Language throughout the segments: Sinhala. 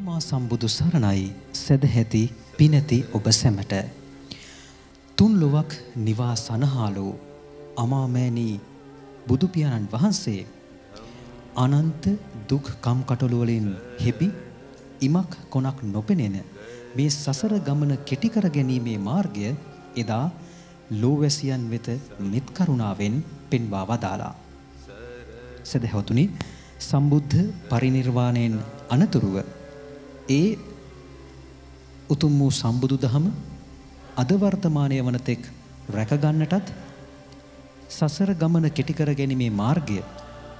සම්මා සම්බුදු සරණයි සැදැහැති පිනති ඔබ සැමට. තුන් ලොවක් නිවා සනහාලෝ අමාමෑණී බුදුපියාණන් වහන්සේ අනන්ත දුක් කම්කටොළුවලින් හෙබි ඉමක් කොනක් නොපෙනෙන මේ සසර ගමන කෙටිකර ගැනීමේ මාර්ගය එදා ලෝවැසියන් වෙත මෙත්කරුණාවෙන් පෙන්වා වදාලා. සැදැහවතුනි සම්බුද්ධ පරිනිර්වාණයෙන් අනතුරුව ඒ උතුම් වූ සම්බුදු දහම අද වර්තමානය වනතෙක් රැකගන්නටත් සසර ගමන කෙටිකර ගැනීමේ මාර්ගය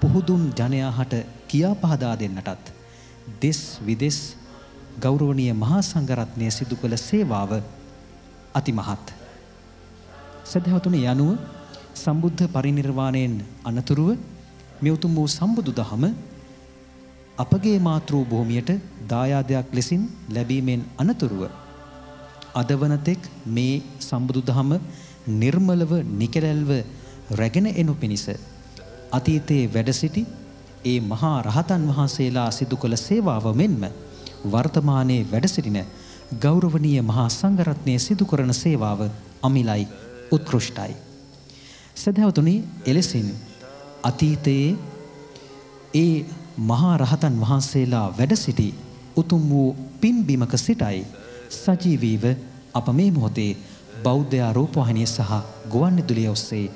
පුහුදුන් ජනයා හට කියා පහදා දෙන්නටත් දෙස් විදෙස් ගෞරවනීය මහා සංඝරත්නය සිදු කළ සේවාව අතිමහත්. සදහතුන යනුව සම්බුද්ධ පරිනිර්වාණයෙන් අනතුරුව මෙවතුම් වූ සම්බුදු දහම අපගේ මාතෘ භූමියට දායාදයක් ලෙසින් ලැබීමෙන් අනතුරුව අදවනතෙක් මේ සම්බුදුදහම නිර්මලව නිකැලැල්ව රැගෙන එනු පිණිස අතීතයේ වැඩ සිටි ඒ මහා රහතන් වහන්සේලා සිදු කළ සේවාව මෙන්ම වර්තමානයේ වැඩ සිටින ගෞරවනීය මහා සංඝරත්නයේ සිදු කරන සේවාව අමිලයි උත්කෘෂ්ටයි සදහවතුනි එලෙසින් අතීතයේ ඒ මහා රහතන් වහන්සේලා වැඩ සිටි උතුම් වූ පින්බිමක සිටයි සජීවීව අප මේ මොහොතේ බෞද්ධ රූපවාහිනිය සහ ගුවන්විදුලිය ඔස්සේ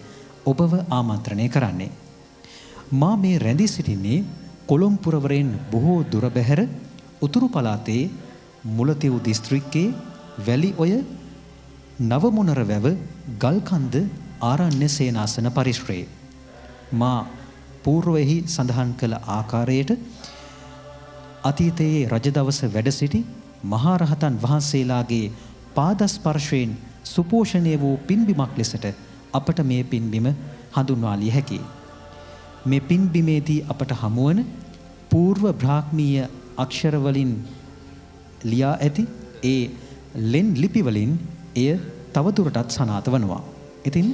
ඔබව ආමන්ත්‍රණය කරන්නේ. මා මේ රැඳී සිටින්නේ කොළොම් පුරවරයෙන් බොහෝ දුර බැහැර උතුරු පළාතේ මුලතිව් දිස්ත්‍රික්කයේ වැලි ඔය නවමුණර වැව ගල්කන්ද ආරණ්‍ය සේනාසන පරිශ්‍රයේ මා పూర్වයෙහි සඳහන් කළ ආකාරයට අතීතයේ රජදවස වැඩ සිටි මහරහතන් වහන්සේලාගේ පාදස්පර්ශයෙන් සුපෝෂණය වූ පින්බිමක් ලෙසට අපට මේ පින්බිම හඳුන්වාලිය හැකි. මේ පින්බිමේදී අපට හමුවන పూర్ව බ්‍රාහ්මීය අක්ෂරවලින් ලියා ඇති ඒ ලෙන් ලිපිවලින් එය තවදුරටත් සනාත වනවා. ඉතින්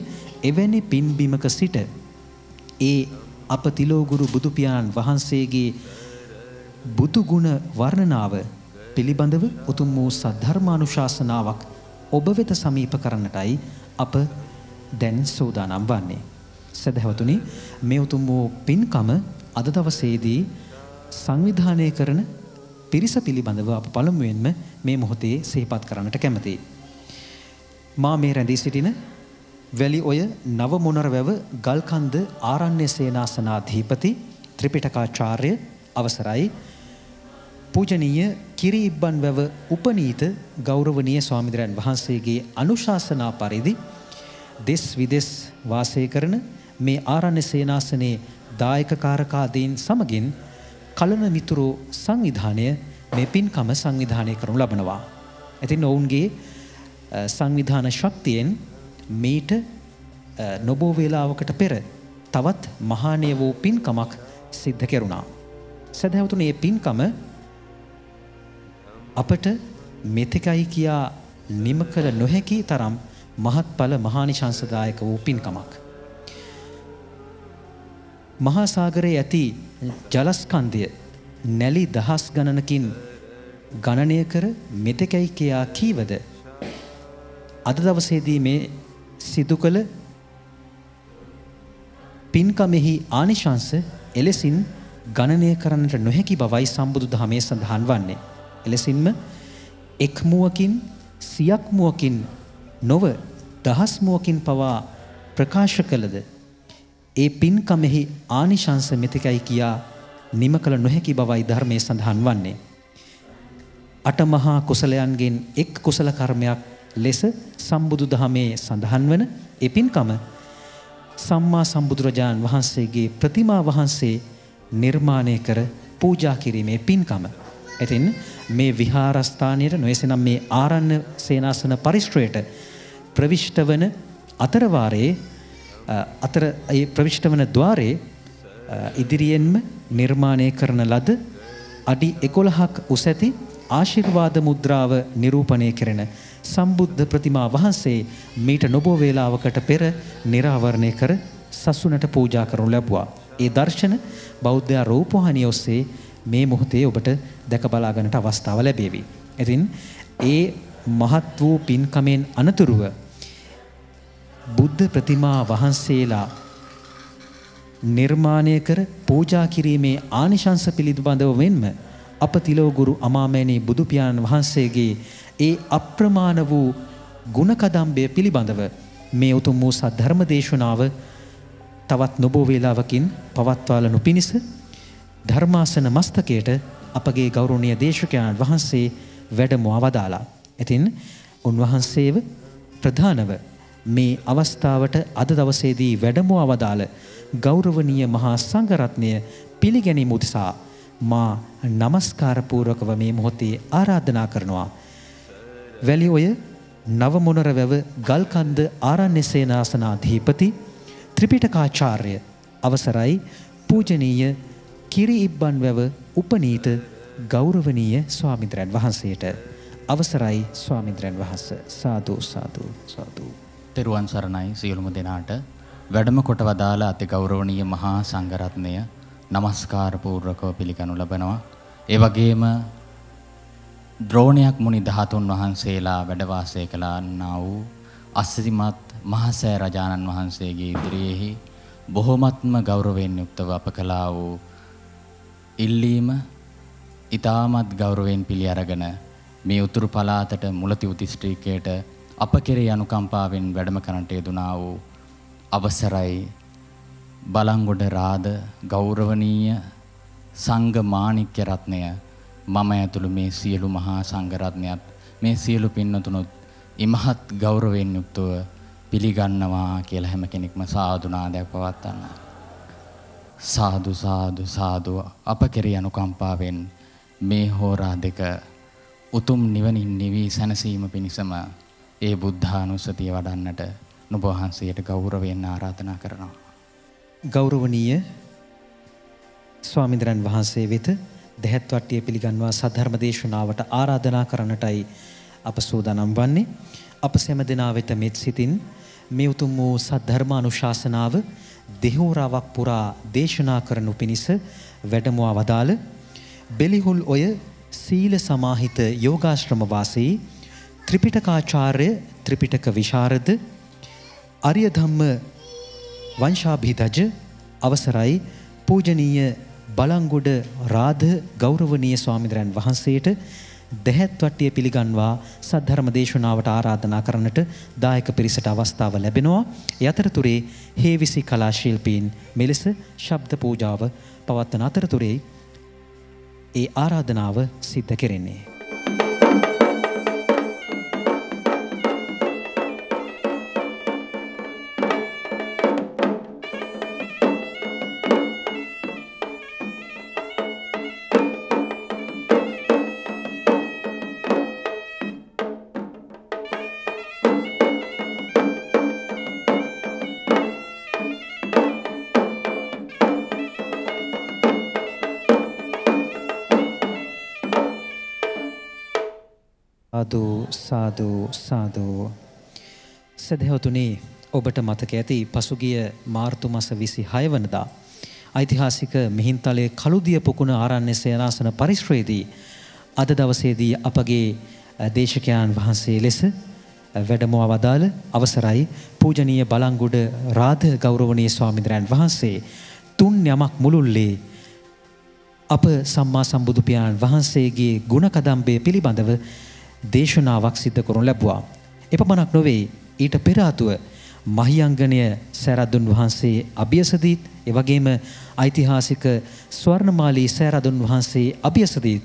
එවැනි පින්බිමක සිට ඒ අප තිලෝගුරු බුදුපියාණන් වහන්සේගේ බුදුගුණ වර්ණනාව පිළිබඳව උතුම් වූ සද්ධර්මානුශාසනාවක් ඔබ වෙත සමීප කරන්නටයි අප දැන් සූදානම් වන්නේ. සැදැහැවතුනි මේ උතුම් වූ පින්කම අද දවසේදී සංවිධානය කරන පිරිස පිළිබඳව අප පළමුුවෙන්ම මේ මොහොතේ සහිපත් කරන්නට කැමති. මා මේ රැඳී සිටින වැලි ඔය නව මොනරවැව ගල්කන්ද ආරණ්‍ය සේනාසනාධීපති ත්‍රිපිටකාචාර්ය අවසරයි පූජනීය කිරි ඉබ්බන් වැව උපනීත ගෞරවනීය ස්වාමින්ද්‍රයන් වහන්සේගේ අනුශාසනා පරිදි දෙස් විදෙස් වාසය කරන මේ ආරණ්‍ය සේනාසනයේ දායකකාරකාදීන් සමගින් කලන මිතුරෝ සංවිධානය මේ පින්කම සංවිධානය කරනු ලබනවා. ඇතින් ඔවුන්ගේ සංවිධාන ශක්තියෙන් මීට නොබෝ වේලාවකට පෙර තවත් මහානය වූ පින්කමක් සිද්ධ කෙරුණා. සැදැවතුන ඒ පින්කම අපට මෙතෙකයි කියා නිම කළ නොහැකි තරම් මහත්ඵල මහානිශංසදායක වූ පින්කමක්. මහාසාගරයේ ඇති ජලස්කන්දය නැලි දහස් ගණනකින් ගණනය කර මෙතකැයි කියා කීවද අද දවසේදී මේ සිදු කළ පින්කමෙහි ආනිශංස එලෙසින් ගණනය කරන්නට නොහැකි බවයි සම්බුදු දහමේ සඳහන් වන්නේ. එලෙසින්ම එක්මුවකින් සියක්මුවකින් නොව දහස්මුවකින් පවා ප්‍රකාශ කළද ඒ පින්කමෙහි ආනිශංස මෙතිකයි කියා නිම කළ නොහැකි බවයි ධර්මයේ සඳහන් වන්නේ. අටමහා කුසලයන්ගෙන් එක් කුසල කර්මයක් ලෙස සම්බුදු දහමේ සඳහන් වන එපින්කම සම්මා සම්බුදුරජාණන් වහන්සේගේ ප්‍රතිමා වහන්සේ නිර්මාණය කර පූජා කිරීමේ පින්කම. ඇතින් මේ විහාරස්ථානයට නොයසනම් මේ ආරණ්‍ය සේනාසන පරිශ්‍රයට ප්‍රවිෂ්ට වන අතරවාරයේ අතර ප්‍රවිෂ්ට වන ద్వාරයේ ඉදිරියෙන්ම නිර්මාණය කරන ලද අඩි 11ක් උස ඇති ආශිර්වාද මුද්‍රාව නිරූපණය කෙරෙන සම්බුද්ධ ප්‍රතිමා වහන්සේ මීට නොබෝ වේලාවකට පෙර නිරාවරණය කර සසුනට පූජා කරනු ලැබුවා. ඒ දර්ශන බෞද්ධ රූපවාහිනිය ඔස්සේ මේ මොහොතේ ඔබට දැක බලා ගන්නට අවස්ථාව ලැබේවි. ඉතින් ඒ මහත් වූ පින්කමෙන් අනතුරුව බුද්ධ ප්‍රතිමා වහන්සේලා නිර්මාණය කර පූජා කිරීමේ ආනිශංස පිළිබඳව වෙන්ම අප තිලෝගුරු අමාමෑණී බුදු පියාණන් වහන්සේගේ ඒ අප්‍රමාණ වූ ගුණකදම්බය පිළිබඳව මේ උතුම් වූ සද්ධර්ම දේශනාව තවත් නොබෝ වේලාවකින් පවත්වාලනු පිණිස ධර්මාසන මස්තකයට අපගේ ගෞරවනීය දේශකයන් වහන්සේ වැඩම අවදාලා. ඉතින් උන්වහන්සේව ප්‍රධානව මේ අවස්ථාවට අද දවසේදී වැඩම අවදාළ ගෞරවනීය මහා සංඝරත්නය පිළිගැනීම උදෙසා මා নমස්කාරපූර්වකව මේ මොහොතේ ආරාධනා කරනවා. වැලි ඔය නවමොනර වැව ගල්කන්ද ආරණ්‍ය සේනාසනාධීපති ත්‍රිපිටකාචාර්ය අවසරයි පූජනීය කිරි ඉබ්බන් වැව උපනීත ගෞරවනීය ස්වාමින්ද්‍රයන් වහන්සේට අවසරයි ස්වාමින්ද්‍රයන් වහන්ස සාදු සාදු සාදු තෙරුවන් සරණයි සියලුම දෙනාට වැඩම කොට වදාළ අති ගෞරවනීය මහා සංඝරත්නය নমස්කාර පූර්වකව පිළිගනු ලබනවා ඒ වගේම ද්‍රෝණයක් මුනි ධාතුන් වහන්සේලා වැඩ වාසය කළා වූ අසිරිමත් මහසෑ රජාණන් වහන්සේගේ ඉදිරියේහි බොහොමත්ම ගෞරවයෙන් යුක්තව අප කළා වූ ඉල්ලීම ඊටමත් ගෞරවයෙන් පිළි අරගෙන මේ උතුරු පළාතට මුලතිව් දිස්ත්‍රික්කයට අප කෙරෙහි අනුකම්පාවෙන් වැඩම කරන්නට යෙදුනා වූ අවසරයි බලංගොඩ රාද ගෞරවනීය සංඝ මාණික්‍ය රත්නය මම ඇතුළු මේ සියලු මහා සංඝරත්නයත් මේ සියලු පින්නතුනුත් ඉමහත් ගෞරවයෙන් යුක්තව පිළිගන්නවා කියලා හැම කෙනෙක්ම සාදුනාදයක් පවත්වන්න. සාදු සාදු සාදු අප කෙරෙහි අනුකම්පාවෙන් මේ හෝරා දෙක උතුම් නිවනින් නිවි සැනසීම පිණිසම ඒ බුද්ධානුස්සතිය වඩන්නට නුඹ වහන්සේට ගෞරවයෙන් ආරාධනා කරනවා. ගෞරවනීය ස්වාමීන් වහන්සේ වෙත දෙහත් වට්ටිය පිළිගන්වා සද්ධර්ම දේශනාවට ආරාධනා කරන්නටයි අප සූදානම් වන්නේ. අප සෑම දෙනා වෙත මෙත් සිතින් මේ උතුම් වූ සද්ධර්ම අනුශාසනාව දෙහෝරාවක් පුරා දේශනා කරනු පිණිස වැඩමවා වදාළ බෙලිහුල් ඔය සීල සමාහිත යෝගාශ්‍රම වාසී ත්‍රිපිටකාචාර්ය ත්‍රිපිටක විශාරද අරිය ධම්ම වංශාභිධජ අවසරයි පූජනීය බලංගොඩ රාධ ගෞරවනීය ස්වාමීන් වහන්සේට දැහැත් වට්ටිය පිළිගන්වා සද්ධර්ම දේශනාවට ආරාධනා කරන්නට දායක පිරිසට අවස්ථාව ලැබෙනවා. යතරතුරේ හේවිසි කලා ශිල්පීන් මෙලෙස ශබ්ද පූජාව පවත්වන අතරතුරේ ඒ ආරාධනාව සිද්ධ කෙරෙන්නේ. සාදු සාදු සදහතුනි ඔබට මතක ඇති පසුගිය මාර්තු මස 26 වනදා ඓතිහාසික මිහින්තලයේ කළුදිය පොකුණ ආරණ්‍ය සේනාසන පරිශ්‍රයේදී අද දවසේදී අපගේ දේශකයන් වහන්සේ ලෙස වැඩමව අවදාළ අවසරයි පූජනීය බලංගොඩ රාධ ගෞරවනීය ස්වාමීන් වහන්සේ තුන් යමක් මුළුල්ලේ අප සම්මා සම්බුදු පියාණන් වහන්සේගේ ගුණ කදම්බය පිළිබඳව දේශනාවක් සිද්ධ කරනු ලැබුවා. එපමණක් නොවේ ඊට පෙර ආතුව මහියංගණය සෑරදුන් වහන්සේ අභියසදීත් එවැගේම ඓතිහාසික ස්වර්ණමාලී සෑරදුන් වහන්සේ අභියසදීත්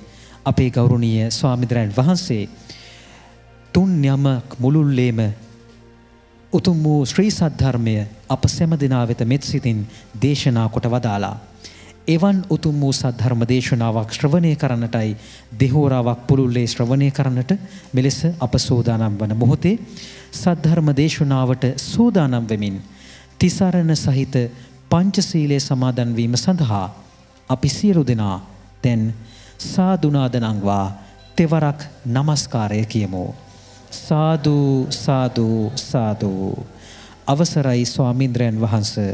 අපේ ගෞරවනීය ස්වාමීන් වහන්සේ තුන් යමක් මුළුල්ලේම උතුම් වූ ශ්‍රී සද්ධර්මය අප සැම දිනා වෙත මෙත් සිතින් දේශනා කොට වදාලා එවන් උතුම් වූ සද්ධර්ම දේශනාවක් ශ්‍රවණය කරන්නටයි දෙහෝරාවක් පුළුල්ලේ ශ්‍රවණය කරන්නට මෙලෙස අප සූදානම් වන මොහොතේ සද්ධර්ම දේශනාවට සූදානම් වෙමින් තිසරණ සහිත පංචසීලය සමාදන් වීම සඳහා අපි සියලු දෙනා දැන් සාදුනාදනංවා තෙවරක් নমස්කාරය කියමු සාදු සාදු සාදු අවසරයි ස්වාමින්ද්‍රයන් වහන්සේ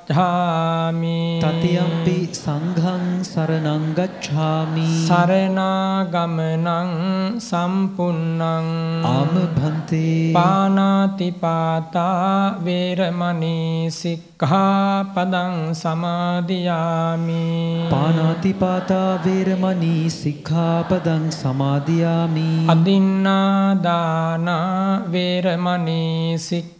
ගච්ඡාමි තතියම්පි සංඝං සරණං ගච්ඡාමි සරණාගමනං සම්පුන්නං ආමභන්ති පානාති පාතා වේරමණී සික්ඛාපදං සමාදියාමි පානාති පාතා වේරමණී සික්ඛාපදං සමාදියාමි අදින්නා දාන වේරමණී සික්ඛා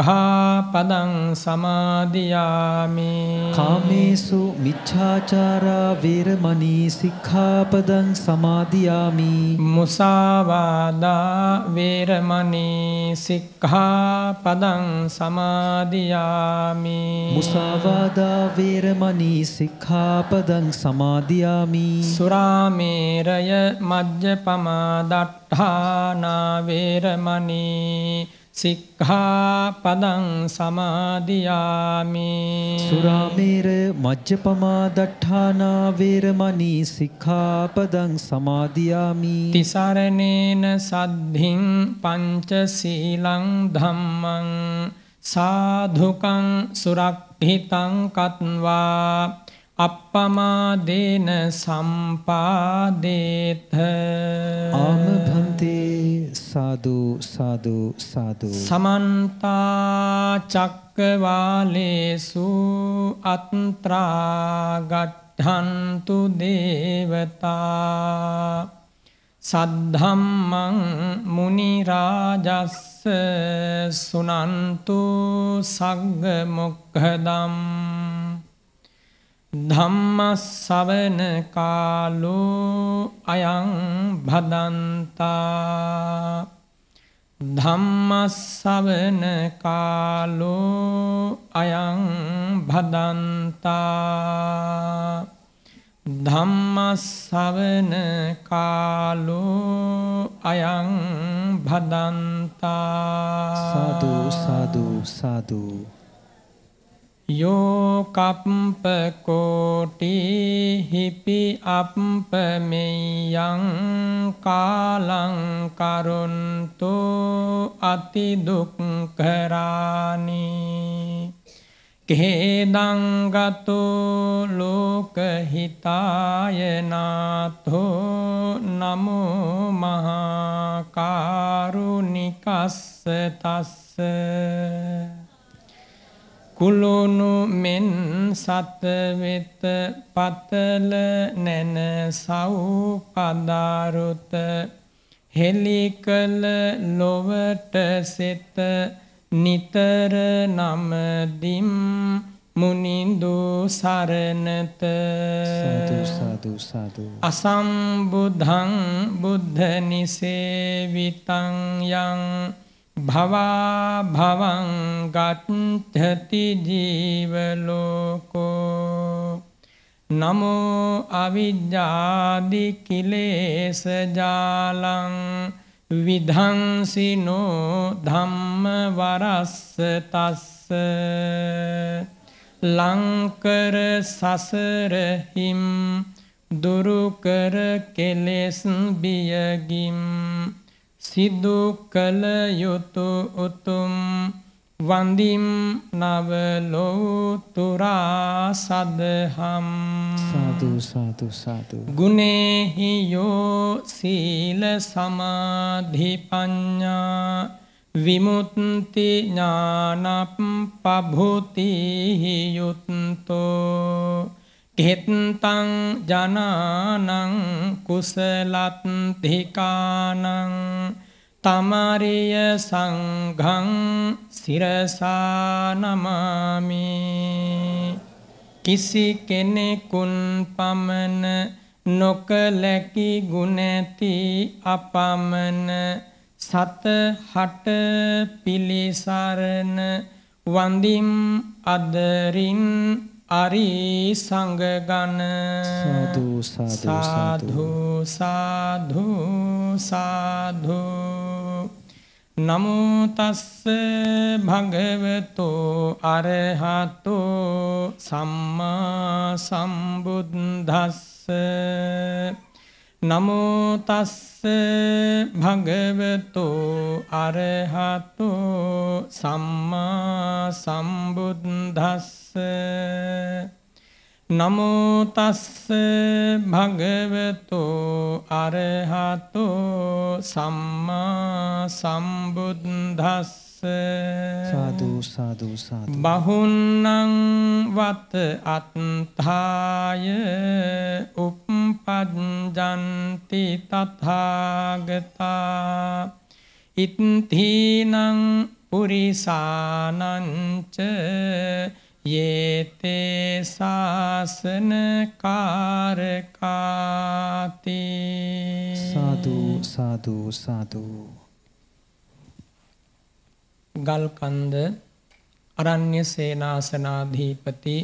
පදං සමාධයාමි කාමේසු මිච්ඡාචාරා වේරමණී සික්ඛාපදං සමාධයාමි මුසාවාදා වේරමණී සික්ඛාපදං සමාධයාමි මුසාවාදා වේරමණී සික්ඛාපදං සමාධයාමි සුරාමේරය මජ්ජපමා දට්ඨානා වේරමණී සික්ඛාපදං සමාදියාමි සුරාමේර මජ්ජපමා දට්ඨානා වේරමණී සික්ඛාපදං සමාදියාමි තිසරණේන සද්ධින් පංචශීලං ධම්මං සාධුකං සුරක්ඛිතං කත්වා අපපමාදේන සම්පාදේත ආමභන්තේ සාදු සාදු සාදු සමන්තා චක්කවාලේසු අත්‍රාගට්ටන්තු දේවතා සද්ධම්මං මුනිරාජස්ස සුනන්තු සග්ග මොක්හදම් ධම්මස්සවන කාලෝ අයං භදන්තා ධම්මස්සවන කාලෝ අයං භදන්තා ධම්මස්සවන කාලෝ අයං භදන්තා සතු සතු සතු යෝකප්පකෝටිහිපි අපපමෙයං කාලංකරුන්තු අතිදුක්කරානි කෙහෙදංගතු ලෝකහිතායනාතෝ නමුමහාකාරුණිකස්ස තස්ස කුළුණු මෙන් සත වෙත පතල නැන සව් පදාරුත හෙලි කළ ලොවට සෙත නිතර නමදිම් මුනින්දු සරණත අසම්බුද්ධං බුද්ධ නිසේවිතං යං භවා භවං ගත්හති ජීවලෝකෝ නමෝ අවිජ්ජාදි කිලේස ජාලං විධංසිනෝ ධම්ම වරස්ස තස්ස ලංකර සසරහිම් දුරුකර කෙලෙස් බියගිම් සිදු කළ යුතු උතුම් වන්දිම් නව ලොවතුරා සදහම් සාදු සාදු සාදු ගුණේහි යෝ සීල සමාධි පඤ්ඤා විමුක්ති ඥානප්පභූතිහි යුත්තෝ තිත්තං ජනානං කුසලත්තිකානං තමරිය සංඝං සිරසා නමාමි කිසි කෙනෙකුන් පමන නොකලැකි ගුණැති අපමණ සත හට පිළිසරණ වඳිම් අදරින් අරි සංගගන සාධූ සාධූ සාධූ සාධූ නමුතස්ස භගවතෝ අරහතෝ සම්මා සම්බුද්ධස්ස නමුතස්ස භගවතෝ අරහතෝ සම්මා සම්බුද්ධස්ස නමෝතස්ස භගවතු අරහතු සම්මා සම්බුද්ධස්ස සාධූසාධූසා බහුන්නං වත අත්ථාය උපපජ්ජන්ති තථාගතා ඉත්තිනං පුරිසානංච යේතේ ශාසන කාරකාති සාදු සාදු සාදු ගල්කන්ද අරණ්‍ය සේනාසනාධීපති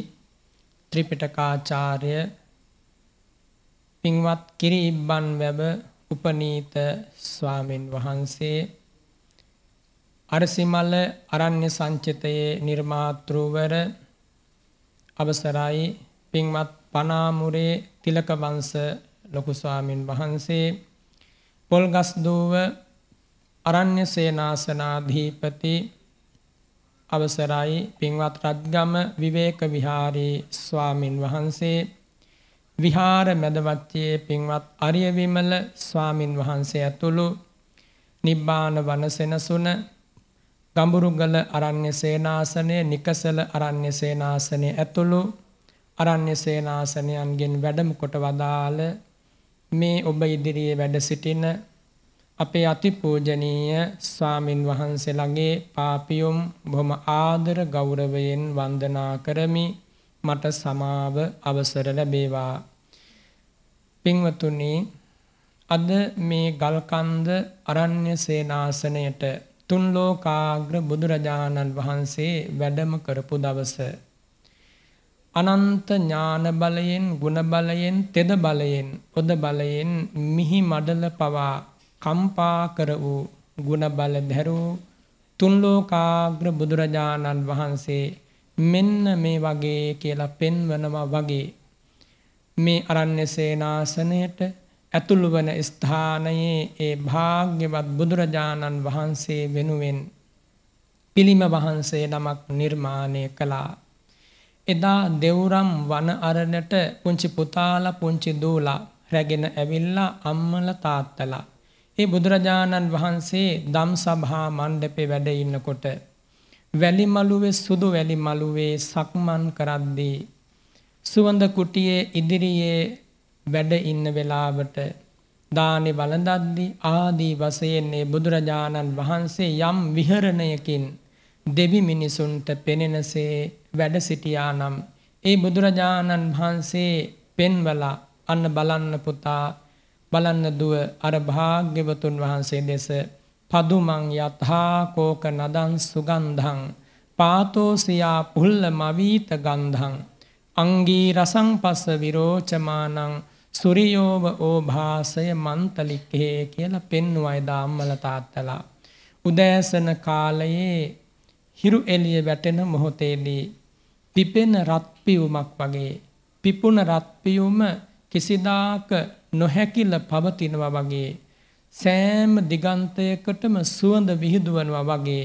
ත්‍රිපිටකාචාර්ය පින්වත් කිරි ඉබ්බන් වැබ උපනීත ස්වාමින් වහන්සේ අරසිමල අරණ්‍ය සංචිතයේ නිර්මාතෘවර අවසරයි පින්වත් පනාමුරේ තිලක වංශ ලොකු ස්වාමින් වහන්සේ පොල්ගස්දෝව අරණ්‍ය සේනාසනාධිපති අවසරයි පින්වත් රත්ගම විවේක විහාරී ස්වාමින් වහන්සේ විහාර මැදවත්තියේ පින්වත් අරිය විමල ස්වාමින් වහන්සේ ඇතුළු නිබ්බාන වනසෙනසුන ගම්ඹුරුගල අරණ්‍ය සේනාසනය නිකසල අරණ්‍ය සේනාසනය ඇතුළු අරණ්‍ය සේනාසනයන්ගෙන් වැඩම කොට වදාළ මේ ඔබ ඉදිරියේ වැඩ සිටින අපේ අතිපූජනීය ස්වාමින් වහන්සේලගේ පාපියුම් බොහොම ආදර ගෞරවයෙන් වන්දනා කරමි මට සමාව අවසර ලැබේවා පින්වතුනි අද මේ ගල්කන්ද අරණ්‍ය සේනාසනයට තුන් ලෝකාග්‍ර බුදුරජාණන් වහන්සේ වැඩම කරපු දවස. අනන්ත ඥාන බලයෙන් ගුණ බලයෙන් තෙද බලයෙන් පොද බලයෙන් මිහි මඩල පවා කම්පා කර වූ ගුණ බල දැරූ තුන් ලෝකාග්‍ර බුදුරජාණන් වහන්සේ මෙන්න මේ වගේ කියලා පෙන්වනවා වගේ මේ අරණ්‍ය සේනාසනයට ඇතුළු වන ස්ථානයේ ඒ භාග්‍යවත් බුදුරජාණන් වහන්සේ වෙනුවෙන් පිළිම වහන්සේ නමක් නිර්මාණය කළා. එදා දෙවුරම් වන අරණට පුංචි පුතාල පුංචි දූලා රැගෙන ඇවිල්ලා අම්මල තාත්තලා. ඒ බුදුරජාණන් වහන්සේ දම් සභහා මණ්ඩපෙ වැඩඉන්නකොට. වැලිමලුවේ සුදු වැලිමලුවේ සක්මන් කරද්දී. සුවඳ කුටියේ ඉදිරියේ වැඩ ඉන්න වෙලාවට දානෙ බලඳද්දි ආදී වසයෙන්නේ බුදුරජාණන් වහන්සේ යම් විහරණයකින් දෙවි මිනිසුන්ට පෙනෙනසේ වැඩ සිටියා නම් ඒ බුදුරජාණන් වහන්සේ පෙන්වලා අන්න බලන්න පුතා බලන්න දුව අර භාග්‍යවතුන් වහන්සේ දෙස පදුමං යතහා කෝක නදන් සුගන්ධං පාතෝසියා පුල්ල මවීත ගන්ධං අංගී රසං පස්ස විරෝචමානං සුරියෝව ඕභාසය මන්තලික්හේ කියලා පෙන්වු අයිදාම්මල තාත්තලා. උදෑසන කාලයේ හිරු එලිය වැටෙන මොහොතේදී පිපෙන රත්පියුමක් වගේ පිපුණ රත්පියුම කිසිදාක නොහැකිල පවතිනවා වගේ සෑම දිගන්තයකටම සුවඳ විහිදුවනවා වගේ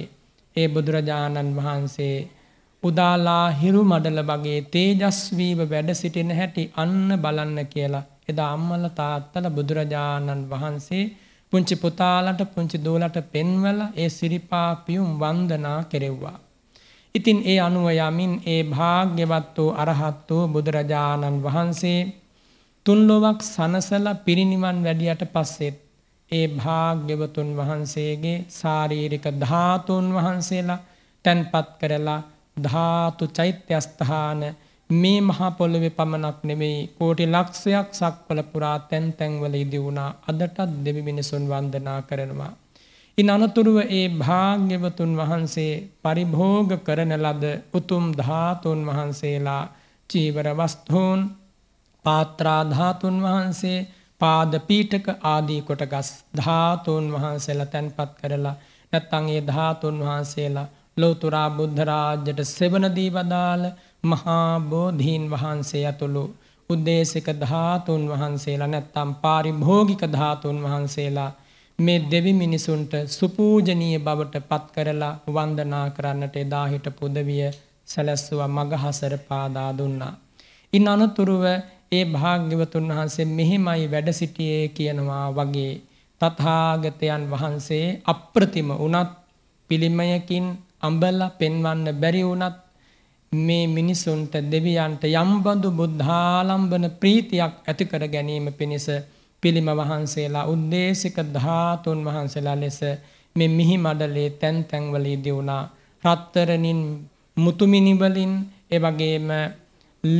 ඒ බුදුරජාණන් වහන්සේ උදාලා හිරු මඩල වගේ තේජස්වීව වැඩ සිටින හැටි අන්න බලන්න කියලා එදා අම්මල තාත්තල බුදුරජාණන් වහන්සේ පුංචි පුතාලට පුංචි දෝලට පෙන්වල ඒ සිරිපාපියුම් වන්දනා කෙරෙව්වා. ඉතින් ඒ අනුව යමින් ඒ භාග්‍යවත් වූ අරහත් වූ බුදුරජාණන් වහන්සේ තුන්ලොවක් සනසල පිරිනිවන් වැඩියට පස්සෙත් ඒ භාග්‍යවතුන් වහන්සේගේ සාරීරික ධාතුන් වහන්සේලා තැන්පත් කරලා ධාතු චෛත්‍යස්ථාන මේ මහා පොළොවෙ පමණක් නෙවෙයි කෝටි ලක්ෂයක් සක්වල පුරා තැන් තැන්වල ඉදි වුණා අදටත් දෙවි මිනිසුන් වන්දනා කරනවා. ඉන් අනතුරුව ඒ භාග්‍යවතුන් වහන්සේ පරිභෝග කරන ලද උතුම් ධාතුන් වහන්සේලා චීවර වස්තුූන් පාත්‍රාධාතුන් වහන්සේ පාද පීටක ආදී කොට ගස් ධාතුන් වහන්සේලා තැන්පත් කරලා නැත්තං ඒ ධාතුන් වහන්සේලා ලෝතුරා බුද්ධරාජ්‍යට සෙවනදී වදාළ මහා බෝධීන් වහන්සේ ඇතුළු උද්දේශක ධාතුන් වහන්සේලා නැත්තම් පාරිභෝගික ධාතුන් වහන්සේලා මේ දෙවි මිනිසුන්ට සුපූජනීය බවට පත් කරලා වන්දනා කරන්නට එදා හිටපු උදවිය සැලැස්සුවා මගහසර පාදා දුන්නා. ඉන් අනතුරුව ඒ භාග්‍යවතුන් වහන්සේ මෙහෙමයි වැඩ සිටියේ කියනවා වගේ තථාගතයන් වහන්සේ අප්‍රතිම උනත් පිළිමයකින් අඹලා පෙන්වන්න බැරි වුණත් මේ මිනිසුන්ට දෙවියන්ට යම්බඳු බුද්ධාලම්බන ප්‍රීතියක් ඇතිකර ගැනීම පිණිස පිළිම වහන්සේලා උද්දේශික ධාතුන් වහන්සේලා ලෙස මෙ මිහි මඩලේ තැන් තැන්වලී දියුණා රත්තරනින් මුතුමිනිවලින් එවගේම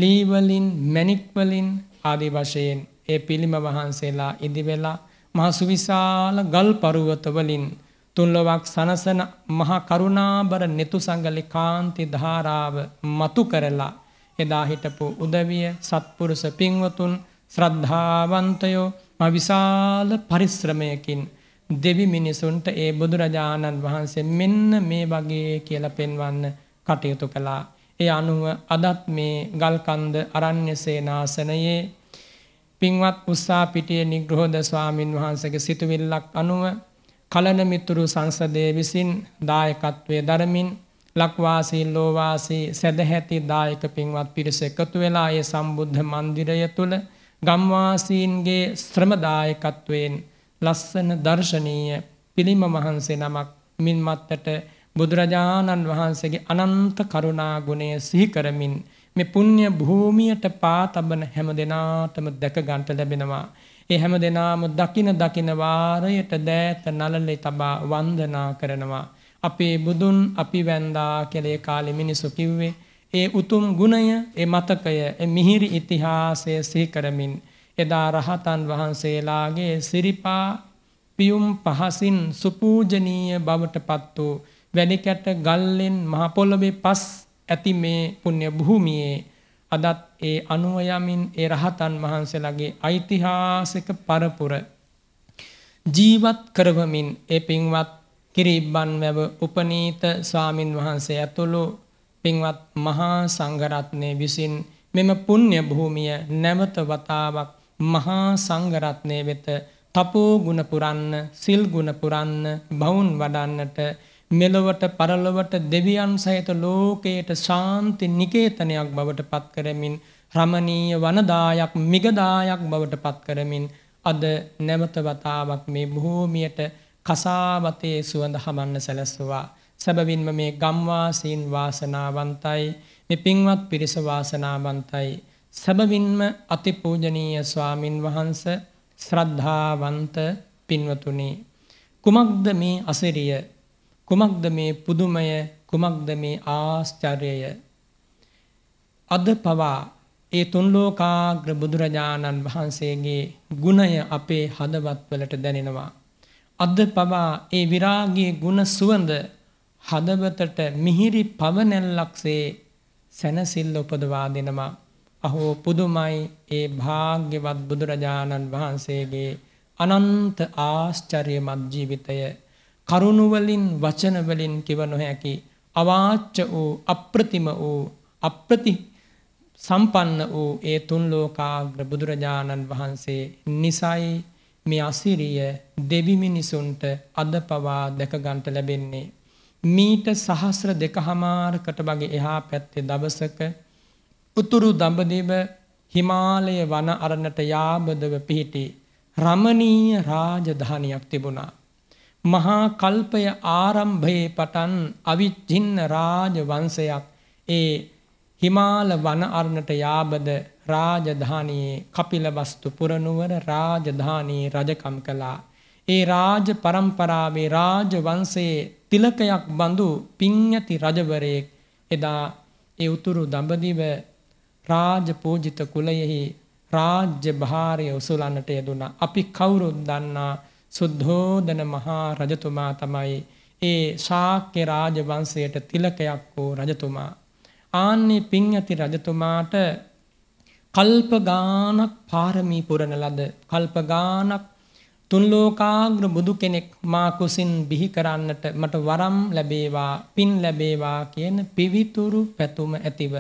ලීවලින් මැනික්වලින් ආදි වශයෙන් ඒ පිළිම වහන්සේලා ඉදිවෙලා මහසුවිශාල ගල් පරුවතවලින් තුන්ලොවක් සනසන මහා කරුණාබර නෙතු සංගලි කාන්ති ධාරාව මතු කරලා එදා හිටපු උදවිය සත්පුරුෂ පින්වතුන් ශ්‍රද්ධාවන්තයෝ අවිශාල පරිශ්‍රමයකින් දෙවි මිනිසුන්ට ඒ බුදුරජාණන් වහන්සේ මෙන්න මේ වගේ කියල පෙන්වන්න කටයුතු කළා. ඒ අනුව අදත් මේ ගල්කන්ද අරණ්‍ය සේනාසනයේ පින්වත් උස්සා පිටිය නිග්‍රහෝද ස්වාමීන් වහන්සගේ සිතුවිල්ලක් අනුව කලන මිතුරු සංසදය විසින් දායකත්වය දරමින් ලක්වාසී ලෝවාසී සැදැහැති දායක පින්වත් පිරිස එකතු වෙලා ඒ සම්බුද්ධ මන්දිරය තුළ ගම්වාසීන්ගේ ශ්‍රමදායකත්වයෙන් ලස්සන දර්ශනීය පිළිම වහන්සේ නමක් මින් මත්තට බුදුරජාණන් වහන්සේගේ අනන්ත කරුණා ගුණය සිහිකරමින් මේ පුුණ්්‍ය භූමියට පා තබන හැම දෙනාටම දැක ගන්ට ලැබෙනවා. ඒ හැම දෙනාම දකින දකින වාරයට දෑත නලලෙ තබා වන්දනා කරනවා. අපේ බුදුන් අපි වැන්දා කෙලේ කාලෙ මිනිසු කිව්වේ. ඒ උතුම් ගුණය ඒ මතකය මිහිරි ඉතිහාසය සීකරමින්. එදා රහතන් වහන්සේලාගේ සිරිපා පියුම් පහසින් සුපූජනීය බවට පත් වූ වැනිකැට ගල්ලෙන් මහපොළොබේ පස් ඇති මේ පුුණ්‍ය භූමියයේ අදත් ඒ අනුව යමින් ඒ රහතන් වහන්සේලාගේ ඓතිහාසික පරපුර ජීවත් කරවමින් ඒ පින්වත් කිරිබ්බන් වැව උපනීත ස්වාමින් වහන්සේ ඇතුළු පින්වත් මහා සංඝරත්නය විසින් මෙම පුණ්‍ය භූමිය නැවත වතාවක් මහා සංඝරත්නය වෙත තපෝ ගුණ පුරන්න, සිල් ගුණ පුරන්න, බවුන් වඩන්නට මෙලොවට පරලොවට දෙවියන් සහිත ලෝකයට ශාන්ති නිකේතනයක් බවට පත් කරමින් රමණීය වනදායක් මිගදායක් බවට පත් කරමින් අද නැවත වතාවක් මේ භූමියට කසාවතේ සුවඳ හමන්න සැලැස්සවා සැබවින්ම මේ ගම්වාසීන් වාසනාවන්තයි මේ පින්වත් පිරිස වාසනාවන්තයි සැබවින්ම අතිපූජනීය ස්වාමින් වහන්ස ශ්‍රද්ධාවන්ත පින්වතුනි කුමක්ද මේ අසිරිය කුමක්ද මේ පුදුමය කුමක්ද මේ ආශ්චර්යය අද පවා ඒ තුන්ලෝකාග්‍ර බුදුරජාණන් වහන්සේගේ ගුණය අපේ හදවත්වලට දැනෙනවා. අද පවා ඒ විරාගේ ගුණ සුවඳ හදවතට මිහිරි පවනැල්ලක්සේ සැනසිල්ල උපදවා දෙනවා. අහෝ පුදුමයි ඒ භාග්‍යවත් බුදුරජාණන් වහන්සේගේ අනන්ත ආශ්චර්ය මත් ජීවිතය කරුණුවලින් වචනවලින් කිව නොහැකි අවාච්‍ය වූ අප්‍රතිම වූ අප්‍රති සම්පන්න වූ ඒ තුන් ලෝකාග්‍ර බුදුරජාණන් වහන්සේ නිසයි මේ අසිරිය දෙවිමිනිසුන්ට අද පවා දැකගන්ට ලැබෙන්නේ. මීට සහස්‍ර දෙක හමාරකට වගේ එහා පැත්තේ දවසක උතුරු දඹදිව හිමාලය වන අරණට යාබදව පිහිටි රමණීය රාජධානියක් තිබුණා. මහා කල්පය ආරම්භයේ පටන් අවිච්චින්න රාජ වංශයක් ඒ හිමාල වන අරණට යාබද රාජධානී කපිලවස්තු පුරනුවර රාජධානී රජකම් කළා. ඒ රාජ පරම්පරාවේ රාජ වංශයේ තිලකයක් බඳු පිඤ්ඤති රජවරයෙක් එදා ඒ උතුරු දඹදිව රාජ පූජිත කුලයෙහි රාජ්‍ය භාරය උසුලන්නට යෙදුණා. අපි කවුරුත් දන්නා සුද්ධෝදන මහා රජතුමා තමයි ඒ ශාක්‍ය රාජවංශයට තිලකයක් වූ රජතුමා. ආන්නේ පිං ඇති රජතුමාට කල්පගානක් පාරමී පුරණ ලද කල්පගානක් තුන් ලෝකාග්‍ර බුදු කෙනෙක් මා කුසින් බිහි කරන්නට මට වරම් ලැබේවා පින් ලැබේවා කියන පිවිතුරු පැතුම ඇතිව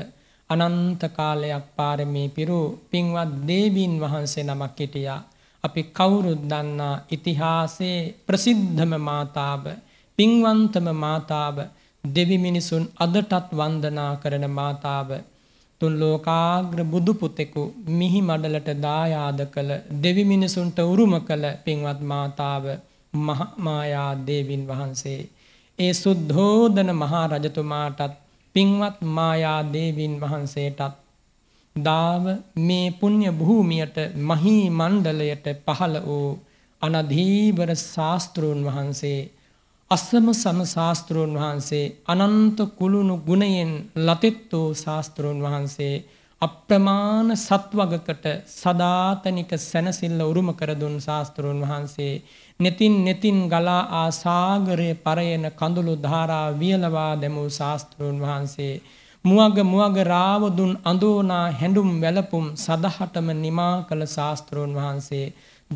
අනන්ත කාලයක් පාරමී පිරු පින්වත් දේවීන් වහන්සේ නමක් හිටියා අපි කවුරුත් දන්නා ඉතිහාසයේ ප්‍රසිද්ධම මාතාව පින්වන්තම මාතාව දෙවි මිනිසුන් අදටත් වන්දනා කරන මාතාව තුන් ලෝකාග්‍ර බුදු පුතෙකු මිහි මඩලට දායාද කළ දෙවි මිනිසුන්ට උරුම කළ පින්වත් මාතාව මහමායා දේවින් වහන්සේ ඒ සුද්ධෝදන මහා රජතුමාටත් පින්වත් මායා දේවින් වහන්සේටත් දාව මේ පුණ්‍ය භූමියට මහී මණ්ඩලයට පහළ වූ අනධීවර ශාස්ත්‍රූන් වහන්සේ අස්සම සම ශාස්ත්‍රූන් වහන්සේ අනන්ත කුළුණු ගුණයෙන් ලතෙත් වූ ශාස්ත්‍රූන් වහන්සේ අප්‍රමාණ සත්වගකට සදාතනික සැනසිල්ල උරුම කර දුන් ශාස්ත්‍රූන් වහන්සේ netin netin ගලා ආ සාගරයේ පරයන කඳුළු ධාරා වියලවා දැමූ ශාස්ත්‍රූන් වහන්සේ මුවග මුවග රාවදුන් අඳෝනා හැඬුම් වැළපුම් සදහටම නිමා කළ ශාස්ත්‍රෝන් වහන්සේ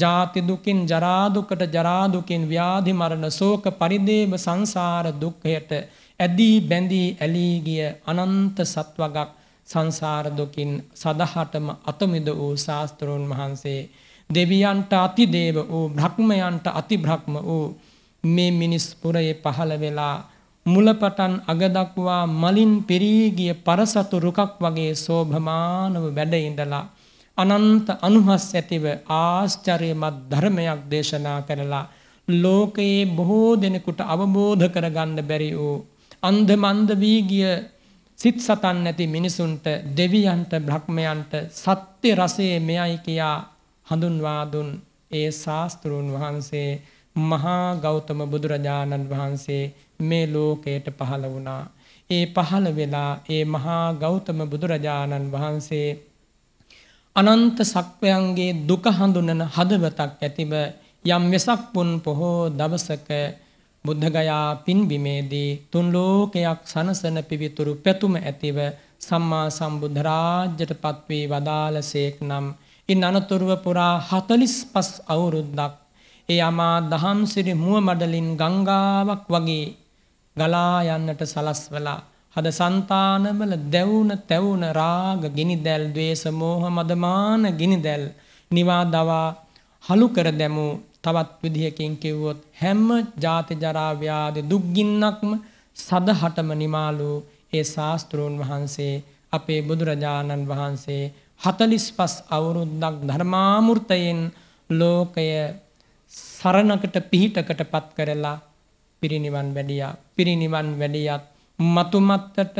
ජාති දුකින් ජරා දුකට ජරා දුකින් ව්‍යාධි මරණ ශෝක පරිදේව සංසාර දුක්ඛයට ඇදී බැඳී ඇලී ගිය අනන්ත සත්වගක් සංසාර දුකින් සදහටම අතමිද වූ ශාස්ත්‍රෝන් වහන්සේ දෙවියන්ට අතිදේව වූ බ්‍රහ්මයන්ට අතිබ්‍රහ්ම වූ මේ මිනිස් පුරයේ පහළ වෙලා මුලපටන් අග දක්වා මලින් පිරී ගිය පරසතු රුකක් වගේ සෝභමානව වැඩ ඉඳලා අනන්ත අනුහස් ඇතිව ආශ්චර්යමත් ධර්මයක් දේශනා කරලා ලෝකයේ බොහෝ දෙනෙකුට අවබෝධ කරගන්න බැරි වූ අන්ධ මන්ද වී ගිය සිත් සතන් නැති මිනිසුන්ට දෙවියන්ට බ්‍රහ්මයන්ට සත්‍ය රසය මෙයයි කියා හඳුන්වා දුන් ඒ ශාස්ත්‍රූන් වහන්සේ මහා ගෞතම බුදුරජාණන් වහන්සේ මේ ලෝකයට පහළ වුණා. ඒ පහළ වෙලා ඒ මහා ගෞතම බුදුරජාණන් වහන්සේ අනන්ත සක්වයන්ගේ දුක හඳුනන හදවතක් ඇතිව යම් වෙසක් පුන් පොහෝ දවසක බුද්ධගයා පින්බිමේදී තුන් ලෝකයක් සනසන පිවිතුරු පැතුම ඇතිව සම්මා සම්බුද්ධ රාජ්‍යයට පත්වී වදාළසේක් නම් ඉන් අනතුරුව පුරා 45 අවුරුද්දක් ඒ අමා දහම්සිරි මුව මඩලින් ගංගාවක් වගේ ගලා යන්නට සලස්වලා හද సంతානවල දැවුන තැවුන රාග ගිනිදැල් ද්වේෂ මෝහ මදමාන ගිනිදැල් නිවා දවා හලු කර දැමු තවත් විදිහකින් කිව්වොත් හැම ජාති ජරා ව්‍යාධි දුක්ගින්නක්ම සදහටම නිමාලු ඒ ශාස්ත්‍රූන් වහන්සේ අපේ බුදුරජාණන් වහන්සේ 45 අවුරුද්දක් ධර්මාමෘතයෙන් ලෝකය සරණකට පිහිටකට පත් කරලා පිරිනිවන් වැඩියා පිරිනිවන් වැඩියත් මතුමත්තට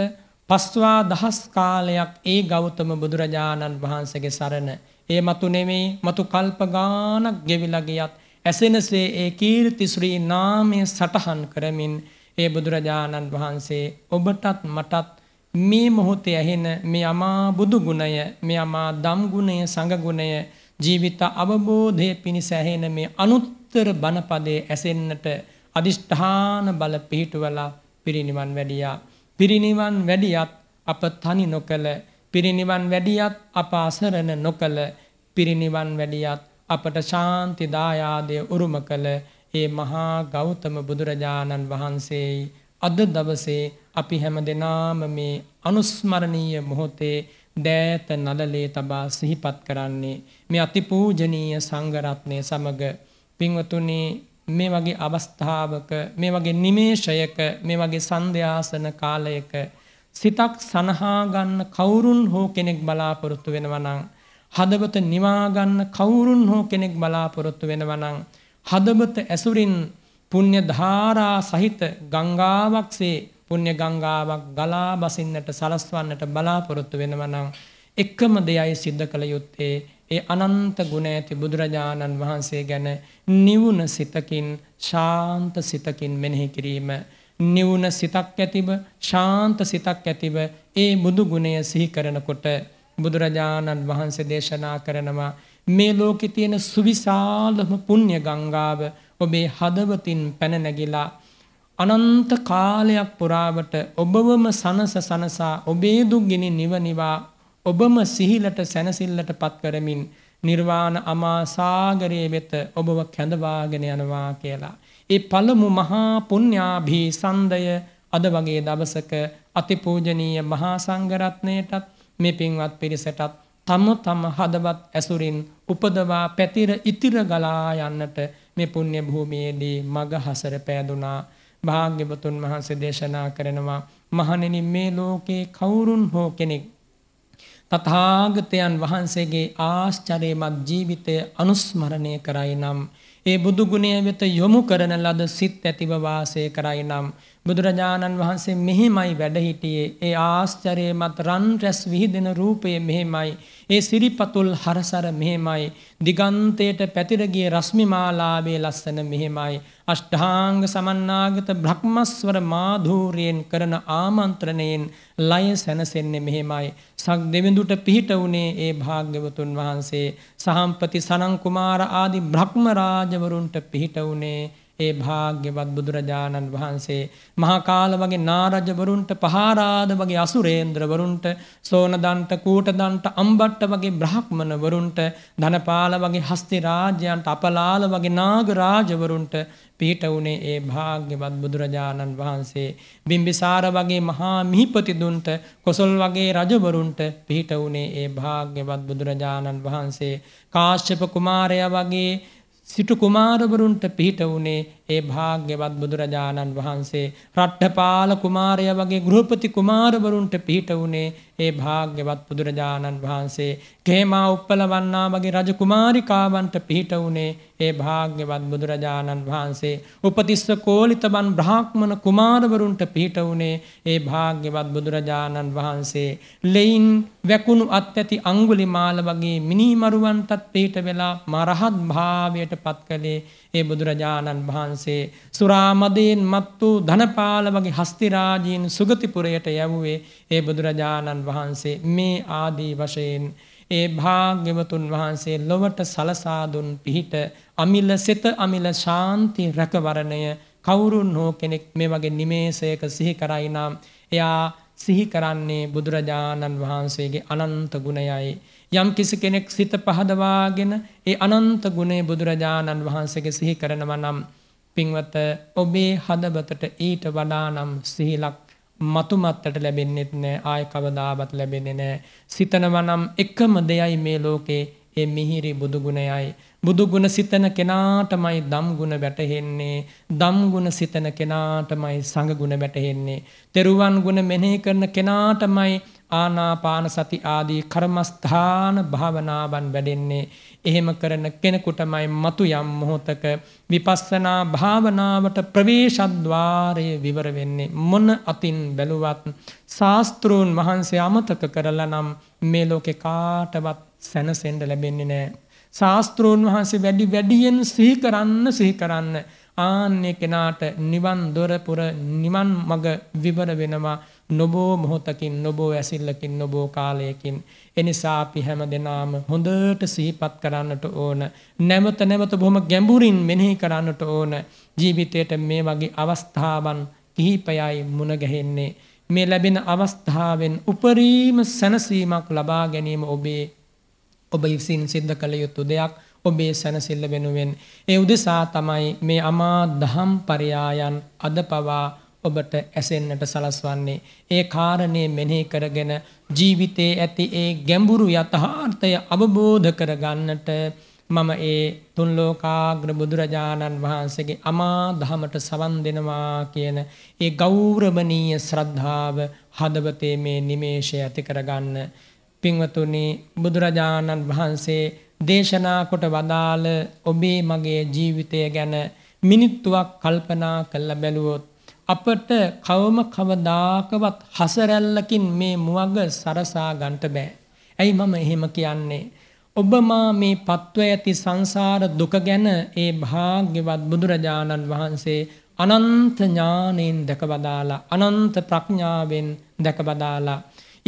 පස්වා දහස් කාලයක් ඒ ගෞතම බුදුරජාණන් වහන්සගේ සරණ. ඒ මතු නෙමේ මතු කල්පගානක් ගෙවිලගියත් ඇසෙනසේ ඒ කීර්තිශ්‍රී නාමය සටහන් කරමින් ඒ බුදුරජාණන් වහන්සේ ඔබටත් මටත් මේ මොහොතේ ඇහෙන මේ අමා බුදුගුණය මේ අමා දම්ගුණය සඟගුණය ජීවිත අවබෝධය පිණිස ඇහෙන මේ අනුත්තර බණපදේ ඇසෙන්න්නට අධිෂ්ඨාන බල පිහිටුවලා පිරිනිවන් වැඩියා. පිරිනිවන් වැඩියත් අප තනි නොකළ පිරිනිවන් වැඩියත් අප අසරණ නොකළ පිරිනිවන් වැඩියත් අපට ශාන්තිදායාදය උරුම කළ ඒ මහා ගෞතම බුදුරජාණන් වහන්සේයි අද දවසේ අපි හැම දෙනාම මේ අනුස්මරණීය මොහොතේ දෑත නලලේ තබා සිහිපත් කරන්නේ මේ අතිපූජනීය සංගරත්නය සමඟ පින්වතුනේ මේ වගේ අවස්ථාවක මේ වගේ නිමේෂයක මේ වගේ සන්ධ්‍යාසන කාලයක සිතක් සනහා ගන්න කවුරුන් හෝ කෙනෙක් බලාපොරොත්තු වෙනවා නම් හදවත නිවා ගන්න කවුරුන් හෝ කෙනෙක් බලාපොරොත්තු වෙනවා නම් හදවත ඇසුරින් පුණ්‍ය ධාරා සහිත ගංගාවක්සේ පුණ්‍ය ගංගාවක් ගලා බසින්නට සලස්වන්නට බලාපොරොත්තු වෙනවා නම් එකම දෙයයි සිද්ධ කළ යුත්තේ ඒ අනන්ත ගුණ ඇති බුදුරජාණන් වහන්සේ ගැන නිවුණ සිතකින් ශාන්ත සිතකින් මෙනෙහි කිරීම. නිවුණ සිතක් ඇතිබ ශාන්ත සිතක් ඇතිබ ඒ බුදු ගුණය සිහිකරනකොට බුදුරජාණන් වහන්සේ දේශනා කරනවා මේ ලෝකෙ තියෙන සුවිශාලම පුණ්‍ය ගංගාව ඔබේ හදවතින් පැනනැගිලා අනන්ත කාලයක් පුරාවට ඔබවම සනස සනසා ඔබේ දුක්ගිනි නිවනිවා ඔබම සිහිලට සැනසිල්ලට පත් කරමින් නිර්වාණ අමාසාගරයේ වෙත ඔබව කැඳවාගෙන යනවා කියලා. ඒ පළමු මහා පුණ්‍යාභී සන්දය අද වගේ දවසක අතිපූජනීය මහා සංඝරත්නයටත් මේ පින්වත් පිරිසටත් තම තම හදවත් ඇසුරින් උපදවා පැතිර ඉතිර ගලා යන්නට මේ පුණ්‍ය භූමියේදී මග හසර පෑදුනා භාග්‍යවතුන් වහන්සේ දේශනා කරනවා මහණෙනි මේ ලෝකේ කවුරුන් හෝ කෙනෙක් තථාගතයන් වහන්සේගේ ආශ්චර්යමත් ජීවිතය අනුස්මරණය කරයි නම් ඒ බුදුගුණය වෙත යොමු කරන ලද සිත් ඇතිව වාසය කරයි නම් බුදුරජාණන් වහන්සේ මෙහෙමයි වැඩහිටියේ ඒ ආශ්චරයමත් රන් රැස් විහිදෙන රූපය මෙහෙමයි ඒ සිරිපතුල් හරසර මෙහෙමයි දිගන්තයට පැතිරගිය රශ්මිමාලාවේ ලස්සන මෙහෙමයි අෂ්ඨාංග සමන්නාගත බ්‍රහ්මස්වර මාධූරයෙන් කරන ආමන්ත්‍රණයෙන් ලය සැනසෙන්නේ මෙහෙමයි සක් දෙවිඳුට පිහිට වුණේ ඒ භාග්‍යවතුන් වහන්සේ සහම්පති සනංකුමාර ආදි බ්‍රහ්ම රාජවරුන්ට පිහිට වුණේ ඒ භාග්‍යවත් බුදුරජාණන් වහන්සේ මහාකාල වගේ නාරජවරුන්ට පහාරාද වගේ අසුරේන්ද්‍රවරුන්ට සෝනදන්ට කූටදන්ට අම්බට්ට වගේ බ්‍රහ්මණවරුන්ට ධනපාල වගේ හස්ති රාජ්‍යයන්ට අපලාල වගේ නාගරාජවරුන්ට පිහිට වුණේ ඒ භාග්‍යවත් බුදුරජාණන් වහන්සේ බිම්බිසාර වගේ මහා මිහිපතිදුන්ට කොසල් වගේ රජවරුන්ට පිහිට වුණේ ඒ භාග්‍යවත් බුදුරජාණන් වහන්සේ කාශ්‍යප කුමාරය වගේ සිටු කුමාරවරුන්ට පිහිට වුණේ ඒ භාග්‍යවත් බුදුරජාණන් වහන්සේ රට්ඨපාල කුමාරය වගේ ගෘහපති කුමාරවරුන්ට පිහිට වුණේ ඒ භාග්‍යවත් බුදුරජාණන් වහන්සේ ගේමා උප්පලවන්නා වගේ රජ කුමාරිකාවන්ට පිහිට වුණේ ඒ භාග්‍යවත් බුදුරජාණන් වහන්සේ උපතිස්ස කෝලිතබන් බ්‍රාහ්මණ කුමාරවරුන්ට පිහිට වුණේ ඒ භාග්‍යවත් බුදුරජාණන් වහන්සේ ලෙයින් වැකුණු අත් ඇති අංගුලිමාල වගේ මිනිමරුවන්ටත් පිහිට වෙලා මරහත් භාවයට පත් කළේ ඒ බුදුරජාණන් වහන්සේ සුරාමදයෙන් මත් වූ ධනපාල වගේ හස්තිරාජීන් සුගතිපුරයට යැවුවේ ඒ බුදුරජාණන් වහන්සේ මේ ආදී වශයෙන් ඒ භාග්‍යවතුන් වහන්සේ ලොවට සලසාදුන් පිහිට අමිල සෙත අමිල ශාන්ති රැකවරණය කවුරුන් හෝ කෙනෙක් මේ වගේ නිමේසයක සිහි කරයි නම් එයා සිහි කරන්නේ බුදුරජාණන් වහන්සේගේ අනන්ත ගුණයයි යම් කිසි කෙනෙක් සිත පහදවාගෙන ඒ අනන්ත ගුණේ බුදුරජාණන් වහන්සේගේ සිහි කරනව නම් පින්වත ඔබේ හදවතට ඊට වඩා නම් සිහිලක් මතුමත්තට ලැබෙන්නෙත් නෑ ආය කවදාවත් ලැබෙන්නේ නෑ සිතනව නම් එකම දෙයයි මේ ලෝකේ ඒ මිහිරි බුදුගුණයයි බුදුගුණ සිතන කෙනාටමයි දම්ගුණ වැටහෙන්නේ දම්ගුණ සිතන කෙනාටමයි සඟගුණ වැටහෙන්නේ තෙරුවන් ගුණ මෙනෙහි කරන කෙනාටමයි ආනාපාන සති ආදී කර්මස්ථාන භාවනාවන් වැඩෙන්නේ එහෙම කරන කෙනෙකුටමයි මතු යම් මොහොතක විපස්සනා භාවනාවට ප්‍රවේශද්වාරය විවර වෙන්නේ මොන අතින් බැලුවත් ශාස්තෘන් වහන්සේ අමතක කරලා නම් මේ ලෝකෙ කාටවත් සැනසෙන්ඩ ලැබෙන්නේ නෑ. ශාස්තෘන් වහන්සේ වැඩි වැඩියෙන් සිහි කරන්න සිහි කරන්න ආන්‍ය කෙනාට නිවන් දොරපුර නිවන් මඟ විවර වෙනවා නොබෝ මොහොතකින් නොබෝ ඇසිල්ලකින් නොබෝ කාලයකින් එනිසා අපි හැම දෙනාම හොඳට සිහිපත් කරන්නට ඕන නැමත නැමත බොහොම ගැඹුරින් මෙනෙහි කරන්නට ඕන ජීවිතයට මේ වගේ අවස්ථාවන් කිහිපයයි මුණ ගැහෙන්නේ මේ ලැබෙන අවස්ථාවෙන් උපරීම සැනසීමක් ලබා ගැනීම ඔබේ ඔබ විසින් සිද්ධ කළ යුතු දෙයක් ඔබේ සැනසිල්ල වෙනුවෙන් ඒ උදෙසා තමයි මේ අමා දහම් පරයායන් අද පවා ඔබට ඇසෙන්නට සලස්වන්නේ ඒ කාරණය මෙනෙහි කරගෙන ජීවිතයේ ඇති ඒ ගැඹුරු යථාර්ථය අවබෝධ කරගන්නට මම ඒ තුන් ලෝකාග්‍ර බුදුරජාණන් වහන්සේගේ අමා දහමට සවන් දෙනවා කියන ඒ ගෞරවණීය ශ්‍රද්ධාව හදවතේ මේ නිමේෂය ඇති කරගන්න පින්වතුනි බුදුරජාණන් වහන්සේ දේශනා කොට වදාළ ඔබේ මගේ ජීවිතය ගැන මිනිත්තුවක් කල්පනා කළ බැලුවොත් අපට කවම කවදාකවත් හසරැල්ලකින් මේ මුවග සරසා ගන්ට බෑ. ඇයි මම එහෙම කියන්නේ. ඔබමා මේ පත්ව ඇති සංසාර දුක ගැන ඒ භාග්‍යවත් බුදුරජාණන් වහන්සේ අනන්ත ඥානයෙන් දැකවදාලා අනන්ත ප්‍රඥාවෙන් දැකවදාලා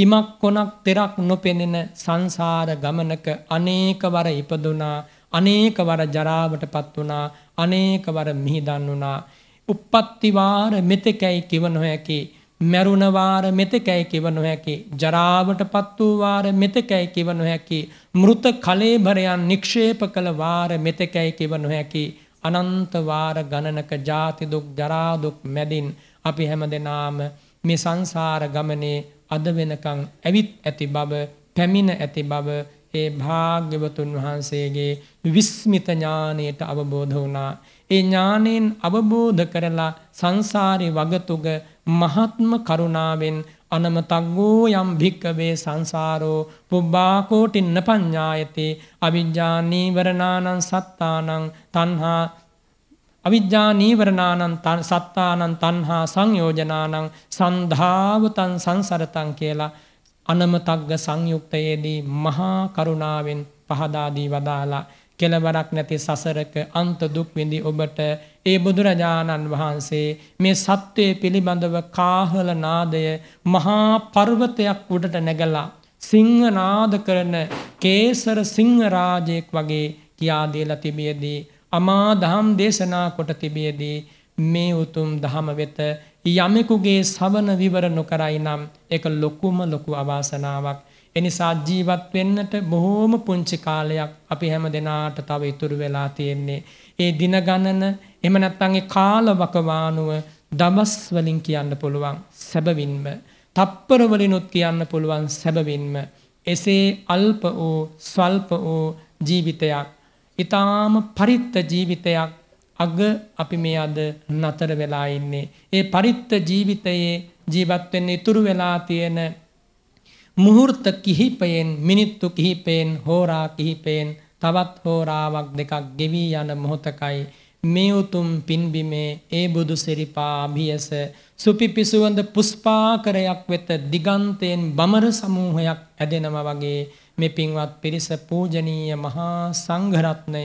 ඉමක් කොනක් තෙරක් නොපෙනෙන සංසාර ගමනක අනේකවර ඉපදුනා අනේකවර ජරාවටපත් වුණා අනේකවර මිහිදන් වුණා uppatti වාර මෙතෙකයි කිව නොහැකි මරුණ වාර මෙතෙකයි කිව නොහැකි ජරාවටපත් වූ වාර මෙතෙකයි කිව නොහැකි මృత කලේබරයන් නික්ෂේප කළ වාර මෙතෙකයි කිව නොහැකි අනන්ත වාර ගණනක ජාති දුක් ජරා දුක් මැදින් අපි හැමදෙනාම මේ සංසාර ගමනේ අද වෙනකං ඇවිත් ඇති බව පැමිණ ඇති බව ඒ භාග්‍යවතුන් වහන්සේගේ විස්මිත ඥානයට අවබෝධ වුණා. ඒ ඥානයෙන් අවබෝධ කරලා සංසාරේ වගතුග මහත්ම කරුණාවෙන් අනමතග්ගෝ යම් භික්කවේ සංසාරෝ පුබ්බාකෝටින්න පඤ්ඤායති අවිජ්ජා නීවරණානං සත්තානං තණ්හා අවිද්‍යා නීවරණානන් සත්තානන් තන්හා සංයෝජනානං සන්ධාවතන් සංසරතන් කියලා අනමතග්ග සංයුක්තයේදී මහා කරුණාවෙන් පහදාදී වදාලා කෙලවරක් නැති සසරක අන්ත දුක් විඳි ඔබට ඒ බුදුරජාණන් වහන්සේ මේ සත්වයේ පිළිබඳව කාහල නාදය මහා පර්වතයක් උඩට නැගලා සිංහනාද කරන කේසර සිංහරාජයෙක් වගේ කියා දීලා තිබියදී අමා දහම් දේශනා කොට තිබියදී මේ උතුම් දහම වෙත යමෙකුගේ සවන විවර නොකරයි නම් එක ලොකුම ලොකු අවාසනාවක්. එනිසා ජීවත් වෙන්නට බොහෝම පුංචි කාලයක් අපි හැම දෙනාට තව ඉතුරු වෙලා තියෙන්නේ. ඒ දින ගණන එම නැත්තන්ගේ කාලවකවානුව දබස්වලින් කියන්න පුළුවන් සැබවින්ම. තප්පරවලිනුත් කියන්න පුළුවන් සැබවින්ම. එසේ අල්ප වූ ස්වල්ප වූ ජීවිතයක් ඉතාම පරිත්ත ජීවිතයක් අග අපි මේ අද නතර වෙලා ඉන්නේ. ඒ පරිත්ත ජීවිතයේ ජීවත්වෙන්න ඉතුරු වෙලා තියෙන මුහුර්ත කිහිපයෙන් මිනිත්තු කිහිපයෙන් හෝරා කිහිපයෙන් තවත් හෝරාවක් දෙකක් ගෙවී යන මොහොතකයි මේ උතුම් පින්බිමේ ඒ බුදු සිරිපා අභියස සුපිපිසුවඳ පුස්පාකරයක් වෙත දිගන්තයෙන් බමර සමූහයක් ඇදෙනවා වගේ මේ පින්වත් පිරිස පූජනීය මහා සංඝරත්නය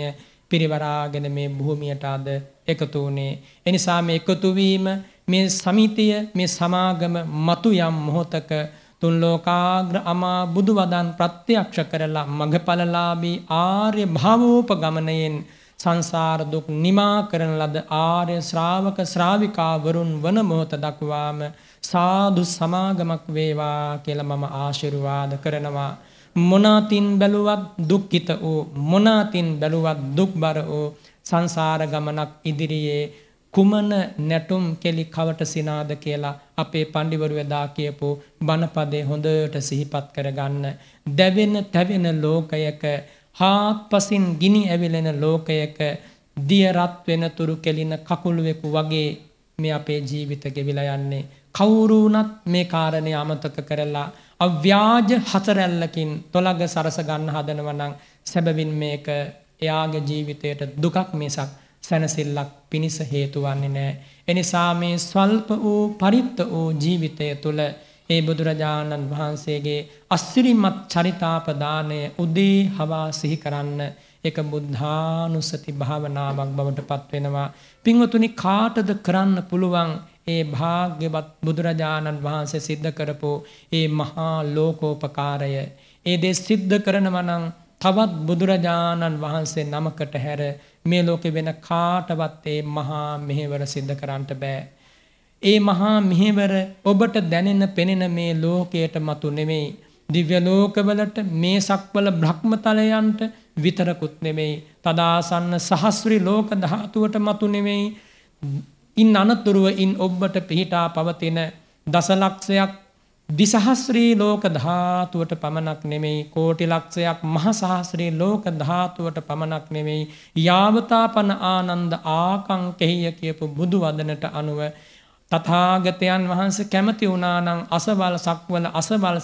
පිරිවරාගෙන මේ භූමියට අද එකතු වුණේ. එනිසා මේ එකතු වීම මේ සමිතිය මේ සමාගම මතු යම් මොහොතක තුන් ලෝකාග්‍ර අමා බුදු වදන් ප්‍රත්‍යක්ෂ කරලා මඟඵලලාභී ආර්ය භවෝපගමනයෙන් සංසාර දුක් නිමා කරන ලද ආර්ය ශ්‍රාවක ශ්‍රාවිකාවරුන් වන මොහොත දක්වාම සාදු සමාගමක් වේවා කියලා මම ආශිර්වාද කරනවා මොනාතින් බැලුවත් දුක්ඛිත වූ මොනාතින් බැලුවත් දුක්බර වූ සංසාර ගමනක් ඉදිරියේ කුමන නැටුම් කෙලි කවට සිනාද කියලා අපේ පඬිවරු එදා කියපු බණපදේ හොඳට සිහිපත් කරගන්න දැවෙන තැවෙන ලෝකයක හාත්පසින් ගිනි ඇවිලෙන ලෝකයක දිය රත් වෙන තුරු කෙලින කකුළුවෙකු වගේ මේ අපේ ජීවිත ගෙවිලා යන්නේ කවුරු වුණත් මේ කාරණේ අමතක කරලා අව්‍යාජ හතරැල්ලකින් තොළග සරස ගන්න හදනව නම් සැබවින් මේක එයාගේ ජීවිතයට දුකක් මිසක් සැනසිල්ලක් පිණිස හේතුවන්නේ නෑ. එනිසා මේ ස්වල්ප වූ පරිත්ත වූ ජීවිතය තුළ ඒ බුදුරජාණන් වහන්සේගේ අස්සිරිමත් චරිතාපදානය උදේ හවා සිහි කරන්න එක බුද්ධානුස්සති භාවනාවක් බවට පත්වෙනවා. පිංවතුනි කාටද කරන්න පුළුවන් ඒ භාග්‍යවත් බුදුරජාණන් වහන්සේ සිද්ධ කරපෝ ඒ මහා ලෝකෝපකාරය. ඒ දේ සිද්ධ කරනවනං තවත් බුදුරජාණන් වහන්සේ නමකට හැර මේ ලෝකෙ වෙන කාටවත් ඒ මහා මෙහෙවර සිද්ධ කරන්නට බෑ. ඒ මහා මෙහෙවර ඔබට දැනෙන පෙනෙන මේ ලෝකයට මතු නෙමෙයි. දිව්‍ය ලෝකවලට මේ සක්වල බ්‍රහ්මතලයන්ට විතරකුත් නෙමෙයි. තදාසන්න සහස්්‍රී ලෝක ධාතුවට මතු නෙමෙයි. ඉන් අනතුරුව ඉන් ඔබ්බට පිහිටා පවතින දසලක්ෂයක් දිසහස්්‍රී ලෝක ධාතුවට පමණක් නෙමෙයි කෝටි ලක්ෂයක් මහසාහස්්‍රී ලෝක ධාතුවට පමණක් නෙමෙයි යාවතාපන ආනන්ද ආකංකෙහිය කියපු බුදු වදනට අනුව තථාගතයන් වහන්ස කැමති වුණානං අසවල් සක්වල අසවල්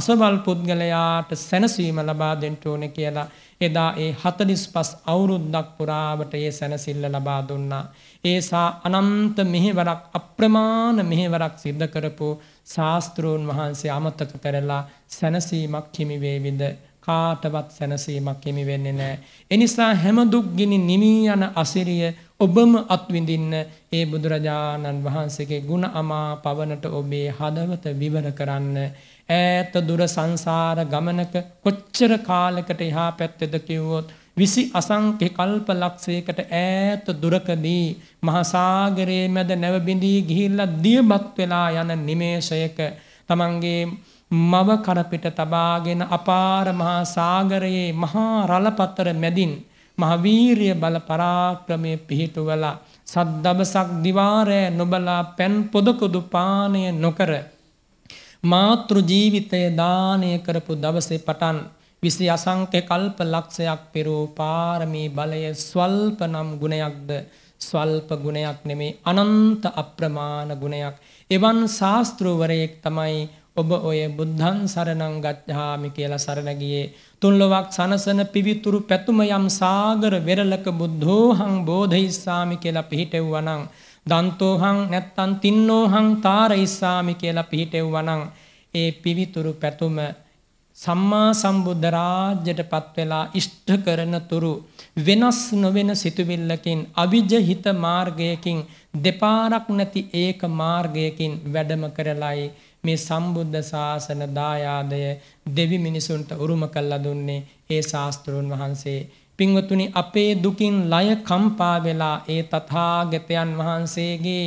අසවල් පුද්ගලයාට සැනසීම ලබා දෙන්ට ඕන කියලා එදා ඒ හතලිස් පස් අවුරුද්දක් පුරාවට ඒ සැනසිල්ල ලබා දුන්නා. ඒසා අනන්ත මෙහෙවරක් අප්‍රමාණ මෙහෙවරක් සිද්ධ කරපු ශාස්තෘූන් වහන්සේ අමත්තක කරලා සැනසීමක් හිමිවේවිද කාටවත් සැනසීමක් හිමි වෙන්නේ නෑ. එනිසා හැමදුක්ගිනි නිමී යන අසිරිය ඔබම අත්විඳින්න ඒ බුදුරජාණන් වහන්සේගේ ගුණ අමා පවනට ඔබේ හදවත විවර කරන්න. ඇත දුර සංසාර ගමනක කොච්චර කාලකට එහා පැත්තෙද කිව්වොත්. විසි අසංඛ්‍ය කල්ප ලක්ෂයකට ඈත දුරකදී මහා සාගරයේ මැද නැව බිඳී ගිහිල්ලා දියබත් වෙලා යන නිමේෂයක තමන්ගේ මව කරපිට තබාගෙන අපාර මහා සාගරයේ මහා රළපතර මැදින් මහවීරිය බල පරාක්‍රමය පිහිටුවලා සද්දබසක් දිවාරය නොබලා පැන් පොදකුදු පානය නොකර මාතෘ ජීවිතය දානය කරපු දවසේ පටන් විසි අසංක්‍ය කල්ප ලක්ෂයක් පෙරූ පාරමී බලය ස්වල්ප නම් ගුණයක්ද ස්වල්ප ගුණයක් නෙමේ අනන්ත අප්‍රමාණ ගුණයක්. එවන් ශාස්තෘවරයෙක් තමයි ඔබ ඔය බුද්ධන් සරණං ගත්්හාමි කියලා සරණගියේ. තුන්ලොවක් සනසන පිවිතුරු පැතුම යම් සාගර වෙරලක බුද්ධෝහං බෝධහිස්සාමි කියලා පිහිටෙව්වනං. දන්තෝහං නැත්තන් තින්නෝහං තාර ඉස්සාමි කියලා පිහිටෙව්වනං. ඒ පිවිතුරු පැතුම සම්මා සම්බුද්ධ රාජ්‍යයට පත්වෙලා ඉෂ්ඨ කරන තුරු වෙනස් නොවෙන සිතුවිල්ලකින් අවිජහිත මාර්ගයකින් දෙපාරක් නැති ඒක මාර්ගයකින් වැඩම කරලයි මේ සම්බුද්ධ ශාසන දායාදය දෙවි මිනිසුන්ට උරුම කල්ලා දුන්නේ ඒ ශාස්තෘන් වහන්සේ පිංවතුනි අපේ දුකින් ලය කම්පා වෙලා ඒ තථාගතයන් වහන්සේගේ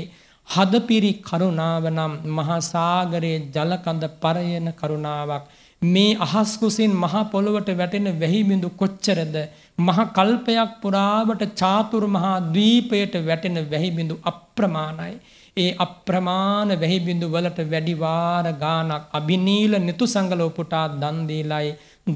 හදපිරි කරුණාව නම් මහා සාගරයේ ජලකඳ පරයන කරුණාවක් මේ අහස් කුසින් මහ පොළොවට වැටෙන වැහි බිඳු කොච්චරද මහ කල්පයක් පුරාවට චාතුරු මහා ද්වීපයට වැටෙන වැහි බිඳු අප්‍රමාණයි ඒ අප්‍රමාණ වැහි බිඳු වලට වැඩි වාර ගාණක් අබිනීල නිතුසංගලෝ පුටා දන් දීලයි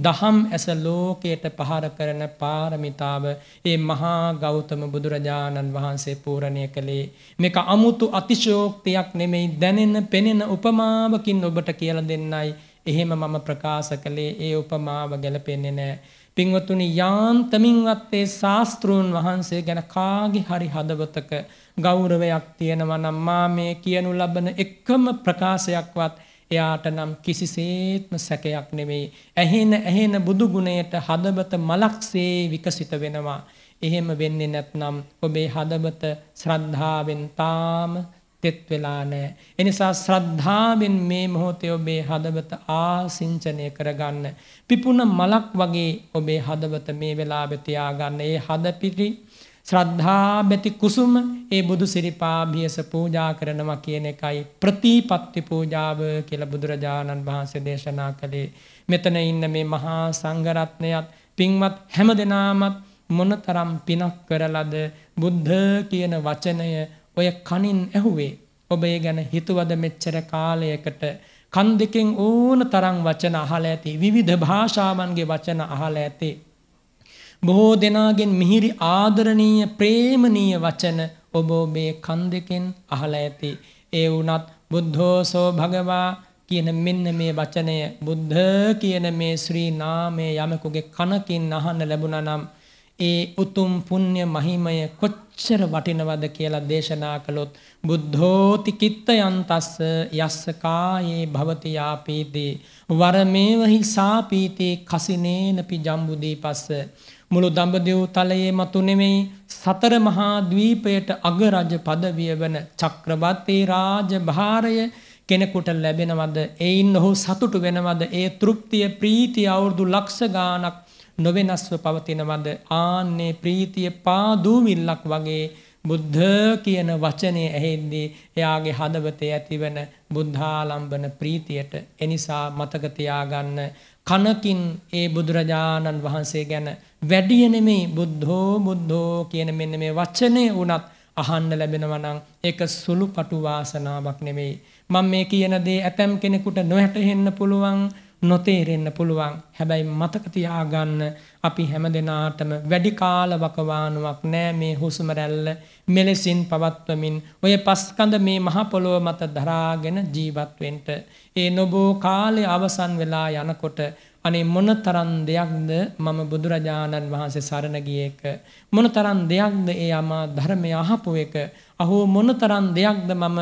දහම් ඇස ලෝකයට පහර කරන පාරමිතාව ඒ මහා ගෞතම බුදුරජාණන් වහන්සේ පූරණය කළේ මේක අමුතු අතිශෝක්තියක් නෙමෙයි දැනෙන පෙනෙන උපමාවකින් ඔබට කියලා දෙන්නයි එහෙම මම ප්‍රකාශ කළේ ඒ උපමාව ගැලපෙන්නේ නෑ. පින්වතුනි යාන්තමින්වත්තේ ශාස්තෘූන් වහන්සේ ගැන කාගි හරි හදවතක ගෞරවයක් තියෙනවනම් මා මේ කියනු ලබන එක්කම ප්‍රකාශයක්වත් එයාට නම් කිසිසේත්ම සැකයක් නෙවෙයි. ඇහෙන ඇහෙන බුදුගුණයට හදබත මලක්සේ විකසිත වෙනවා. එහෙම වෙන්නේ නැත්නම් ඔබේ හදබත ශ්‍රද්ධාවෙන් තාම තෙත් වෙලා නෑ. එනිසා ශ්‍රද්ධාවෙන් මේ මොහොතේ ඔබේ හදවත ආසිංචනය කරගන්න. පිපුණ මලක් වගේ ඔබේ හදවත මේ වෙලා බෙතියාගන්න ඒ හදපිරි ශ්‍රද්ධා බැති කුසුම ඒ බුදු සිරිපාභියස පූජා කරනවා කියන එකයි ප්‍රතිපත්ති පූජාව කියල බුදුරජාණන් වහන්සේ දේශනා කළේ. මෙතන ඉන්න මේ මහා සංගරත්නයත් පින්වත් හැම දෙනාමත් මොනතරම් පිනක් කරලද බුද්ධ කියන වචනය ඔය කනින් ඇහුවේ ඔබ ඒ ගැන හිතුවද මෙච්චර කාලයකට කන් දෙකෙන් ඕන තරම් වචන අහලා ඇති විවිධ භාෂාවන්ගේ වචන අහලා ඇති බොහෝ දෙනාගෙන් මිහිරි ආදරණීය ප්‍රේමණීය වචන ඔබ ඔබේ කන් දෙකෙන් අහලා ඇති ඒ වුණත් බුද්ධෝසෝ භගවා කියන මෙන්න මේ වචනය බුද්ධ කියන මේ ශ්‍රී නාමය යමෙකුගේ කනකින් අහන්න ලැබුණා නම් ඒ උතුම් පුණ්‍ය මහිමය කොච්චර වටිනවද කියලා දේශනා කළොත් බුද්ධෝති කිත්තයන්තස්ස යස්ස කායේ භවති ආපීතේ වරමේවහි සාපීතේ කසිනේනපි ජම්බුදීපස්ස මුළු දඹදිව් තලයේ මතු නෙමෙයි සතර මහා ද්වීපයට අග රජ පදවිය වන චක්‍රවර්තී රාජභාරය කෙනෙකුට ලැබෙනවද එයින් ඔහු සතුටු වෙනවද ඒ තෘප්තිය ප්‍රීතිය අවුරුදු ලක්ෂ ගාණක් නොවෙනස්ව පවතිනවද ආන්නේ ප්‍රීතිය පාදූවිල්ලක් වගේ බුද්ධ කියන වචනය ඇහෙද්දී එයාගේ හදවතේ ඇතිවන බුද්ධාලම්බන ප්‍රීතියට එනිසා මතක තියාගන්න කනකින් ඒ බුදුරජාණන් වහන්සේ ගැන වැඩිය නෙමේ බුද්ධෝ බුද්ධෝ කියන මෙන්න මේ වචනේ වුණත් අහන්න ලැබෙනවා නම් ඒක සුළු පටු වාසනාවක් නෙමෙයි මම මේ කියන දේ ඇතම් කෙනෙකුට නොහැටෙන්න පුළුවන් නොතේරෙන්න පුළුවන් හැබැයි මතක තියාගන්න අපි හැමදෙනාටම වැඩි කාල වකවානුවක් නෑ මේ හුස්ම රැල්ල මෙලෙසින් පවත්වමින් ඔය පස්කඳ මේ මහ පොළොව මත දරාගෙන ජීවත් වෙන්න ඒ නොබෝ කාලේ අවසන් වෙලා යනකොට අනේ මොනතරම් දෙයක්ද මම බුදුරජාණන් වහන්සේ සරණ ගිය එක මොනතරම් දෙයක්ද ඒ අමා ධර්මය අහපු එක අහෝ මොනතරම් දෙයක්ද මම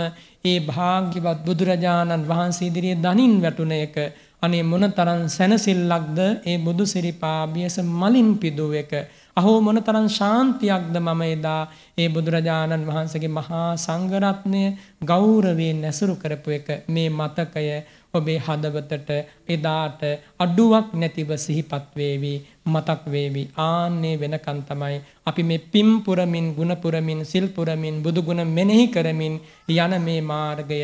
ඒ භාග්‍යවත් බුදුරජාණන් වහන්සේ ඉදිරියේ දනින් වැටුණ එක අනේ මොන තරම් සැනසෙල්ලක්ද ඒ බුදු සිරිපා බියස මලින් පිදුව එක. අහෝ මොන තරම් ශාන්තියක්ද මම එදා ඒ බුදුරජාණන් වහන්සේගේ මහා සංඝරත්නය ගෞරවයෙන් ඇසුරු කරපු එක මේ මතකය ඔබේ හදවතට එදාට අඩුවක් නැතිව සිහිපත් වේවි මතක් වේවි ආන්නේ වෙනකන් තමයි අපි මේ පිම් පුරමින් ගුණ පුරමින් සිල් පුරමින් බුදු ගුණ මෙනෙහි කරමින් යන මේ මාර්ගය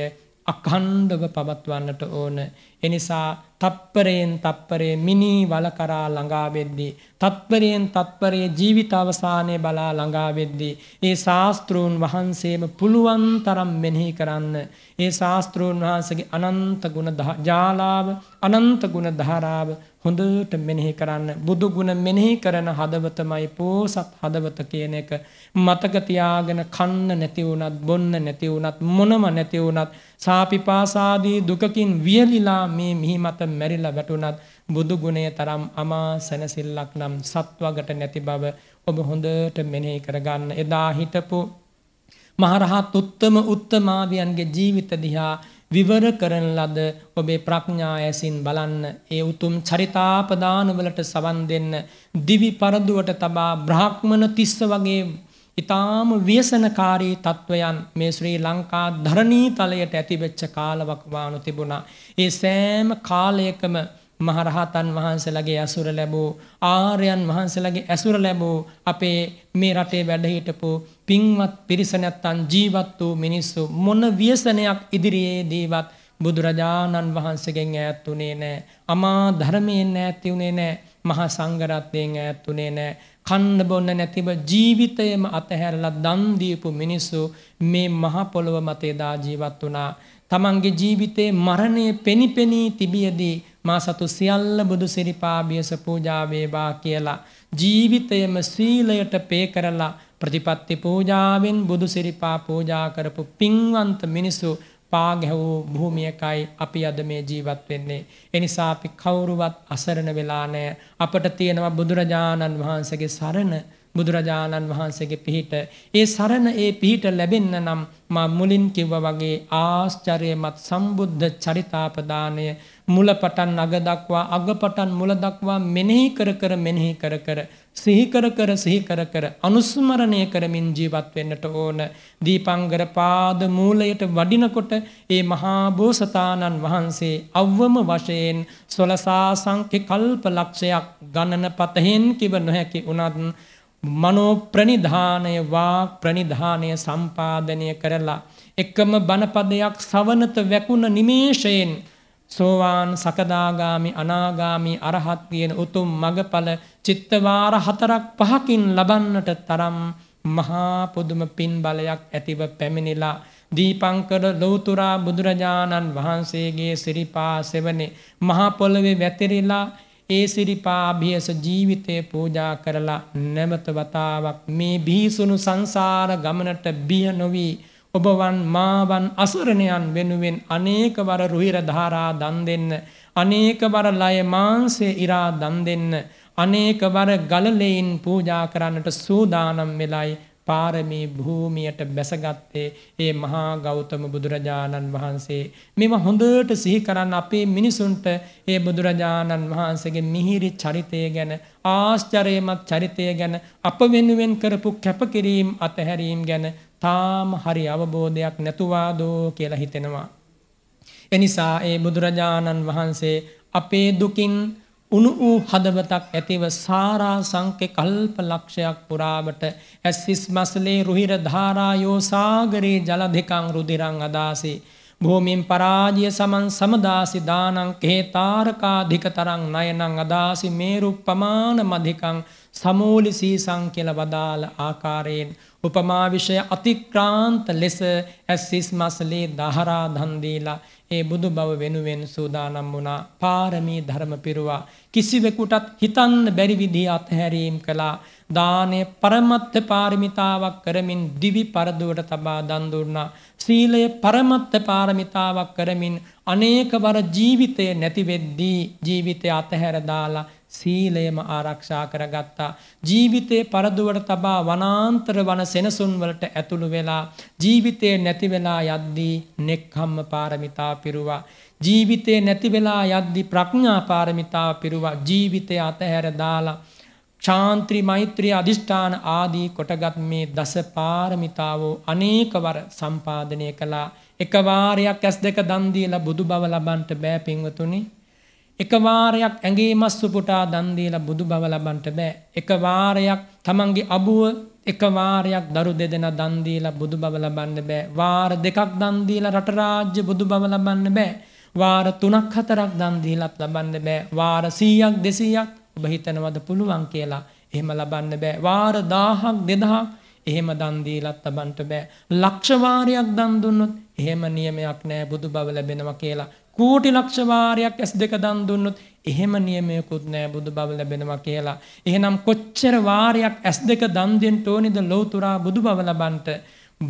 අඛණ්ඩව පවත්වන්නට ඕන එනිසා තප්පරයෙන් තප්පරේ මිනී වලකරා ළඟාවෙද්දී. තත්පරයෙන් තත්පරේ ජීවිත අවසානය බලා ළඟාවෙද්දී. ඒ ශාස්තෘූන් වහන්සේම පුළුවන් තරම් මෙනෙහි කරන්න. ඒ ශාස්තෘූන් වහන්සගේ අනන්ත ගුණ ජාලාව අනන්ත ගුණ ධාරාව හොඳට මෙනෙහි කරන්න. බුදුගුණ මෙනෙහි කරන හදවතමයි පෝසත් හදවත කියන එක. මතකතියාගෙන කන්න නැතිවුනත් බොන්න නැතිවුනත් මොනම නැතිවුනත් සාපිපාසාදී දුකකින් වියලිලා මේ මිහි මත මැරිලා වැටුණත් බුදු ගුණය තරම් අමා සැනසෙල්ලක් නම් සත්වගට නැති බව ඔබ හොඳට මෙනෙහි කරගන්න. එදා හිටපු මහරහත් උත්තම උත්තමාවියන්ගේ ජීවිත දිහා විවර කරන ලද ඔබේ ප්‍රඥා ඇසින් බලන්න ඒ උතුම් චරිතාපදානවලට සවන් දෙන්න දිවි පරදුවට තබා බ්‍රාහ්මණ තිස්ස වගේ ඉතාම ව්‍යසනකාරී තත්ත්වයන් මේ ශ්‍රී ලංකා ධරණී තලයට ඇතිවෙච්ච කාලවකවානු තිබුණා. ඒ සෑම කාලයකම මහරහතන් වහන්සේලගේ ඇසුර ලැබූ ආර්යන් වහන්සේලගේ ඇසුර ලැබූ අපේ මේ රටේ වැඩහිටපු පින්වත් පිරිස නැත්තන් ජීවත් වූ මිනිස්සු මොන ව්‍යසනයක් ඉදිරියේ දීවත් බුදුරජාණන් වහන්සේගෙන් ඈත් උනේ නැහැ. අමා ධර්මයෙන් ඈත් උනේ නැහැ. මහා සංඝරත්නයෙන් ඈත් උනේ නැහැ. කණ්ඩ බොන්න නැතිව ජීවිතයම අතහැරලා දන්දීපු මිනිස්සු මේ මහපොළොව මතේදා ජීවත් වනා. තමන්ගේ ජීවිතේ මරණය පෙනිපෙනී තිබියදී මා සතු සියල්ල බුදු සිරිපාභියස පූජාවේවා කියලා. ජීවිතයම සීලයට පේ කරලා ප්‍රතිපත්ති පූජාවෙන් බුදු සිරිපා පූජා කරපු පින්වන්ත මිනිසු පාගැහූ භූමියකයි අපි අද මේ ජීවත් වෙන්නේ. එනිසා අපි කවුරුවත් අසරණ වෙලා නෑ. අපට තියෙනවා බුදුරජාණන් වහන්සේගේ සරණ බුදුරජාණන් වහන්සේගේ පිහිට ඒ සරණ ඒ පිහිට ලැබෙන්න නම් මා මුලින් කිව්ව වගේ ආශ්චර්යමත් සම්බුද්ධ චරිතාපදානය මුල පටන් අග දක්වා අග පටන් මුල දක්වා මෙනෙහි කර කර මෙනෙහි කර කර සිහි කර කර සිහි කර කර අනුස්මරණය කරමින් ජීවත් වෙන්නට ඕන දීපංගර පාද මූලයට වඩිනකොට ඒ මහා බෝසතාණන් වහන්සේ අවවම වශයෙන් සොලසා සංඛ්‍ය කල්ප ලක්ෂයක් ගණන පතෙන් කිව නොහැකි උනත් මනෝ ප්‍රනිධානය වා ප්‍රනිධානය සම්පාදනය කරලා එකම බණපදයක් සවනත වැකුණ නිමේෂයෙන් සෝවාන් සකදාගාමි අනාගාමි අරහත් කියන උතුම් මගඵල චිත්තවාර හතරක් පහකින් ලබන්නට තරම් මහා පුදුම පින් බලයක් ඇතිව පැමිණිලා දීපංකර ලෞතුරා බුදුරජාණන් වහන්සේගේ සිරිපා සෙවනේ මහා පොළවේ වැතිරිලා ඒ සිරිපා අභියස ජීවිතය පූජා කරලා නැමත වතාවක් මේ බීසුණු සංසාර ගමනට බිය නොවී ඔබවන් මාවන් අසරණයන් වෙනුවෙන් අනේකවර රුහිර ධාරා දන් දෙන්න අනේකවර ලය මාංශේ ඉරා දන් දෙන්න අනේකවර ගලලෙයින් පූජා කරන්නට සූදානම් වෙලයි පාරමී භූමියට බැසගත්තේ ඒ මහා ගෞතම බුදුරජාණන් වහන්සේ. මෙම හොඳට සිහි කරන්න අපේ මිනිසුන්ට ඒ බුදුරජාණන් වහන්සේගේ මිහිරි චරිතය ගැන ආශ්චරයමත් චරිතය ගැන අප වෙනුවෙන් කරපු කැපකිරීම් අතහැරීම් ගැන තාම හරි අවබෝධයක් නැතුවාදෝ කියලා හිතෙනවා. එනිසා ඒ බුදුරජාණන් වහන්සේ අපේ දුකින් උණු වූ හදවතක් ඇතිව සාරා සංකෙ කල්ප ලක්ෂයක් පුරාවට ඇස්විස් මසලේ රුහිර ධාරායෝ සාගරයේ ජලධිකං රුදිරං අදාසේ. භූමින් පරාජය සමන් සමදාසි දානං කේ තාරකා ධික තරං නයනං අදාසි මේරුප්පමාන මධිකං සමූලිසී සංකල වදාළ ආකාරයෙන් උපමාවිෂය අතික්‍රාන්ත ලෙස ඇස්සිස් මසලේ දහරා දන්දීලා ඒ බුදු බව වෙනුවෙන් සූදානම් වුණා පාරමී ධර්ම පිරුවා කිසිවෙකුටත් හිතන්න බැරි විදිහ අත්හැරීම් කළා දානය පරමත්ත පාරමිතාවක් කරමින් දිවි පරදුවට තබා දන් දුන්නා ශීලය පරමත්ත පාරමිතාවක් කරමින් අනේකවර ජීවිතය නැති වෙද්දී ජීවිතය අතහැර දාලා සීලයම ආරක්ෂා කරගත්තා. ජීවිතේ පරදුවට තබා වනාන්තර වන සෙනසුන්වලට ඇතුළු වෙලා ජීවිතය නැතිවෙලා යද්දී නෙක්හම්ම පාරමිතා පිරුවා. ජීවිතය නැතිවෙලා යද්දි ප්‍රඥා පාරමිතා පිරුවා ජීවිතය අතහැර දාලා. ශාන්ත්‍රී මෛත්‍රී අධිෂ්ඨාන ආදී කොටගත් මේ දස පාරමිතාවෝ අනේකවර සම්පාධනය කලා එකවාරයක් ඇස් දෙක දන්දීල බුදු බව ලබන්ට බෑ පින්වතුනිි එකවාරයක් ඇගේ මස්තු පුටා දන්දීල බුදු බව ලබන්ට බෑ. එකවාරයක් තමන්ගේ අබුව එකවාරයක් දරු දෙදෙන දන්දීල බුදු බව ලබන්න බෑ. වාර දෙකක් දන්දීල රටරාජ්‍ය බුදු බව ලබන්න බෑ. වාර තුනක් හතරක් දන්දීලත් ලබන්න බෑ. වාර සීයක් දෙසීයක් ඔබ හිතනවද පුළුවන් කියලා එහෙම ලබන්න බෑ. වාර දාහක් දෙදහක් එහෙම දන්දීලත් ලබන්ට බෑ. ලක්ෂවාරයක් දන්දුන්නොත් එහෙම නියමයක් නෑ බුදු බව ලැබෙනවා කියලා කූටි ලක්ෂවාරයක් ඇස් දෙක දන් දුන්නොත් එහෙම නියමයකුත් නෑ බුදු බව ලැබෙනවා කියලා. එහෙනම් කොච්චර වාරයක් ඇස් දෙක දන්දෙන් ටෝනිද ලෝතුරා බුදු බව ලබන්ට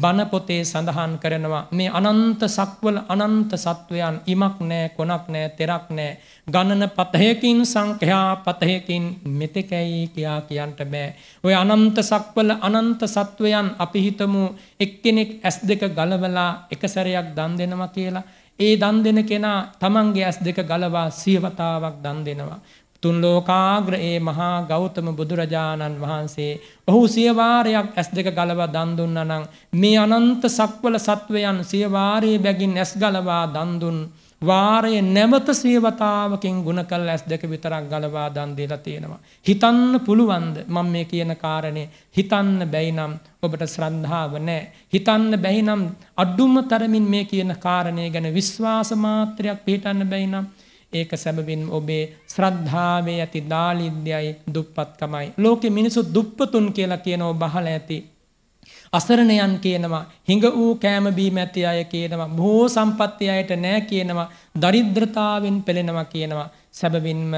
බණපොතේ සඳහන් කරනවා. මේ අනන්ත සක්වල අනන්ත සත්වයන් ඉමක් නෑ කොනක් නෑ තෙරක් නෑ. ගණන පතයකින් සංඛ්‍යා පතයකින් මෙතකැයි කියා කියන්ට බෑ. ඔය අනන්ත සක්වල අනන්ත සත්වයන් අපිහිතමු එක්කෙනෙක් ඇස් දෙක ගලවලා එකසැරයක් දන් දෙනවා කියලා. ඒ දන් දෙන කෙනා තමන්ගේ ඇස් දෙක ගලවා සියවතාවක් දන් දෙනවා. තුන් ලෝකාග්‍ර ඒ මහා ගෞතම බුදුරජාණන් වහන්සේ ඔහු සියවාරයක් ඇස් දෙක ගලවා දන් දුන්නා නම් මේ අනන්ත සක්වල සත්වයන් සියවාරයේ බැගින් ඇස් ගලවා දන් දුන්නා වාරය නැවත සියවතාවකින් ගුණ කල් ඇස් දෙක විතරක් ගලවා දන් දීලා තියෙනවා. හිතන්න පුළුවන්ද මම මේ කියන කාරණේ හිතන්න බැයි නම් ඔබට ශ්‍රද්ධාව නැහැ. හිතන්න බැයි නම් අඩුම තරමින් මේ කියන කාරණේ ගැන විශ්වාස මාත්‍රයක් පිටන්න බැයි නම් ඒක සැබවින් ඔබේ ශ්‍රද්ධාවේ ඇති දාලිද්‍යයි දුප්පත්කමයි. ලෝකෙ මිනිසු දුප්පතුන් කියලා කියනෝ බහලා ඇති. අසරණයන් කියනවා හිඟ වූ කෑම බීම ඇති අය කියනවා බොහෝ සම්පත්ති අයට නෑ කියනවා දරිද්‍රතාවෙන් පෙළෙනවා කියනවා සැබවින්ම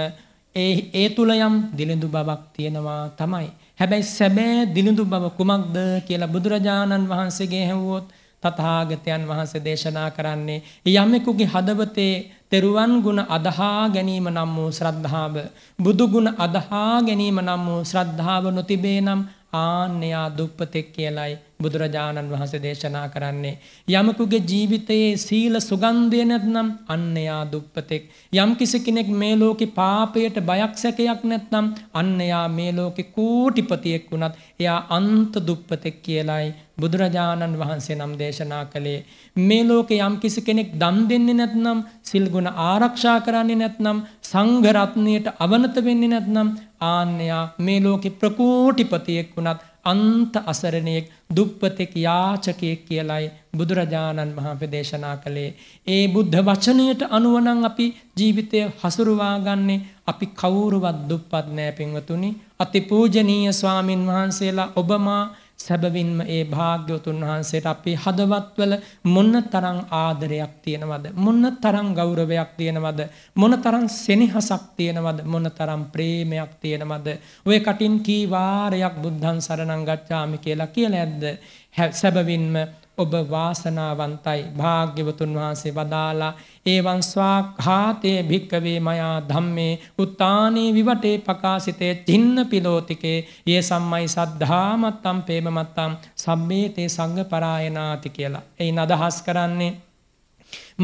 ඒ ඒ තුල යම් දිලිඳු බවක් තියෙනවා තමයි හැබැයි සැබෑ දිලිඳු බව කුමක්ද කියලා බුදුරජාණන් වහන්සේගේ හැවුවොත් තථාගතයන් වහන්සේ දේශනා කරන්නේ යමෙකුගේ හදවතේ තෙරුවන් ගුණ අදහා ගැනීම නම් වූ ශ්‍රද්ධාව බුදු ගුණ අදහා ගැනීම නම් වූ ශ්‍රද්ධාව නොතිබේ නම් ආන්‍යයා දුප්පතෙක් කියලයි බුදුරජාණන් වහන්සේ දේශනා කරන්නේ. යමකුගේ ජීවිතයේ සීල සුගන්ධය නැත්නම් අන්නයා දුප්පතෙක්. යම් කිසි කෙනෙක් මේ ලෝකෙ පාපයට බයක් සැකයක් නැත්නම් අන්නයා මේ ලෝකෙ කෝටිපතියෙක් වුණත් එයා අන්ත දුප්පතෙක් කියලයි බුදුරජාණන් වහන්සේ නම් දේශනා කළේ මේ ලෝකේ යම් කිසි කෙනෙක් දන් දෙන්නේ නැත්නම් සිල් ගුණ ආරක්ෂා කරන්නේ නැත්නම් සංඝ රත්නියට අවනත වෙන්නේ නැත්නම් ආන්‍යයා මේ ලෝකේ ප්‍රකෝටිපතියෙක් වුණත් අන්ත අසරණයෙක් දුප්පතෙක් යාචකයෙක් කියලයි බුදුරජාණන් වහන්සේ දේශනා කළේ ඒ බුද්ධ වචනයට අනුව නම් අපි ජීවිතය හසුරුවා ගන්නේ අපි කවුරුවත් දුප්පත් නෑ පින්වතුනි අතිපූජනීය ස්වාමින් වහන්සේලා ඔබමා සැබවින්ම ඒ භාග්‍යවතුන් වහන්සේට අපේ හදවත්වල මොන්න තරං ආදරයක් තියෙනවද. මොන්න තරං ගෞරවයක් තියෙනවද. මොන තරං සෙනහසක් තියෙනවද මොන තරම් ප්‍රේමයක් තියෙනවද. ඔය කටින් කී වාරයක් බුද්ධන් සරණං ගච්ඡාමි කියලා කියලා ඇද්ද. සැබවින්ම ඔබ වාසනාවන්තයි භාග්‍යවතුන් වහන්සේ වදාලා ඒවන් ස්වාඝාතයේ භික්කවේ මයා ධම්මේ උත්තානේ විවටේ ප්‍රකාශිතේ තින්න පිලෝතිකේ ඒ සම්මයි සද්ධාමත්තම් ප්‍රේමමත්තම් සම්මේතේ සංඝ පරායනාති කියලා. එයින් අදහස් කරන්නේ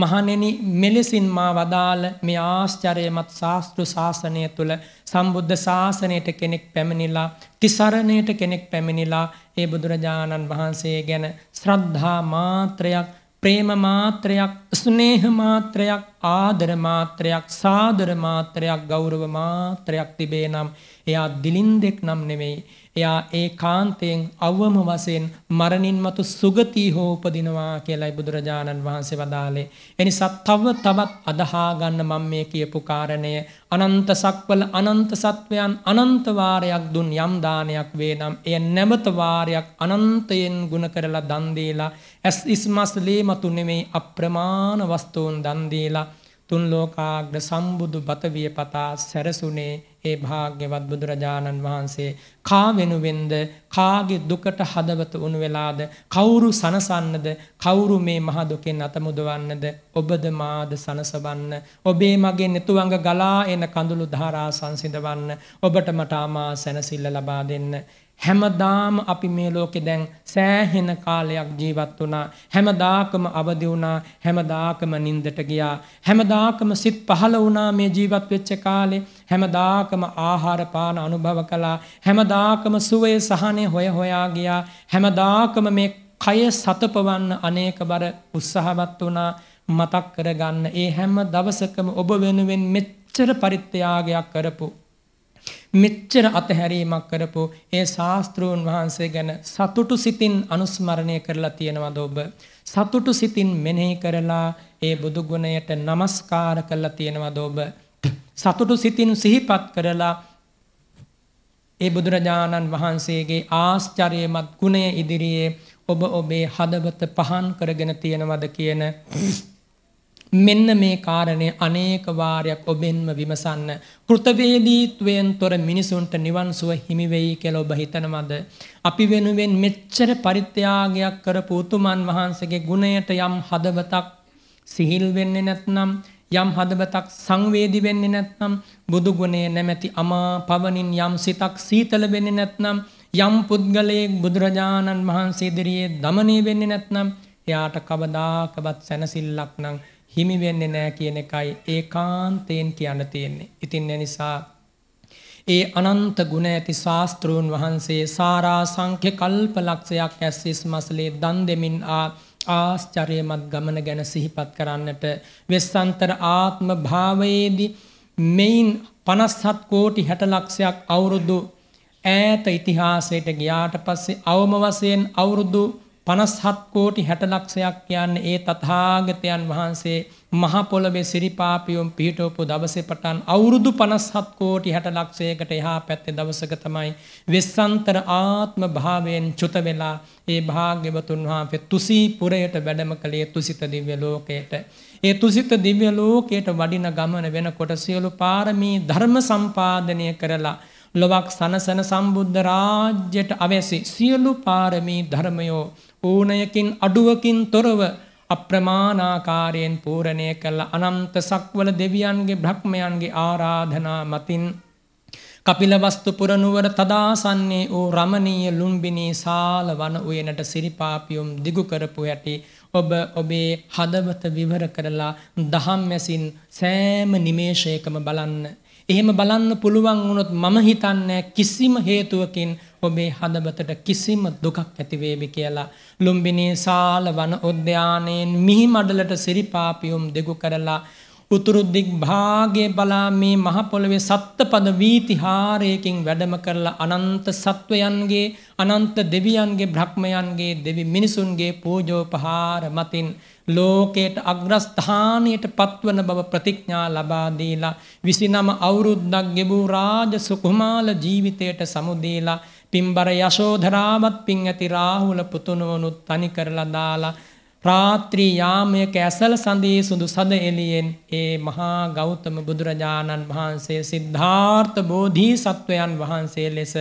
මහණෙනි මෙලෙසින් මා වදාළ මේ ආශ්චර්යමත් ශාස්තෘ ශාසනය තුළ සම්බුද්ධ ශාසනයට කෙනෙක් පැමිණිලා තිසරණයට කෙනෙක් පැමිණිලා ඒ බුදුරජාණන් වහන්සේ ගැන ශ්‍රද්ධා මාත්‍රයක් ප්‍රේම මාත්‍රයක් ස්නේහ මාත්‍රයක් ආදර මාත්‍රයක් සාදර මාත්‍රයක් ගෞරව මාත්‍රයක් තිබේ නම් එයා දිලින්දෙක් නම් නෙවෙයි එයා ඒ කාන්තයෙන් අවම වශයෙන් මරණින් මතු සුගති හෝ උපදිනවා කියලයි බුදුරජාණන් වහන්සේ වදාළේ. එනිසා තව තවත් අදහා ගන්න මම මේ කියපු කාරණය අනන්ත සක්වල අනන්ත සත්වයන් අනන්ත වාරයක් දුන් යම් දානයක් වේ නම් එය නැමත වාරයක් අනන්තයෙන් ගුණ කරලා දන් දීලා ඇස් ඉස්මස් ලේ මතු නෙමෙයි අප්‍රමාණ වස්තුන් දන් දීලා තුන් ලෝකාග්‍ර සම්බුදු බතවිය පතා සැරසුනේ ඒ භාග්‍යවත් බුදුරජාණන් වහන්සේ කා වෙනුවෙන්ද කාගේ දුකට හදවත උණු වෙලාද කවුරු සනසන්නද කවුරු මේ මහ දුකෙන් අත මුදවන්නද ඔබද මාද සනසවන්න ඔබේ මගේ නිතුවඟ ගලා එන කඳුළු ධාරා සංසිඳවන්න ඔබට මට ආමා සැනසෙල්ල ලබා දෙන්න හැමදාම අපි මේ ලෝකෙ දැන් සෑහෙන කාලයක් ජීවත් වුණා හැමදාකම අවදි වුණා හැමදාකම නින්දට ගියා හැමදාකම සිත් පහළ වුණා මේ ජීවත් වෙච්ච කාලේ හැමදාකම ආහාර පාන අනුභව කළා හැමදාකම සුවේ සහනේ හොය හොයා ගියා හැමදාකම මේ කය සතපවන්න අනේක බර උත්සාහවත් වුණා මතක් කරගන්න ඒ හැම දවසකම ඔබ වෙනුවෙන් මෙච්චර පරිත්‍යාගයක් කරපු මෙච්චර අතහැරීමක් කරපු ඒ ශාස්ත්‍රූන් වහන්සේ ගැන සතුටු සිතින් අනුස්මරණය කරලා තියෙනවද ඔබ සතුටු සිතින් මෙනෙහි කරලා ඒ බුදු ගුණයට নমස්කාර කරලා තියෙනවද ඔබ සතුටු සිතින් සිහිපත් කරලා ඒ බුදුරජාණන් වහන්සේගේ ආශ්චර්යමත් ගුණය ඉදිරියේ ඔබ ඔබේ හදවත පහන් කරගෙන තියෙනවද කියන මෙන්න මේ කාරණය අනේක වාරයක් ඔබෙන්ම විමසන්න කෘතවේදීත්වයෙන් තොර මිනිසුන්ට නිවන්සුව හිමිවෙයි කෙල ඔබ හිතනවද අපි වෙනුවෙන් මෙච්චර පරිත්‍යාගයක් කරපු උතුමන් වහන්සේගේ ගුණයට යම් හදවතක් සිහිල් වෙන්නේ නැත්නම් යම් හදවතක් සංවේදී වෙන්නේ නැත්නම් බුදු ගුණය නැමැති අමා පවණින් යම් සිතක් සීතල වෙන්නේ නැත්නම් යම් පුද්ගලයෙක් බුදුරජාණන් වහන්සේ ඉදිරියේ দমনය වෙන්නේ නැත්නම් එයාට කවදාකවත් සැනසෙල්ලක් නම් හිමි වෙන්නේ නෑ කියන එකයි ඒ කාන්තයෙන් කියන්න තියෙන්නේ. ඉතින් නිසා ඒ අනන්ත ගුණ ඇති ශාස්තෘූන් වහන්සේ සාරා සංඛ්‍ය කල්ප ලක්ෂයක් ඇස්සිස් මසලේ දන් දෙමින් ආ ආශ්චරයමත් ගමන ගැන සිහිපත් කරන්නට වෙස්සන්තර ආත්ම භාවයේදී මෙයින් පනස්හත් කෝටි හැට ලක්ෂයක් අවුරුදු ඈත ඉතිහාසයට ගියාට පස්සේ අවම වසයෙන් අවුරුදු පනස්හත්කෝටි හැටලක්ෂයක් කියන්න ඒ තතාගතයන් වහන්සේ මහපොළබේ සිරිපාපියුම් පිහිටෝපු දවසේ පටන් අවුරුදු පනස්හත්කෝටි හැටලක්ෂයකට එහා පැත්තේ දවසක තමයි වෙස්සන්තර ආත්ම භාවයෙන් චුත වෙලා ඒ භාග්‍යවතුන් වහන්සේ තුසී පුරයට වැඩම කළේ තුසිත දිව්‍ය ලෝකයට. ඒ තුසිත දිව්‍ය ලෝකයට වඩින ගමන වෙනකොට සියලු පාරමී ධර්ම සම්පාදනය කරලා ලොවක් සනසන සම්බුද්ධ රාජ්‍යයට අවැසි සියලු පාරමී ධර්මයෝ පූර්ණයකින් අඩුවකින් තොරව අප්‍රමාණාකාරයෙන් පූරණය කළ අනන්ත සක්වල දෙවියන්ගේ බ්‍රහ්මයන්ගේ ආරාධනා මතින් කපිලවස්තු පුරනුවර තදාසන්නේ වූ රමණීය ලුම්බිනී සාල වන උයනට සිරිපාපියුම් දිගු කරපු හැටි ඔබ ඔබේ හදවත විවර කරලා දහම් මැසින් සෑම නිමේෂයකම බලන්න එහෙම බලන්න පුළුවන් වුණොත් මම හිතන්නේ කිසිම හේතුවකින් ඔබේ හදවතට කිසිම දුකක් ඇති වේවි කියලා. ලුම්බිනී සාල වන උද්‍යානයෙන් මිහි මඩලට සිරිපාපියුම් දෙගු කරලා උතුරු දිග් භාගයේ බලා මේ මහ පොළවේ සත්පද වීතිහාරයකින් වැඩම කරලා අනන්ත සත්වයන්ගේ අනන්ත දෙවියන්ගේ බ්‍රහ්මයන්ගේ දෙවි මිනිසුන්ගේ පූජෝපහාර මතින් ලෝකයට අග්‍රස්ථානයට පත්වන බව ප්‍රතිඥා ලබාදීලා විසිනම අවුරුද්දක් ගෙබූ රාජ සුකුමාල ජීවිතයට සමුදීලා පිම්බර යශෝධරාවත් පින් ඇති රාහුල පුතුනුවනුත් තනි කරලා දාලා රාත්‍රී යාමයක ඇසල සඳී සුදු සද එලියෙන් ඒ මහා ගෞතම බුදුරජාණන් වහන්සේ සිද්ධාර්ථ බෝධී සත්වයන් වහන්සේ ලෙස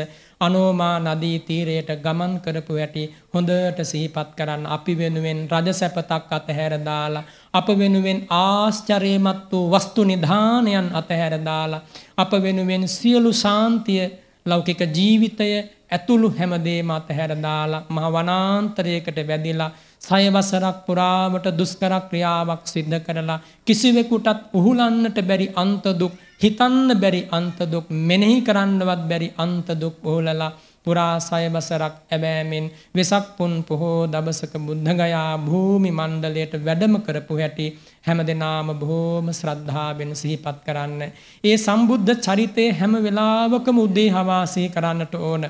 අනෝමා නදී තීරයට ගමන් කරපු ඇටි හොඳට සිහිපත් කරන්න අපි වෙනුවෙන් රජ සැපතක් අතහැරදාලා අප වෙනුවෙන් ආශ්චරයමත් වූ වස්තු නිධානයන් අතහැරදාලා අප වෙනුවෙන් සියලු සාන්තිය ලෞකික ජීවිතය ඇතුළු හැමදේම අතහැරදාලා මහ වනාන්තරයකට වැදිලා සයවසරක් පුරාවට දුස්කර ක්‍රියාවක් සිද්ධ කරලා කිසිවෙකුටත් උහුලන්නට බැරි අන්තදුක් හිතන්න බැරි අන්තදුක් මෙනෙහි කරන්නවත් බැරි අන්තදුක් ඕලලා පුරාසය වසරක් ඇබෑමෙන් වෙසක් පුන් පොහෝ දවසක බුද්ධගයා භූමි මණ්ඩලයට වැඩම කරපු හැටි හැම දෙනාම බොහෝම ශ්‍රද්ධාවෙන් සිහිපත් කරන්න. ඒ සම්බුද්ධ චරිතය හැම වෙලාවකම උද්දේ හවාසය කරන්නට ඕන.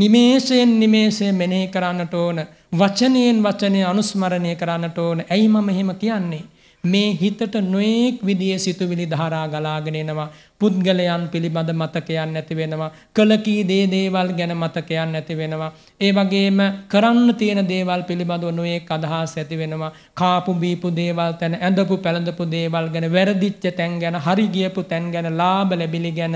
නිමේෂයෙන් නිමේෂය මෙනෙහි කරන්නට ඕන වචනයෙන් වචනය අනුස්මරණය කරන්නට ඕන ඇයි මම මෙහෙම කියන්නේ. මේ හිතට නොයෙක් විදියේ සිතුවිලි ධාරා ගලාගෙන එනවා පුද්ගලයන් පිළිබඳ මතකයන් නැති වෙනවා කලකී දේ දේවල් ගැන මතකයන් නැති වෙනවා ඒ වගේම කරන්න තියෙන දේවල් පිළිබඳව නොයෙක් අදහස් ඇති වෙනවා කාපු බීපු දේවල් තැන ඇඳපු පැළඳපු දේවල් ගැන වැරදිච්ච තැන් ගැන හරි ගියපු තැන් ගැන ලාභ ලැබිලි ගැන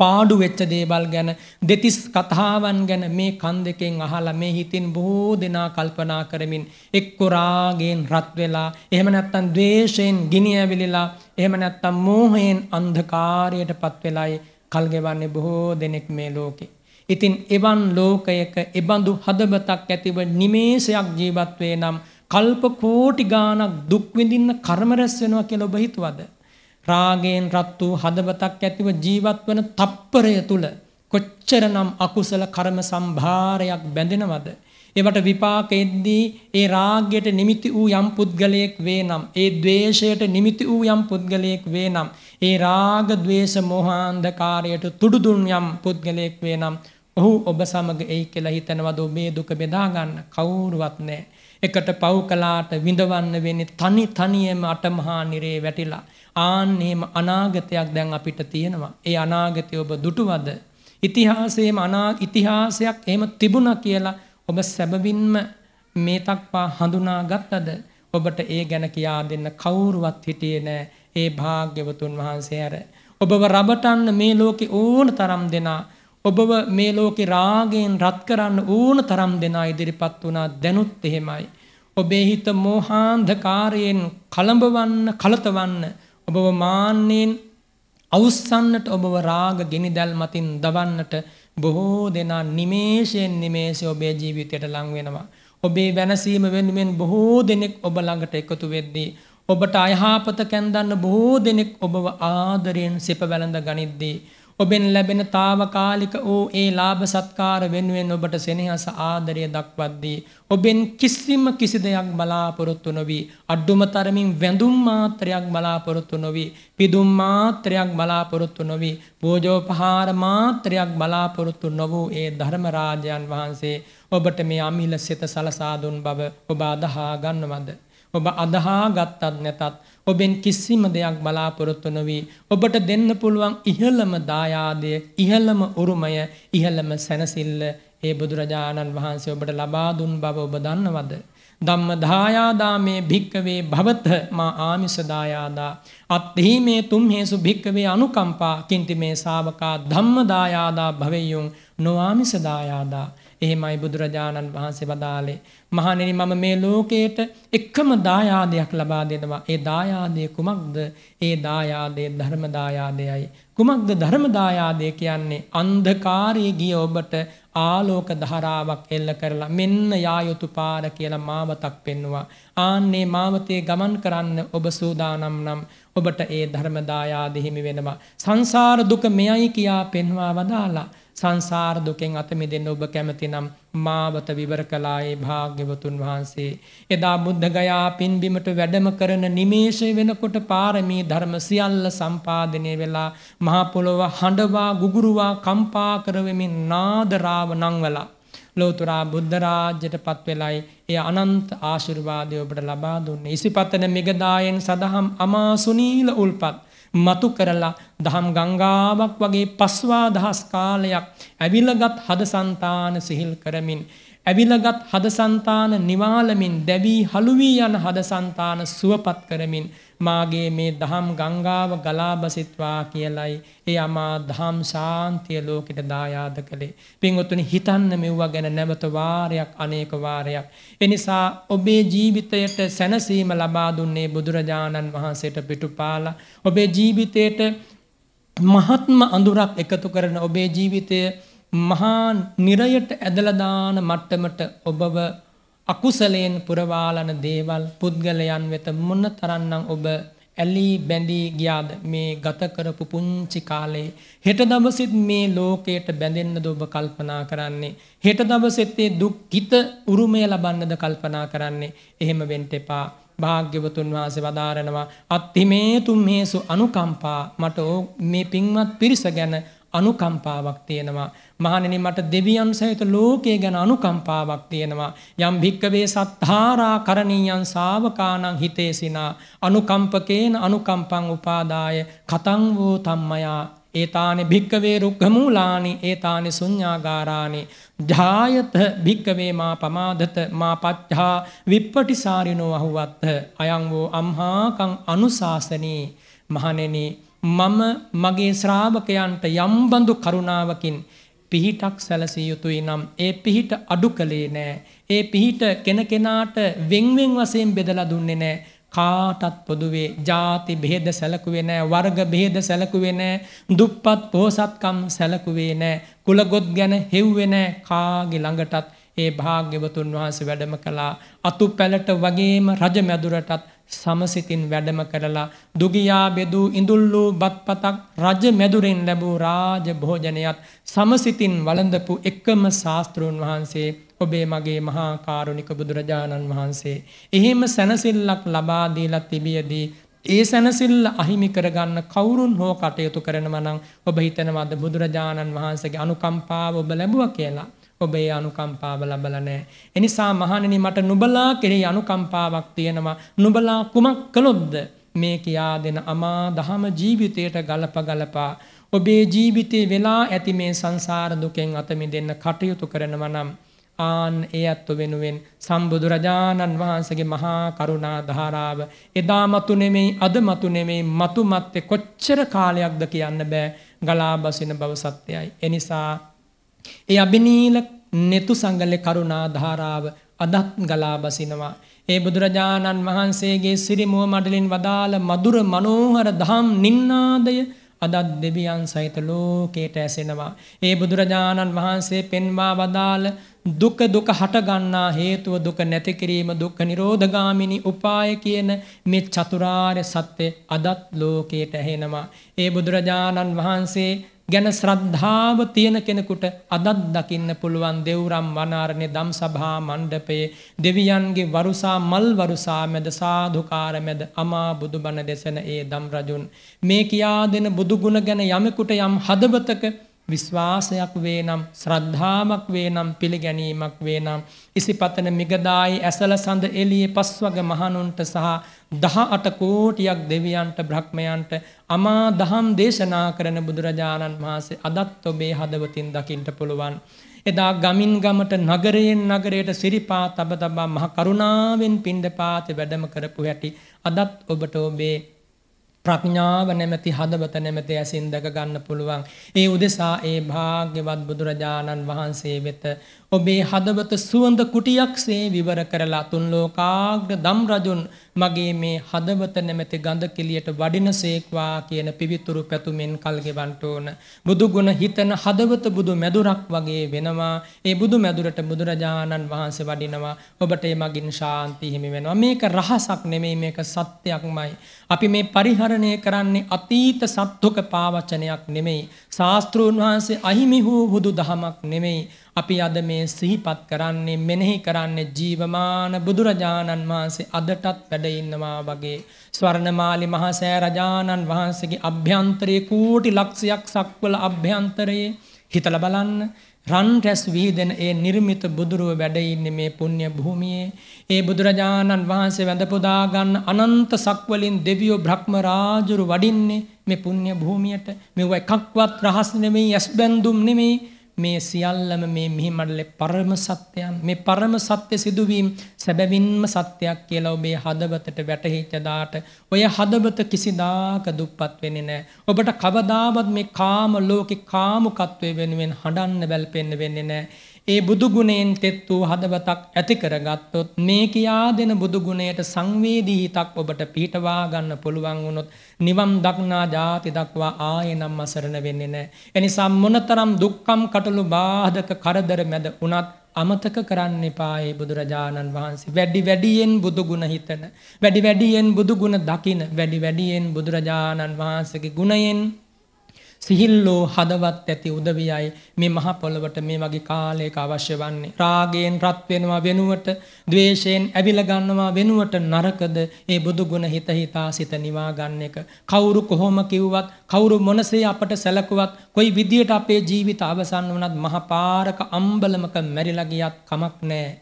පාඩු වෙච්ච දේවල් ගැන දෙතිස් කතාවන් ගැන මේ කන් දෙකෙන් අහලා මේ හිතින් බොහෝ දෙනා කල්පනා කරමින් එක්කො රාගෙන් රත් වෙලා එහෙම නැත්තම් ද්වේෂයෙන් ගිනි ඇවිලිලා එහෙම නැත්තම් මෝහයෙන් අන්ධකාරයටපත් වෙලයි කල් ගෙවන්නේ බොහෝ දෙනෙක් මේ ලෝකේ. ඉතින් එවන් ලෝකයක එබඳු හදවතක් ඇතිව නිමේෂයක් ජීවත් වේ නම් කල්ප කෝටි ගාණක් දුක් විඳින්න කර්ම රැස් වෙනවා කියලා ඔබ හිතුවද? රාගයෙන් රත් වූ හදවතක් ඇතිව ජීවත් වන තප්පරය තුල කොච්චරනම් අකුසල කර්ම සම්භාරයක් බැඳෙනවද ඒවට විපාකෙද්දී ඒ රාගයට නිමිති වූ යම් පුද්ගලයෙක් වේ නම් ඒ द्वේෂයට නිමිති වූ යම් පුද්ගලයෙක් වේ නම් ඒ රාග ద్వේෂ මෝහාන්ධකාරයට තුඩු දුන් යම් පුද්ගලයෙක් වේ නම් ඔහු ඔබ සමග එයි කියලා හිතනවද ඔබේ දුක බෙදා ගන්න කවුරුවත් නැහැ එකට පව් කලාට විඳවන්න වෙන්නේ තනි තනියම අටමහා නිරේ වැටිලා. ආන්නේම අනාගතයක් දැන් අපිට තියෙනවා. ඒ අනාගතය ඔබ දුටුවද. ඉතිහාසයම අනා ඉතිහාසයක් එම තිබුණ කියලා ඔබ සැබවින්ම මේ තක්වා හඳුනා ගත්තද ඔබට ඒ ගැන කියා දෙන්න කවුරුවත් හිටියේ නෑ ඒ භාග්‍යවතුන් වහන්සේ ඇර. ඔබව රබටන්න මේ ලෝකෙ ඕන තරම් දෙනා ඔබව මේ ලෝකේ රාගයෙන් රත් කරන්න ඕන තරම් දෙනා ඉදිරිපත් වුණා දැනුත් එහෙමයි. ඔබේ හිත මෝහාන්ධකාරයෙන් කලඹවන්න කලතවන්න ඔබව මාන්නෙන් අවස්සන්නට ඔබව රාග ගෙනිදැල් මතින් දවන්නට බොහෝ දෙනා නිමේෂයෙන් නිමේෂය ඔබේ ජීවිතයට ලං වෙනවා. ඔබේ වෙනසීම වෙනුවෙන් බොහෝ දෙනෙක් ඔබ ළඟට එකතු වෙද්දී ඔබට අයහපත කැන්දන්න බොහෝ දෙනෙක් ඔබව ආදරයෙන් සිප වැළඳ ගනිද්දී ඔබෙන් ලැබෙන తాවකාලික වූ ඒ ලාභ සත්කාර වෙනුවෙන් ඔබට සෙනෙහස ආදරය දක්වද්දී ඔබෙන් කිසිම කිසි දෙයක් බලාපොරොත්තු නොවි අඩුම තරමින් වැඳුම් මාත්‍රයක් බලාපොරොත්තු නොවි පිදුම් මාත්‍රයක් බලාපොරොත්තු නොවි පූජෝපහාර මාත්‍රයක් බලාපොරොත්තු නොවූ ඒ ධර්ම රාජයන් වහන්සේ ඔබට මේ අමිල සිත සලසා දුන් බව ඔබ අදහා ගන්නවද ඔබ අදහා ගත්තත් නැතත් ඔබෙන් කිසිම දෙයක් බලාපොරොත්තු නොවී ඔබට දෙන්න පුළුවන් ඉහළම දායාදය ඉහළම උරුමය ඉහළම සැනසිල්ල ඒ බුදුරජාණන් වහන්සේ ඔබට ලබා දුන් බව ඔබ දන්නවද ධම්ම දායාදා මේ භික්කවේ භවත මා ආමිස දායාදා අත්හි මේ තුම් හේසු භික්කවේ අනුකම්පා කින්ති මේ ශාවකා ධම්ම දායාදා භවෙයුන් නොආමිස දායාදා එහෙමයි බුදුරජාණන් වහන්සේ වදාලේ. මහණෙනි මම මේ ලෝකයට එක්කම දායාදයක් ලබා දෙනවා. ඒ දායාදය කුමක්ද? ඒ දායාදය ධර්ම දායාදයයි. කුමක්ද ධර්ම දායාදය කියන්නේ? අන්ධකාරයේ ගිය ඔබට ආලෝක ධාරාවක් එල්ල කරලා මෙන්න යා යුතු පාර කියලා මාවතක් පෙන්නවා. ආන්නේ මාවතේ ගමන් කරන්න ඔබ සූදානම් නම් ඔබට ඒ ධර්ම දායාද හිමි වෙනවා. සංසාර දුක මෙයයි කියා පෙන්වා වදාලා සංසාර දුකෙන් අත මිදෙන්න ඔබ කැමති නම් මාවත විවර කලායේ භාග්‍යවතුන් වහන්සේ. එදා බුද්ධගයා පින්බිමට වැඩම කරන නිමේෂය වෙනකොට පාරමී ධර්ම සියල්ල සම්පාධනය වෙලා මහපොළොව හඬවා ගුගුරුවා කම්පා කරවමින් නාදරාව නංවලා. ලෝතුරා බුද්ධරාජ්‍යයට පත්වෙලයි එය අනන්ත ආශිර්වාදය ඔබට ලබා දුන්න. ඉසිපතන මිගදායෙන් සඳහම් අමා සුනීල උල්පත්. මතු කරලා දහම් ගංගාවක් වගේ පස්වා දහස් කාලයක් ඇවිලගත් හදසන්තාන සිහිල් කරමින්. ඇවිලගත් හදසන්තාන නිවාලමින් දැවී හළුවී යන හදසන්තාන සුවපත් කරමින් මාගේ මේ දහම් ගංගාව ගලාබසිත්වා කියලයි ඒ අමා දහම් ශාන්තිය ලෝකෙට දායාද කළේ. පින්වතුනි හිතන්න මෙව්වා ගැන නැවත වාරයක් අනේක වාරයක්. එනිසා ඔබේ ජීවිතයට සැනසීම ලබා දුන්නේ බුදුරජාණන් වහන්සේට පිටුපාලා ඔබේ ජීවිතයට මහත්ම අඳුරක් එකතු කරන ඔබේ ජීවිතය මහා නිරයට ඇදලදාන මට්ටමට ඔබව අකුසලයෙන් පුරවාලන දේවල් පුද්ගලයන් වෙත මොන්න තරන්නම් ඔබ ඇලී බැඳී ගියාද මේ ගතකරපු පුංචි කාලේ හෙට දවසිත් මේ ලෝකයට බැඳෙන්න්න දඔබ කල්පනා කරන්නේ. හෙට දවසෙත්තේ දුක් හිත උරුමය ලබන්නද කල්පනා කරන්නේ එහෙම වෙන්ට එපා. භාග්‍යවතුන් වහන්සේ වදාරනවා අත්තිමේතුම් මේසු අනුකම්පා මට මේ පින්වත් පිරිස ගැන අනුකම්පාවක් තියෙනවා. මහණෙනි මට දෙවියන් සහිත ලෝකයේ ගැන අනුකම්පාවක් තියෙනවා. යම් භික්කවේ සත්තාරා කරණීයන් ශාවකානං හිතේසිනා අනුකම්පකේන අනුකම්පං උපාදාය කතං වූ තම්මයා ඒතානි භික්කවේ රුක්ඛමූලානි ඒතානි ශුඤ්ඤාගාරානි ධායත භික්කවේ මා පමාදත මා පච්ඡා විප්පටිසාරිනෝ අහුවත් අයං වූ අම්හාකං අනුශාසනී මහණෙනි මම මගේ ශ්‍රාවකයන්ට යම්බඳු කරුණාවකින් පිහිටක් සැලසිය යුතුයි නම් ඒ පිහිට අඩු කළේ නෑ. ඒ පිහිට කෙන කෙනාට වෙංවෙන් වසයෙන් බෙදලා දුන්නේ නෑ. කාටත් පොදුවේ ජාති බෙහෙද සැලකුවේ නෑ වර්ග බෙහෙද සැලකුවේ නෑ දුප්පත් පෝසත්කම් සැලකුවේ නෑ කුලගොත් ගැන හෙව්වේ නෑ කාගේ ළඟටත් ඒ භාග්‍යවතුන් වහන්සේ වැඩම කළා අතු පැලට වගේම රජමැදුරටත් සමසිතින් වැඩම කරලා දුගියා බෙදූ ඉඳුල්ලූ බත්පතක් රජ මැදුරෙන් ලැබූ රාජ භෝජනයත් සමසිතින් වළඳපු එක්කම ශාස්තෘන් වහන්සේ ඔබේ මගේ මහා කාරුණික බුදුරජාණන් වහන්සේ. එහෙම සැනසිල්ලක් ලබාදීලා තිබියදී ඒ සැනසිල්ල අහිමි කරගන්න කවුරුන් හෝ කටයුතු කරනවනම් ඔබ හිතනවද බුදුරජාණන් වහන්සගේ අනුකම්පාව ඔබ ලැබුව කියලා. ඔබේ අනුකම්පාව ලබල නෑ. එනිසා මහණනි මට නුබලා කෙරේ අනුකම්පාවක් තියෙනවා නුබලා කුමක් කළොද්ද මේ කියා දෙන අමා දහම ජීවිතයට ගලප ගලපා. ඔබේ ජීවිතේ වෙලා ඇති මේ සංසාර දුකෙන් අතමි දෙන්න කටයුතු කරනව නම්. ආන් ඒ ඇත්තු වෙනුවෙන් සම්බුදුරජාණන් වහන්සගේ මහා කරුණා ධාරාව එදා මතු නෙමෙයි අද මතු නෙමෙයි මතු මත්තේ කොච්චර කාලයක්ද කියන්න බෑ ගලා බසින බව සත්‍යයයි. එනිසා ඒ අභිනීල නෙතු සංගල කරුණා ධාරාව අදත් ගලා බසිනවා. ඒ බුදුරජාණන් වහන්සේගේ සිරිමුව මඩලින් වදාළ මදුර මනෝහර දහම් නින්නාදය අදත් දෙවියන් සහිත ලෝකයට ඇසෙනවා. ඒ බුදුරජාණන් වහන්සේ පෙන්වා වදාළ දුක දුක හටගන්නා හේතුව දුක නැතිකිරීම දුක්ක නිරෝධගාමිනි උපාය කියන මෙ චතුරාර්ය සත්‍යය අදත් ලෝකයට ඇහෙනවා. ඒ බුදුරජාණන් වහන්සේ ගැන ශ්‍රද්ධාව තියෙන කෙනෙකුට අදත් දකින්න පුළුවන් දෙවුරම් වනාරණේ දම් සභා මණ්ඩපයේ දෙවියන්ගේ වරුසා මල් වරුසා මැද සාධුකාර මැද අමා බුදුබණ දෙසන ඒ දම් රජුන් මේ කියා දෙන බුදුගුණ ගැන යමෙකුට යම් හදවතක විශ්වාසයක් වේ නම් ශ්‍රද්ධාවක් වේ නම් පිළිගැනීමක් වේ නම් ඉසිපතන මිගදායි ඇසල සඳ එලිය පස්වග මහනුන්ට සහ දහ අට කෝටියක් දෙවියන්ට බ්‍රහ්මයන්ට අමා දහම් දේශනා කරන බුදුරජාණන් වහන්සේ අදත් ඔබේ හදවතින් දකිින්ට පුළුවන්. එදා ගමින් ගමට නගරයෙන් නගරයට සිරිපා තබ තබා මහ කරුණාවෙන් පින්ඩ පාති වැඩම කරපු හැටි අදත් ඔබට ඔබේ ප්‍රඥාව නැමැති හදවත නැමැති ඇසින් දැක ගන්න පුළුවන්. ඒ උදෙසා ඒ භාග්‍යවත් බුදුරජාණන් වහන්සේ වෙත ඔබේ හදවත සුවඳ කුටියක්සේ විවර කරලා තුන් ලෝකාග්‍ර දම් රජුන් මගේ මේ හදවත නැමැති ගඳ කෙලියට වඩිනසේක්වා කියන පිවිතුරු පැතුමෙන් කල්ගෙවන්ට ඕන. බුදුගුණ හිතන හදවත බුදු මැදුරක් වගේ වෙනවා. ඒ බුදු මැදුරට බුදුරජාණන් වහන්සේ වඩිනවා. ඔබට ඒ මගින් ශාන්ති හිමි වෙනවා. මේක රහසක් නෙමෙයි මේක සත්‍යයක්මයි. අපි මේ පරිහරණය කරන්නේ අතීත සත්තුක පාවචනයක් නෙමෙයි. ශාස්තෘන් වහන්සේ අහිමි වූ බුදු දහමක් නෙමෙයි. අපි අද මේ සිහිපත් කරන්නේ මෙනෙහි කරන්නේ ජීවමාන බුදුරජාණන් වහන්සේ අදටත් වැඩ ඉන්නවා වගේ ස්වර්ණමාලි මහ සෑරජාණන් වහන්සේගේ අභ්‍යන්තරයේ කෝටි ලක්ෂයක් සක්වල අභ්‍යන්තරයේ හිතලා බලන්න රන් රැස් විහිදෙන ඒ නිර්මිත බුදුරුව වැඩ ඉන්නේ මේ පුණ්‍ය භූමියේ. ඒ බුදුරජාණන් වහන්සේ වැඳ පුදා ගන්න අනන්ත සක්වලින් දෙවියෝ බ්‍රහ්ම රාජුරු වඩින්නේ මේ පුණ්‍ය භූමියට. මෙව එකක්වත් රහස් නෙමෙයි, ඇස්බැඳුම් නෙමෙයි. මේ සියල්ලම මේ මිහිමඩලේ පරම සත්‍යයන් මේ පරම සත්‍ය සිදුවීම් සැබවින්ම සත්‍යයක් කියලා ඔබේ හදවතට වැටහිච්චදාට ඔය හදවත කිසිදාක දුප්පත් වෙන්නේ නෑ ඔබට කවදාවත් මේ කාම ලෝකෙ කාමුකත්වය වෙනුවෙන් හඬන්න බැල්පෙන්න වෙන්නේ නෑ ඒ බුදුගුණයෙන් තෙත් වූ හදවතක් ඇති කරගත්තොත් මේ කියා දෙන බුදුගුණයට සංවේදීහිතක් ඔබට පිහිටවා ගන්න පුළුවන් වුණොත් නිවම් දක්නා ජාති දක්වා ආයේ නම් අසරණ වෙන්නේ නැහැ. එනිසා මොනතරම් දුක්ඛම් කටළු බාධක කරදර මැද උනත් අමතක කරන්න එපායි බුදුරජාණන් වහන්සේ වැඩි වැඩියෙන් බුදුගුණ හිතන වැඩි වැඩියෙන් බුදුගුණ දකින වැඩි වැඩියෙන් බුදුරජාණන් වහන්සේගේ ගුණයෙන් සිහිල්ලෝ හදවත් ඇති උදවියයි මේ මහ පොළවට මේ වගේ කාලයක අවශ්‍ය වන්නේ. රාගයෙන් රත් වෙනවා වෙනුවට, ద్వේෂයෙන් ඇවිල ගන්නවා වෙනුවට නරකද ඒ බුදු ගුණ හිත හිතා සිත නිවා ගන්න එක. කවුරු කොහොම කිව්වත්, කවුරු මොනසේ අපට සැලකුවත්, කොයි විදියට අපේ ජීවිත අවසන් වුණත් මහ පාරක අම්බලමක මැරිලා ගියත් කමක් නැහැ.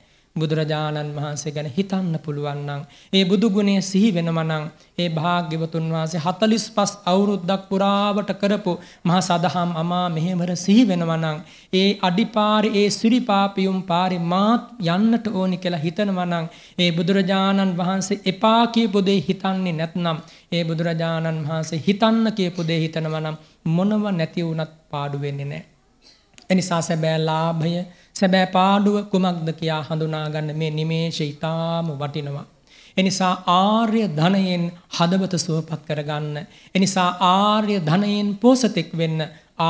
බුදුරජාණන් වහන්සේ ගැන හිතන්න පුළුවන් නම් ඒ බුදු ගුණය සිහි වෙනම නම් ඒ භාග්‍යවතුන් වහන්සේ 45 අවුරුද්දක් පුරාවට කරපු මහා සදහම් අමා මෙහෙවර සිහි වෙනව නම් ඒ අඩිපාරේ ඒ සිරිපාපියුම් පාරේ මාත් යන්නට ඕනි කියලා හිතනවා නම් ඒ බුදුරජාණන් වහන්සේ එපා කියපු දේ හිතන්නේ නැත්නම් ඒ බුදුරජාණන් වහන්සේ හිතන්න කියපු දේ හිතනවා නම් මොනව නැති වුණත් පාඩු වෙන්නේ නැහැ. එනිසා සැබෑ ලාභය සැබෑ පාඩුව කුමක්ද කියා හඳුනාගන්න මේ නිමේෂ ඉතාම වටිනවා. එනිසා ආර්ය ධනයෙන් හදවත සුවපත් කරගන්න. එනිසා ආර්ය ධනයෙන් පෝසතෙක් වෙන්න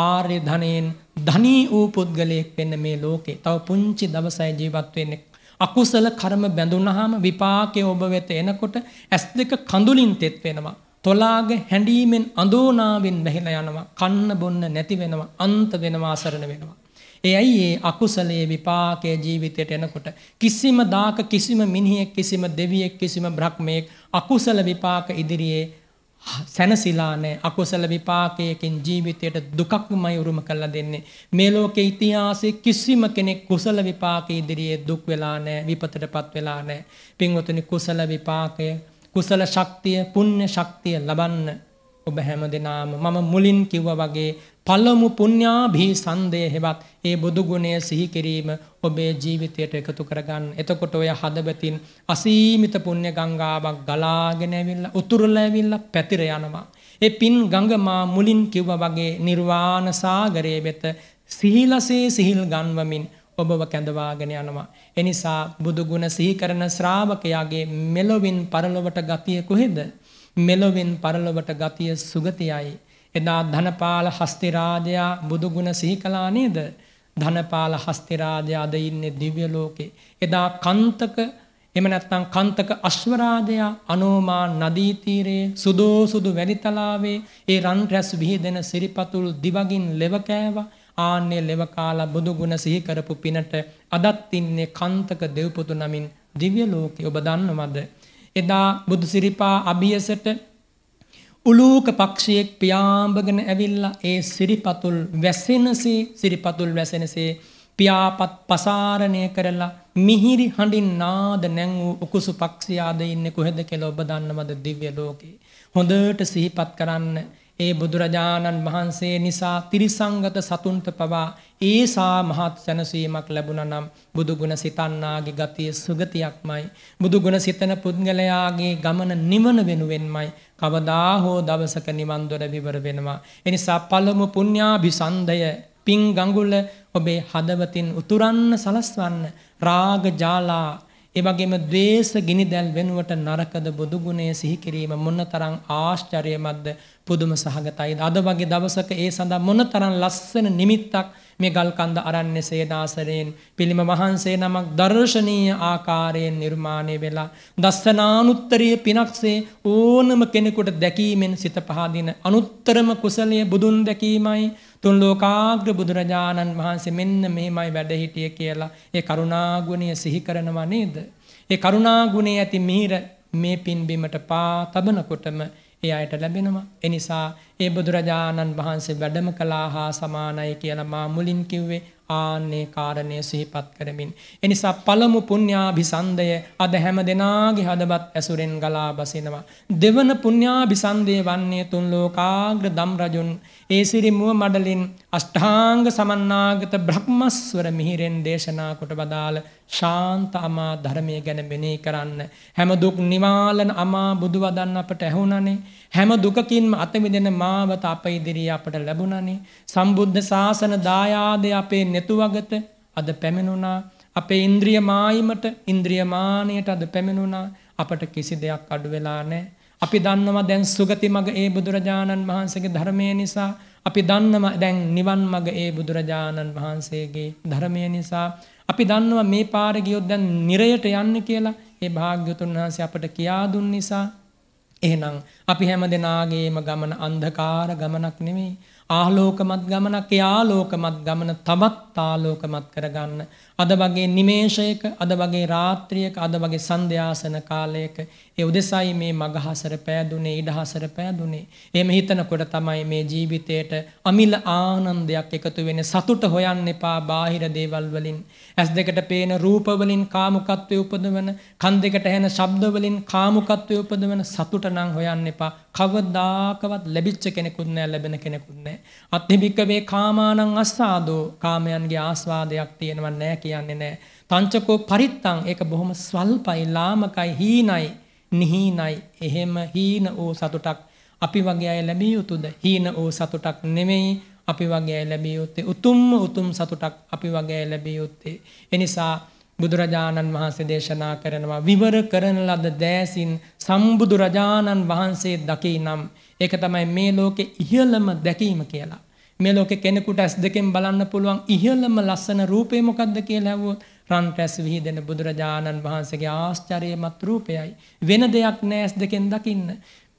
ආර්ය ධනයෙන් ධනී වූ පුද්ගලයෙක් වෙන්න මේ ලෝකේ තව පුංචි දවසයි ජීවත් වෙන්නේ. අකුසල කර්ම බැඳුනහම විපාකය ඔබ වෙත එනකොට ඇස් දෙක කඳුලින් තෙත් වෙනවා. තොලාග හැඬීමෙන් අඳෝනාවෙන් වැහිලා යනවා. කන්න බොන්න නැති වෙනවා. අන්ත වෙනවා සරණ වෙනවා. එයයි ඒ අකුසලයේ විපාකය ජීවිතයට එනකොට කිසිම දාක කිසිම මිනිහෙක් කිසිම දෙවියෙක් කිසිම බ්‍රහ්මයෙක් අකුසල විපාක ඉදිරියේ සැනසිලා නෑ අකුසල විපාකයකින් ජීවිතයට දුකක්මයි උරුම කරලා දෙන්නේ මේ ලෝකේ ඉතිහාසයේ කිසිම කෙනෙක් කුසල විපාක ඉදිරියේ දුක් වෙලා නෑ විපතටපත් වෙලා නෑ පින්වතුනි කුසල විපාකය කුසල ශක්තිය පුණ්‍ය ශක්තිය ලබන්න ඔබ හැම දෙනාම මම මුලින් කිව්වා වගේ පළමු පුඤ්ඤාභී සන්දේ හෙවත් ඒ බුදු ගුණය සිහි කිරීම ඔබේ ජීවිතයට එකතු කරගන්න. එතකොට ඔය හදවතින් අසීමිත පුණ්‍ය ගංගාවක් ගලාගෙන ඇවිල්ලා උතුරලා ඇවිල්ලා පැතිර යනවා. ඒ පින් ගඟ මා මුලින් කිව්වා වගේ නිර්වාණ සාගරයේ වෙත සිහිලසේ සිහිල් ගන්වමින් ඔබව කැඳවාගෙන යනවා. එනිසා බුදු ගුණ සිහි කරන ශ්‍රාවකයාගේ මෙලොවින් පරලොවට ගතිය කොහෙද? මෙලොවින් පරලොවට ගතිය සුගතියයි. එදා ධනපාල හස්තිරාජයා බුදුගුණ සිහිකලා නේද ධනපාල හස්තිරාජයා අද ඉන්නේ දිව්‍ය ලෝකේ. එදා කන්තක එම නැත්තං කන්තක අශ්වරාජයා අනෝමා නදී තීරයේ සුදෝසුදු වැලිතලාවේ ඒ රන් රැස් විහිදෙන සිරිපතුල් දිවගින් ලෙව කෑවා. ආන්නේ ලෙව කාලා බුදු ගුණ සිහි කරපු පිනට අදත් ඉන්නේ කන්තක දෙව්පොතු නමින් දිව්‍ය ලෝකේ ඔබ දන්නවද? එදා බුදු සිරිපා අභියසට උලූක පක්ෂයෙක් පියාඹගෙන ඇවිල්ලා ඒ සිරිපතුල් වැසෙනසේ සිරිපතුල් වැසෙනසේ පියාපත් පසාරණය කරලා මිහිරි හඬින් නාද නැංවූ උකුසු පක්ෂයාද ඉන්න කොහෙද කෙල ඔබ දන්නවද දිව්‍ය ලෝකේ. හොඳට සිහිපත් කරන්න ඒ බුදුරජාණන් වහන්සේ නිසා තිරිසංගත සතුන්ට පවා ඒසා මහත් සැනසීමක් ලැබුණ නම් බුදුගුණ සිතන්නාගේ ගතිය සුගතියක්මයි. බුදුගුණ සිතන පුද්ගලයාගේ ගමන නිවන වෙනුවෙන්මයි කවදා හෝ දවසක නිවන්දොර විවර වෙනවා. එනිසා පළමු පුඤ්ඥාභිසන්දය පින් ගංගුල්ල ඔබේ හදවතින් උතුරන්න සලස්වන්න රාග ජාලා ඒ වගේම ද්වේෂ ගිනිදැල් වෙනුවට නරකද බුදු ගුණය සිහි කිරීම මොනතරම් ආශ්චර්යමත්ද පුදුම සහගතයි. අද වගේ දවසක ඒ සඳහා මොනතරම් ලස්සන නිමිත්තක් මේ ගල්කන්ද අරන්නේ සේනාසරයෙන් පිළිම වහන්සේ නමක් දර්ශනීය ආකාරයෙන් නිර්මාණය වෙලා දස්සනානුත්තරීය පිනක්සේ ඕනම කෙනෙකුට දැකීමෙන් සිත පහදින අනුත්තරම කුසලයේ බුදුන් දැකීමයි තුන් ලෝකාග්‍ර බුදුරජාණන් වහන්සේ මෙන්න මෙහෙමයි වැඩ හිටිය කියලා ඒ කරුණාගුණය සිහි කරනවා නේද. ඒ කරුණාගුණේ ඇති මීර මේ පින්බිමට පා තබනකොටම ඒ අයට ලැබෙනවා. එනිසා ඒ බුදුරජාණන් වහන්සේ වැඩම කලා හා සමානයි කියලා මා මුලින් කිව්වේ ආන්නේ කාරණය සිහිපත් කරමින්. එනිසා පළමු පුුණ්ඥාභිසන්දය අද හැම දෙනාගේ හදවත් ඇසුරෙන් ගලා බසිනවා. දෙවන පුුණ්ඥාභිසන්දය වන්නේ තුන් ලෝකාග්‍ර දම්රජුන් ඒ සිරිමුව මඩලින් අෂ්ඨාංග සමන්නාගත බ්‍රහ්මස්වර මිහිරෙන් දේශනා කොට බදාළ ශාන්ත අමා ධර්මය ගැන මෙනේ කරන්න. හැම දුක් නිවාලන අමා බුදු වදන්න අපට ඇහුණනේ. හැම දුකකින්ම අතමිදෙන මාවත අප ඉදිරී අපට ලැබුණනේ. සම්බුද්ධ ශාසන දායාදය අපේ නෙ නැතුවගත අද පැමිණුණා අපේ ඉන්ද්‍රිය මායිමට ඉන්ද්‍රියමානයට අද පැමිණුණා අපට කිසි දෙයක් අඩුවෙලා නෑ අපි දන්නවා දැන් සුගති මග ඒ බුදුරජාණන් වහන්සේගේ ධර්මය නිසා අපි දන්නම දැන් නිවන් මග ඒ බුදුරජාණන් වහන්සේගේ ධර්මය නිසා අපි දන්නවා මේ පාර ගියොත් දැන් නිරයට යන්න කියලා ඒ භාග්‍යතුන් වහන්සේ අපට කියා දුන් නිසා එහෙනම් අපි හැම දෙනාගේම ගමන අන්ධකාර ගමනක් නෙමෙයි ආලෝකමත් ගමනක් ආලෝකමත් ගමන තවත් ආලෝකමත් කරගන්න අද වගේ නිමේෂයක අද වගේ රාත්‍රියක අද වගේ සන්ධ්‍යාසන කාලයක ඒ උදෙසයි මේ මගහසර පෑදුනේ ඉඩහසර පෑදුනේ. එහෙම හිතනකොට තමයි මේ ජීවිතයට අමිල ආනන්දයක් එකතු වෙන්නේ. සතුට හොයන්න එපා බාහිර දේවල් වලින්. ඇස් දෙකට පේන රූප වලින් කාමුකත්වය උපදවන, කන් දෙකට ඇහෙන ශබ්ද වලින් කාමුකත්වය උපදවන සතුට නම් හොයන්න එපා. කවදාකවත් ලැබිච්ච කෙනෙකුත් නෑ ලැබෙන කෙනෙකුත් නෑ. අත්හිබික්ක වේ කාමානං අස්සාදෝ කාමයන්ගේ ආස්වාදයක් තියෙනව නෑ කියන්නේ නෑ. තංචකෝ පරිත්තං ඒක බොහොම ස්වල්පයි ලාමකයි හීනයි නිහීනයි එහෙම හීන ඕ සතුටක් අපි වගේ අය ලැබිය යුතුද හීන ඕ සතුටක් නෙමෙයි අපි වගේ අය ලැබිය යුත්තේ උතුම්ම උතුම් සතුටක් අපි වගේ අය ලැබිය යුත්තේ එනිසා බුදුරජාණන් වහන්සේ දේශනා කරනවා විවර කරන ලද දෑසින් සම්බුදුරජාණන් වහන්සේ දකී නම් ඒක තමයි මේ ලෝකෙ ඉහළම දැකීම කියලා මේ ලෝකෙ කෙනෙකුට ඇස් දෙකෙන් බලන්න පුළුවන් ඉහළම ලස්සන රූපේ මොකක්ද කියලා ඇහුවොත් රන් රැස් විහිදෙන බුදුරජාණන් වහන්සේගේ ආශ්චර්යමත් රූපයයි වෙන දෙයක් නෑ ඇස් දෙකෙන් දකින්න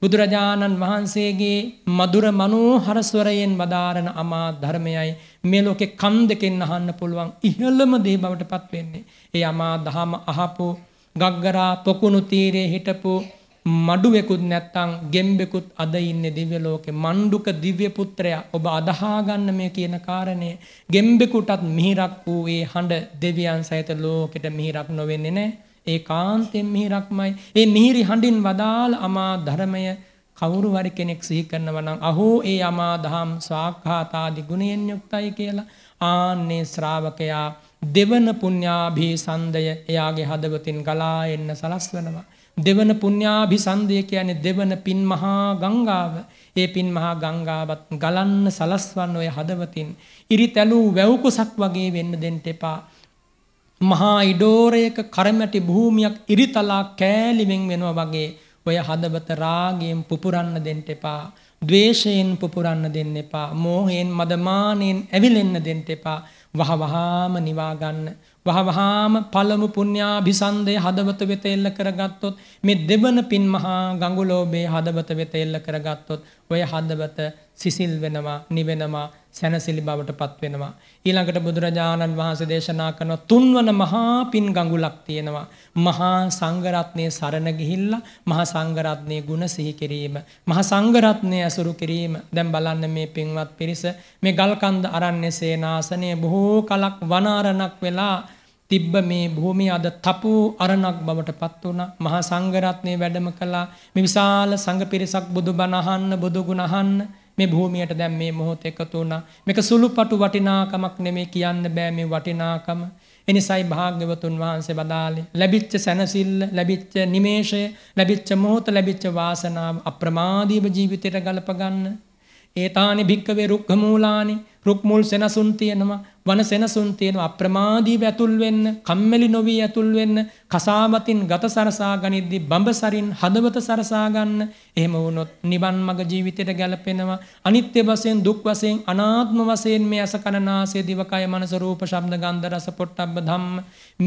බුදුරජාණන් වහන්සේගේ මధుර මනෝහර ස්වරයෙන් වදාරන අමා ධර්මයයි මේ ලෝකේ කන් දෙකෙන් අහන්න පුළුවන් ඉහළම දේ බවටපත් වෙන්නේ. ඒ අමා දහම අහපු ගග්ගරා පොකුණු තීරේ හිටපු මඩුවෙකුත් නැත්තං ගෙම්බෙකුත් අද ඉන්න දිව්‍ය ලෝකෙ මණ්ඩුක දිව්‍ය පුත්‍රයා ඔබ අදහාගන්න මේ කියන කාරණය ගෙම්බෙකුටත් මිහිරක් වූ ඒ හඬ දෙවියන් සහිත ලෝකෙට මිහිරක් නොවෙන්නේ නෑ ඒ කාන්තෙන් මිහිරක්මයි ඒ මිහිරි හඬින් වදාළ අමා ධර්මය කවුරු වරි කෙනෙක් සිහි කරනවා නම් අහෝ ඒ අමා දහම් සාක්ඛාතාදි ගුණයෙන් යුක්තයි කියලා ආන්නේ ශ්‍රාවකයා දෙවන පුඤ්ඤාභි සන්දය එයාගේ හදවතින් ගලා එන්න සලස්වනවා දෙවන පුණ්‍යාභි සන්දය කියන්නේ දෙවන පින් මහා ගංගාව. ඒ පින් මහා ගංගාවත් ගලන්න සලස්වන්න ඔය හදවතින්. ඉරි තැලූ වැව්කුසක් වගේ වෙන්න දෙන්ට එපා. මහා ඉඩෝරයක කරමැටි භූමියක් ඉරිතලා කෑලිවෙෙන් වෙනවා වගේ ඔය හදවත රාගයෙන් පුපුරන්න දෙන්ට එපා. දවේශයෙන් පුපුරන්න දෙන්න එපා. මෝහයෙන් මදමානයෙන් ඇවිලෙන්න දෙන්ට එපා. වහ වහාම නිවාගන්න. වහවහාම පළමු පුණ්‍යාභිසන්දේ හදවත වෙත එල්ල කරගත්තොත් මේ දෙවන පින් මහා ගඟුලෝභේ හදවත වෙත එල්ල කරගත්තොත් ඔය හදවත සිසිල් වෙනවා නිවෙනවා සැනසිලි බවට පත්වෙනවා. ඊළඟට බුදුරජාණන් වහන්සේ දේශනා කරන තුන්වන මහා පින් ගඟුලක් තියෙනවා. මහා සංගරත්නය සරණ ගිහිල්ල මහා සංගරත්නය ගුණ සිහි කිරීම. මහා සංගරත්නය ඇසුරු කිරීම දැම් බලන්න මේ පින්වත් පිරිස මේ ගල්කන්ද අරන්නේ සේනාසනය බොහෝ කලක් වනාරණක් වෙලා තිබ්බ මේ භූමි අද තපූ අරණක් බවට පත් වුණ මහා සංගරත්නය වැඩම කලා මේ විශාල සඟ පිරිසක් බුදු බණහන්න බුදුගුණහන්න මේ භූමියට දැන් මේ මොහොත එකතු වුණා. මේක සුළුපටු වටිනාකමක් නෙමේ කියන්න බෑ මේ වටිනාකම. එනිසයි භාග්‍යවතුන් වහන්සේ බදාලේ ලැබිච්ච සැනසිල්ල, ලැබිච්ච නිමේෂය, ලැබිච්ච මොහොත, ලැබිච්ච වාසනාව අප්‍රමාදීව ජීවිතයට ගලප ගන්න. ඒතානි භික්කවේ රුක්ඛ මූලානි රුක්මුල් සෙනසුන් තියෙනවා වන සෙනසුන් තියෙනවා අප්‍රමාදීව ඇතුල් වෙන්න කම්මැලි නොවී ඇතුල් වෙන්න කසාමතින් ගත සරසා ගනිද්දි බඹසරින් හදවත සරසා ගන්න එහෙම වුණොත් නිවන් මඟ ජීවිතයට ගැලපෙනවා අනිත්‍ය වශයෙන් දුක් වශයෙන් අනාත්ම වශයෙන් මේ අසකනාසය දිවකය මනස රූප ශබ්ද ගන්ධ රස පොට්ටබ්බ ධම්ම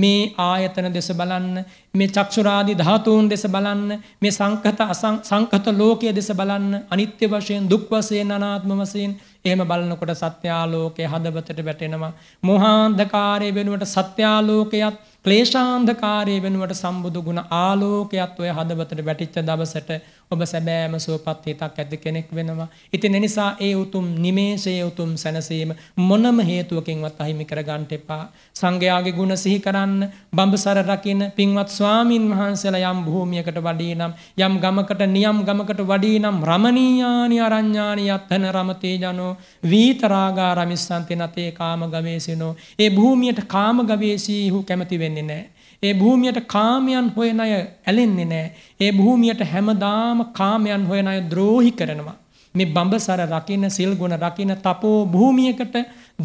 මේ ආයතන දෙස බලන්න මේ චක්ෂුරාදි ධාතුන් දෙස බලන්න මේ සංකත අසංකත ලෝකයේ දෙස බලන්න අනිත්‍ය වශයෙන් දුක් වශයෙන් අනාත්ම වශයෙන් එහෙම බලනකොට සත්‍යාලෝකයේ හදවතට වැටෙනවා. මෝහාන්ධකාරය වෙනුවට සත්‍යාලෝකයත් ක්ලේශාන්ධකාරය වෙනුවට සම්බුදු ගුණ ආලෝකයත් ඔය හදවතට වැටිච්ච දවසට ඔබ සැබෑම සුවපත් හිතක් ඇති කෙනෙක් වෙනවා. ඉතින් එනිසා ඒ උතුම් නිමේෂයේ උතුම් සැනසීම මොනම හේතුවකින්වත් අහිමි කරගන්න එපා. සංඝයාගේ ගුණ සිහි කරන්න, බඹසර රකින්න, පින්වත් ස්වාමින් වහන්සේලා යම් භූමියකට වඩී නම්, යම් ගමකට නියම් ගමකට වඩී නම් රමණීයානි අරඤ්ඤානි යත්තන රමතේ ජනෝ වීතරාගා රමිස්සන්ති නතේ කාම ගවේසිනෝ. ඒ භූමියට කාම ගවේෂී හු කැමති වෙන්නේ වෙන්නේ නැහැ. ඒ භූමියට කාමයන් හොයන අය ඇලෙන්නේ නැහැ. ඒ භූමියට හැමදාම කාමයන් හොයන අය ද්‍රෝහි කරනවා. මේ බඹසර රකින්න සිල් ගුණ රකින්න තපෝ භූමියකට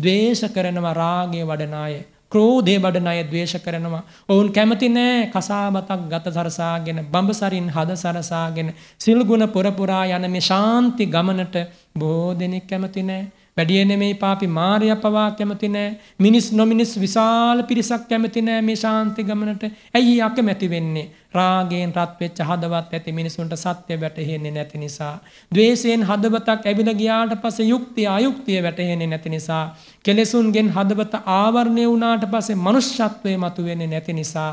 ද්වේෂ කරනවා රාගය වඩන අය. ක්‍රෝධය වඩන අය ද්වේෂ කරනවා. ඔවුන් කැමති නෑ කසාබතක් ගත සරසාගෙන බඹසරින් හද සරසාගෙන සිල් ගුණ පොරපුරා යන මේ ශාන්ති ගමනට බොහෝ දෙනෙක් කැමති නෑ. වැඩිය නෙමෙයි පාපි මාරය පවා කැමති නෑ මිනිස් නොමිනිස් විශාල පිරිසක් කැමති නෑ මේ ශාන්ති ගමනට ඇයි අකමැති වෙන්නේ රාගයෙන් රත් වෙච්ච හදවත් ඇති මිනිසුන්ට සත්‍ය වැටහෙන්නේ නැති නිසා ද්වේෂයෙන් හදවතක් ඇවිල ගියාට පස්සේ යුක්තිය අයුක්තිය වැටහෙන්නේ නැති නිසා කෙලෙසුන්ගෙන් හදවත ආවරණය වුණාට පස්සේ මනුෂ්‍යත්වය මතුවෙන්නේ නැති නිසා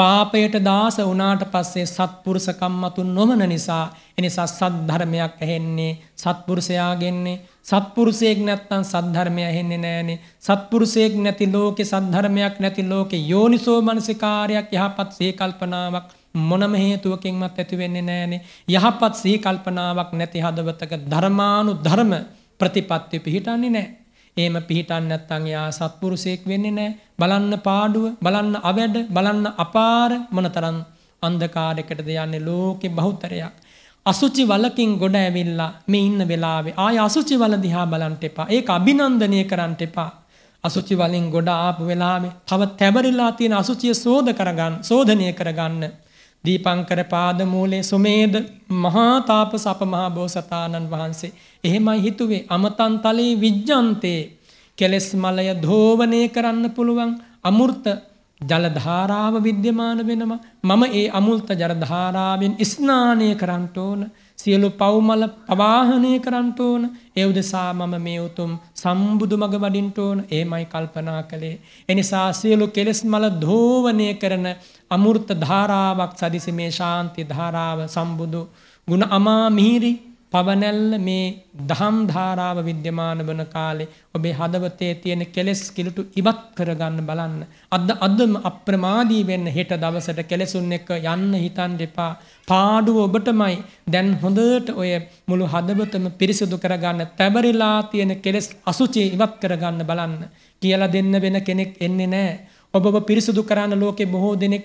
පාපයට දාස වුණාට පස්සේ සත්පුරුෂකම්මතුන් නොමන නිසා එනිසා සද්ධර්මයක් ඇහෙන්නේ සත්පුරුෂයාගෙන්නේ සත්පුරුෂයෙක් නැත්තම් සද්ධර්මය ඇහෙන්නේ නෑනේ සත්පුරුෂයෙක් නැති ලෝකෙ සද්ධර්මයක් නැති ලෝකෙ යෝනිසෝ මනසිකාරයක් යහපත් සීකල්පනාවක් මොනම හේතුවකින්වත් ඇති වෙන්නේ නෑනේ යහපත් සීකල්පනාවක් නැති හදවතක ධර්මානු ධර්ම ප්‍රතිපත්ති පිහිටන්නේ නෑ එහෙම පිහිටන් නැත්තං එයා සත්පුරුෂයෙක් වෙන්නේ නැහැ. බලන්න පාඩුව, බලන්න අවැඩ, බලන්න අපාර මොනතරම් අන්ධකාරයකටද යන්නේ ලෝකේ බහුතරයක්. අසුචි වලකින් ගොඩ ඇවිල්ලා මේ ඉන්න වෙලාවේ ආය අසුචි වල දිහා බලන්ට එපා. ඒක අභිනන්දනය කරන්ට එපා. අසුචි වලින් ගොඩ ආපු වෙලාවේ තව තැවරිලා තියෙන අසුචිය සෝද කරගන්න, සෝදනය කරගන්න. දීපංකර පාදමූලේ සුමේද මහාතාප සප මහා බෝසතාණන් වහන්සේ. එහෙමයි හිතුවේ අමතන් තලේ විජ්ජන්තයේ කෙලෙස් මලය ධෝවනය කරන්න පුළුවන් අමුෘර්ත ජලධාරාව විද්‍යමාන වෙනවා මම ඒ අමුල්ත ජරධාරාවෙන් ස්නානය කරන්ට ඕන සියලු පවුමල පවාහනය කරන්ට ඕන ඒ උදෙසා මම මේ උතුම් සම්බුදු මග වඩින්ට ඕන ඒමයි කල්පනා කළේ. එනිසා සියලු කෙලෙස් මල ධෝවනය කරන අමුෘත ධාරාවක් සදිසි මේ ශාන්ති ධාරාව සම්බුදු ගුණ අමා මිහිරි පවනැල්ල මේ දහම් ධාරාව විද්‍යමාන වන කාලේ ඔබේ හදවතේ තියෙන කෙලෙස් කිලුටු ඉවත් කරගන්න බලන්න. අද අදම අප්‍රමාදී වෙන්න හෙට දවසට කෙලෙසුන් එක යන්න හිතන් දෙපා. පාඩුව ඔබටමයි දැන් හොඳට ඔය මුළු හදවතම පිරිසුදු කරගන්න තැබරිලා තියෙන කෙලෙස් අසුචේ ඉවත් කරගන්න බලන්න. කියලා දෙන්න වෙන කෙනෙක් එන්නේ නෑ. ඔබ පිරිසුදු කරන්න ලෝකෙ බොහෝ දෙනෙක්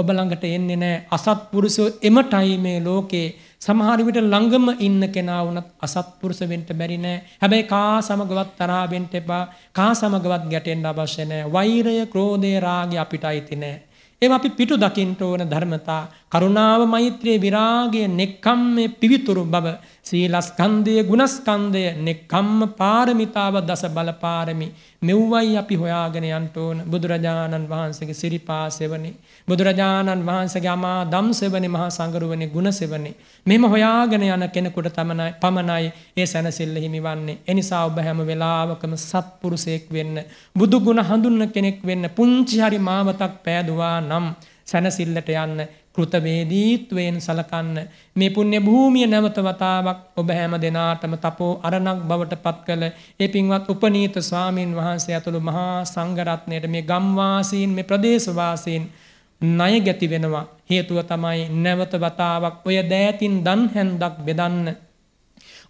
ඔබ ළඟට එන්නේ නෑ. අසත් පුරුෂෝ එමටයි මේ ලෝකේ සමහර විට ළඟම ඉන්න කෙනා වුණත් අසත්පුරුෂ වෙන්න බැරි නෑ. හැබැයි කා සමගවත් තරහ වෙන්න එපා. කා සමගවත් ගැටෙන්න අවශ්‍ය නෑ. වෛරය, ක්‍රෝධය, රාගය අපිට අයිති නෑ. ඒවා අපි පිටු දකින්න ඕන ධර්මතා. කරුණාව මෛත්‍රිය විරාගය නෙක්ඛම්මේ පිවිතුරු බව සීලස්කන්ධය ගුණස්කන්ධය නෙක්ඛම්ම පාරමිතාව දස බල පාරමි මෙව්වයි අපි හොයාගෙන යන්න ඕන බුදුරජාණන් වහන්සේගේ සිරිපා සෙවණේ බුදුරජාණන් වහන්සේගේ අමා දම් සෙවණේ මහා සංගරුවනේ ගුණ සෙවණේ මෙහෙම හොයාගෙන යන කෙනෙකුට තමනයි පමණයි ඒ සැනසෙල්ල හිමිවන්නේ එනිසා ඔබ හැම වෙලාවකම සත්පුරුෂයෙක් වෙන්න බුදු ගුණ හඳුන්න කෙනෙක් වෙන්න පුංචි හරි මාවතක් පෑදුවා නම් සැනසිල්ලට යන්න කෘතවේදීත්වයෙන් සලකන්න මේ පුුණ්‍ය භූමිය නැවත වතාවක් ඔබ හැම දෙනාටම තපෝ අරණක් බවට පත් කළ ඒ පින්වත් උපනීත ස්වාමීන් වහන්සේ ඇතුළු මහා සංගරත්නයට මේ ගම්වාසීන් මේ ප්‍රදේශවාසීන් ණය ගැති වෙනවා හේතුව තමයි නැවත වතාවක් ඔය දෑතින් දන් හැන්දක් බෙදන්න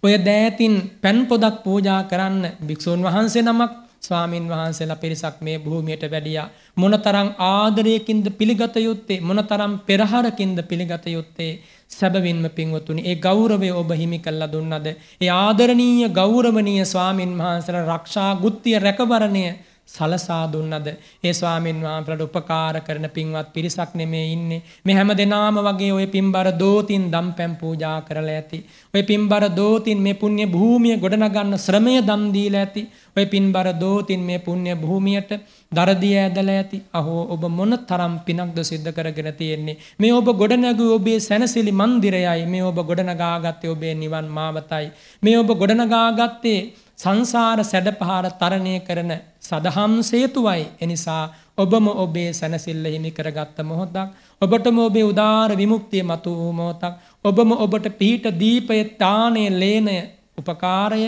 ඔය දෑතින් පැන් පොදක් පූජා කරන්න භික්ෂූන් වහන්සේ නමක් ස්වාමින් වහන්සේලා පිරිසක් මේ භූමියට වැඩියා. මොනතරම් ආදරයකින්ද පිළිගත යුත්තේ මොනතරම් පෙරහරකින්ද පිළිගත යුත්තේ සැබවින්ම පින්වතුනි ඒ ගෞරවය ඔබ හිමි කළා දුන්නද ඒ ආදරණීය ගෞරවනීය ස්වාමින් වහන්සේලා රක්ෂා ගුත්තිය රැකවරණය සලසා දුන්නද ඒ ස්වාමීන් වහන්සේලාට උපකාර කරන පින්වත් පිරිසක් නෙමේ ඉන්නේ මේ හැම දෙනාම වගේ ওই පින්බර දෝතින් දම්පැම් පූජා කරලා ඇති ওই පින්බර දෝතින් මේ පුණ්‍ය භූමිය ගොඩනගන්න ශ්‍රමය දම් දීලා ඇති ওই පින්බර දෝතින් මේ පුණ්‍ය භූමියට දරදී ඇදලා ඇති අහෝ ඔබ මොන තරම් පිනක්ද සිද්ධ කරගෙන තියෙන්නේ මේ ඔබ ගොඩනගු ඔබේ සැනසිලි මන්දිරයයි මේ ඔබ ගොඩනගාගත්තේ ඔබේ නිවන් මාවතයි මේ ඔබ ගොඩනගාගත්තේ සංසාර සැඩපහාර තරණය කරන සදහම් සේතුවයි එනිසා ඔබම ඔබේ සැනසිල්ල හිමි කරගත්ත මොහොතක් ඔබටම ඔබේ උදාර විමුක්තිය මතු වූ මොහොතක් ඔබම ඔබට පිහිට දීපය තානය ලේනය උපකාරය